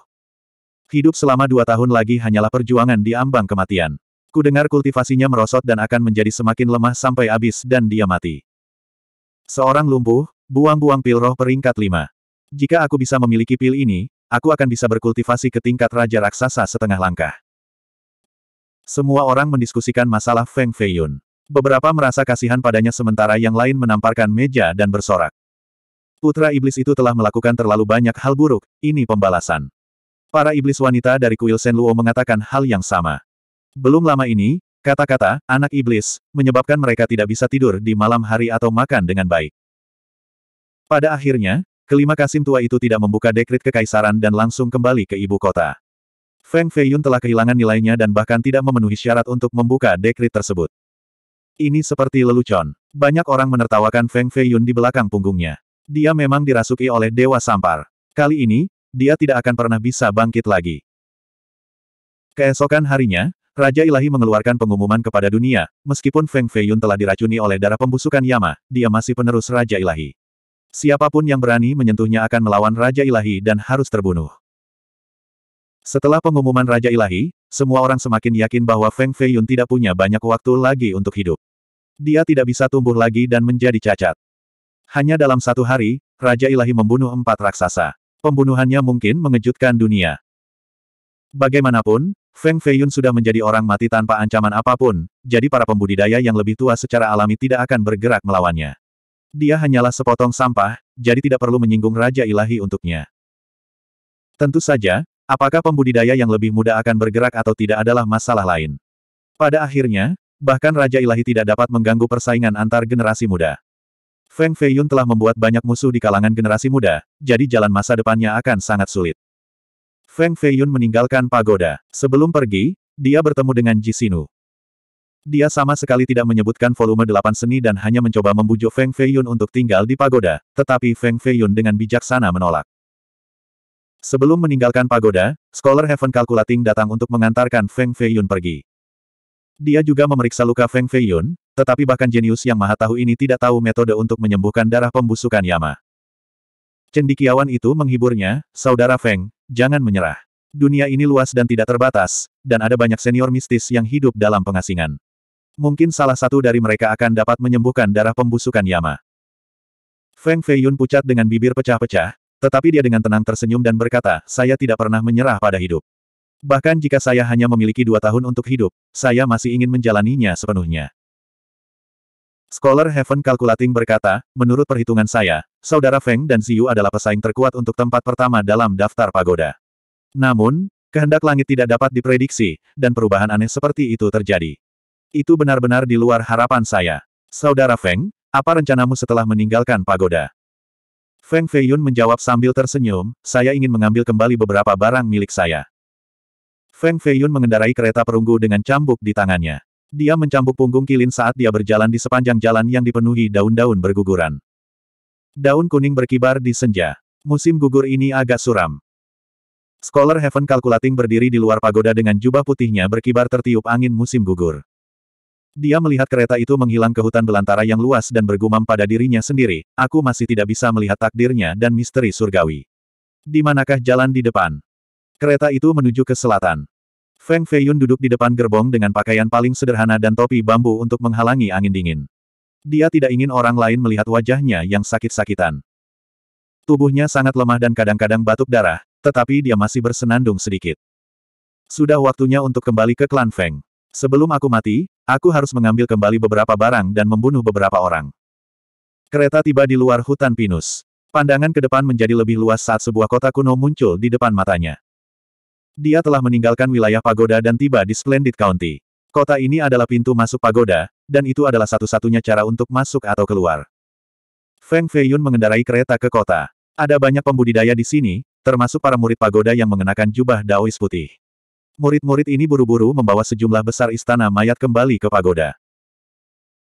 Hidup selama dua tahun lagi hanyalah perjuangan di ambang kematian. Ku dengar kultivasinya merosot dan akan menjadi semakin lemah sampai habis dan dia mati. Seorang lumpuh, buang-buang pil roh peringkat lima. Jika aku bisa memiliki pil ini, aku akan bisa berkultivasi ke tingkat Raja Raksasa setengah langkah. Semua orang mendiskusikan masalah Feng Feiyun. Beberapa merasa kasihan padanya sementara yang lain menamparkan meja dan bersorak. Putra iblis itu telah melakukan terlalu banyak hal buruk, ini pembalasan. Para iblis wanita dari kuil Senluo mengatakan hal yang sama. Belum lama ini, kata-kata, anak iblis, menyebabkan mereka tidak bisa tidur di malam hari atau makan dengan baik. Pada akhirnya, Kelima kasim tua itu tidak membuka dekrit kekaisaran dan langsung kembali ke ibu kota. Feng Feiyun telah kehilangan nilainya dan bahkan tidak memenuhi syarat untuk membuka dekrit tersebut. Ini seperti lelucon. Banyak orang menertawakan Feng Feiyun di belakang punggungnya. Dia memang dirasuki oleh Dewa Sampar. Kali ini, dia tidak akan pernah bisa bangkit lagi. Keesokan harinya, Raja Ilahi mengeluarkan pengumuman kepada dunia, meskipun Feng Feiyun telah diracuni oleh darah pembusukan Yama, dia masih penerus Raja Ilahi. Siapapun yang berani menyentuhnya akan melawan Raja Ilahi dan harus terbunuh. Setelah pengumuman Raja Ilahi, semua orang semakin yakin bahwa Feng Fei Yun tidak punya banyak waktu lagi untuk hidup. Dia tidak bisa tumbuh lagi dan menjadi cacat. Hanya dalam satu hari, Raja Ilahi membunuh empat raksasa. Pembunuhannya mungkin mengejutkan dunia. Bagaimanapun, Feng Fei Yun sudah menjadi orang mati tanpa ancaman apapun, jadi para pembudidaya yang lebih tua secara alami tidak akan bergerak melawannya. Dia hanyalah sepotong sampah, jadi tidak perlu menyinggung Raja Ilahi untuknya. Tentu saja, apakah pembudidaya yang lebih muda akan bergerak atau tidak adalah masalah lain. Pada akhirnya, bahkan Raja Ilahi tidak dapat mengganggu persaingan antar generasi muda. Feng Feiyun telah membuat banyak musuh di kalangan generasi muda, jadi jalan masa depannya akan sangat sulit. Feng Feiyun meninggalkan pagoda. Sebelum pergi, dia bertemu dengan Jisinu. Dia sama sekali tidak menyebutkan volume delapan seni dan hanya mencoba membujuk Feng Feiyun untuk tinggal di pagoda, tetapi Feng Feiyun dengan bijaksana menolak. Sebelum meninggalkan pagoda, Scholar Heaven Calculating datang untuk mengantarkan Feng Feiyun pergi. Dia juga memeriksa luka Feng Feiyun, tetapi bahkan jenius yang maha tahu ini tidak tahu metode untuk menyembuhkan darah pembusukan Yama. Cendikiawan itu menghiburnya, Saudara Feng, jangan menyerah. Dunia ini luas dan tidak terbatas, dan ada banyak senior mistis yang hidup dalam pengasingan. Mungkin salah satu dari mereka akan dapat menyembuhkan darah pembusukan Yama. Feng Feiyun pucat dengan bibir pecah-pecah, tetapi dia dengan tenang tersenyum dan berkata, saya tidak pernah menyerah pada hidup. Bahkan jika saya hanya memiliki dua tahun untuk hidup, saya masih ingin menjalaninya sepenuhnya. Scholar Heaven Calculating berkata, menurut perhitungan saya, saudara Feng dan Ziyu adalah pesaing terkuat untuk tempat pertama dalam daftar pagoda. Namun, kehendak langit tidak dapat diprediksi, dan perubahan aneh seperti itu terjadi. Itu benar-benar di luar harapan saya. Saudara Feng, apa rencanamu setelah meninggalkan pagoda? Feng Feiyun menjawab sambil tersenyum, saya ingin mengambil kembali beberapa barang milik saya. Feng Feiyun mengendarai kereta perunggu dengan cambuk di tangannya. Dia mencambuk punggung Kilin saat dia berjalan di sepanjang jalan yang dipenuhi daun-daun berguguran. Daun kuning berkibar di senja. Musim gugur ini agak suram. Scholar Heaven Calculating berdiri di luar pagoda dengan jubah putihnya berkibar tertiup angin musim gugur. Dia melihat kereta itu menghilang ke hutan belantara yang luas dan bergumam pada dirinya sendiri, aku masih tidak bisa melihat takdirnya dan misteri surgawi. Di manakah jalan di depan? Kereta itu menuju ke selatan. Feng Feiyun duduk di depan gerbong dengan pakaian paling sederhana dan topi bambu untuk menghalangi angin dingin. Dia tidak ingin orang lain melihat wajahnya yang sakit-sakitan. Tubuhnya sangat lemah dan kadang-kadang batuk darah, tetapi dia masih bersenandung sedikit. Sudah waktunya untuk kembali ke klan Feng. Sebelum aku mati, aku harus mengambil kembali beberapa barang dan membunuh beberapa orang. Kereta tiba di luar hutan pinus. Pandangan ke depan menjadi lebih luas saat sebuah kota kuno muncul di depan matanya. Dia telah meninggalkan wilayah pagoda dan tiba di Splendid County. Kota ini adalah pintu masuk pagoda, dan itu adalah satu-satunya cara untuk masuk atau keluar. Feng Feiyun mengendarai kereta ke kota. Ada banyak pembudidaya di sini, termasuk para murid pagoda yang mengenakan jubah daois putih. Murid-murid ini buru-buru membawa sejumlah besar istana mayat kembali ke pagoda.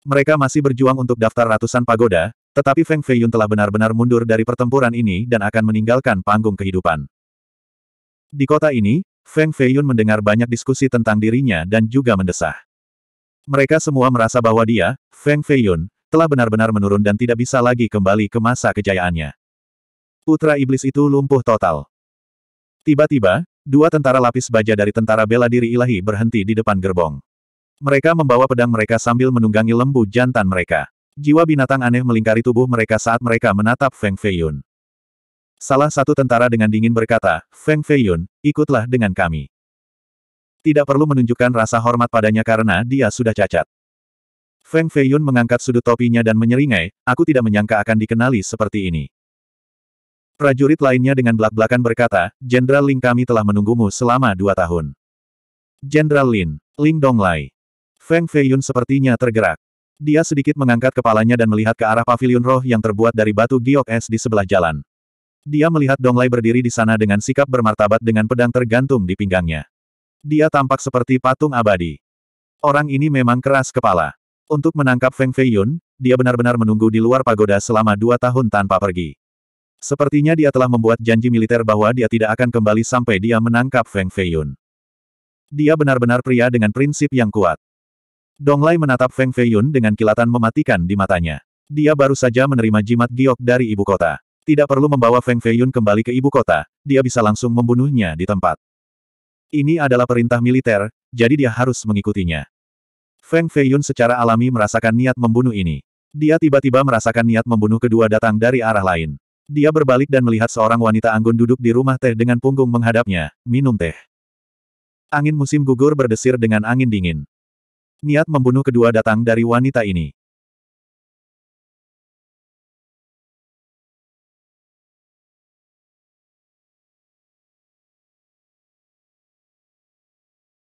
Mereka masih berjuang untuk daftar ratusan pagoda, tetapi Feng Feiyun telah benar-benar mundur dari pertempuran ini dan akan meninggalkan panggung kehidupan. Di kota ini, Feng Feiyun mendengar banyak diskusi tentang dirinya dan juga mendesah. Mereka semua merasa bahwa dia, Feng Feiyun, telah benar-benar menurun dan tidak bisa lagi kembali ke masa kejayaannya. Putra iblis itu lumpuh total. Tiba-tiba, dua tentara lapis baja dari tentara bela diri ilahi berhenti di depan gerbong. Mereka membawa pedang mereka sambil menunggangi lembu jantan mereka. Jiwa binatang aneh melingkari tubuh mereka saat mereka menatap Feng Feiyun. Salah satu tentara dengan dingin berkata, Feng Feiyun, ikutlah dengan kami. Tidak perlu menunjukkan rasa hormat padanya karena dia sudah cacat. Feng Feiyun mengangkat sudut topinya dan menyeringai, aku tidak menyangka akan dikenali seperti ini. Prajurit lainnya dengan belak-belakan berkata, Jenderal Ling kami telah menunggumu selama dua tahun. Jenderal Lin, Ling Donglai. Feng Feiyun sepertinya tergerak. Dia sedikit mengangkat kepalanya dan melihat ke arah pavilion roh yang terbuat dari batu giok es di sebelah jalan. Dia melihat Donglai berdiri di sana dengan sikap bermartabat dengan pedang tergantung di pinggangnya. Dia tampak seperti patung abadi. Orang ini memang keras kepala. Untuk menangkap Feng Feiyun, dia benar-benar menunggu di luar pagoda selama dua tahun tanpa pergi. Sepertinya dia telah membuat janji militer bahwa dia tidak akan kembali sampai dia menangkap Feng Feiyun. Dia benar-benar pria dengan prinsip yang kuat. Dong Donglai menatap Feng Feiyun dengan kilatan mematikan di matanya. Dia baru saja menerima jimat giok dari ibu kota. Tidak perlu membawa Feng Feiyun kembali ke ibu kota, dia bisa langsung membunuhnya di tempat. Ini adalah perintah militer, jadi dia harus mengikutinya. Feng Feiyun secara alami merasakan niat membunuh ini. Dia tiba-tiba merasakan niat membunuh kedua datang dari arah lain. Dia berbalik dan melihat seorang wanita anggun duduk di rumah teh dengan punggung menghadapnya, minum teh. Angin musim gugur berdesir dengan angin dingin. Niat membunuh kedua datang dari wanita ini.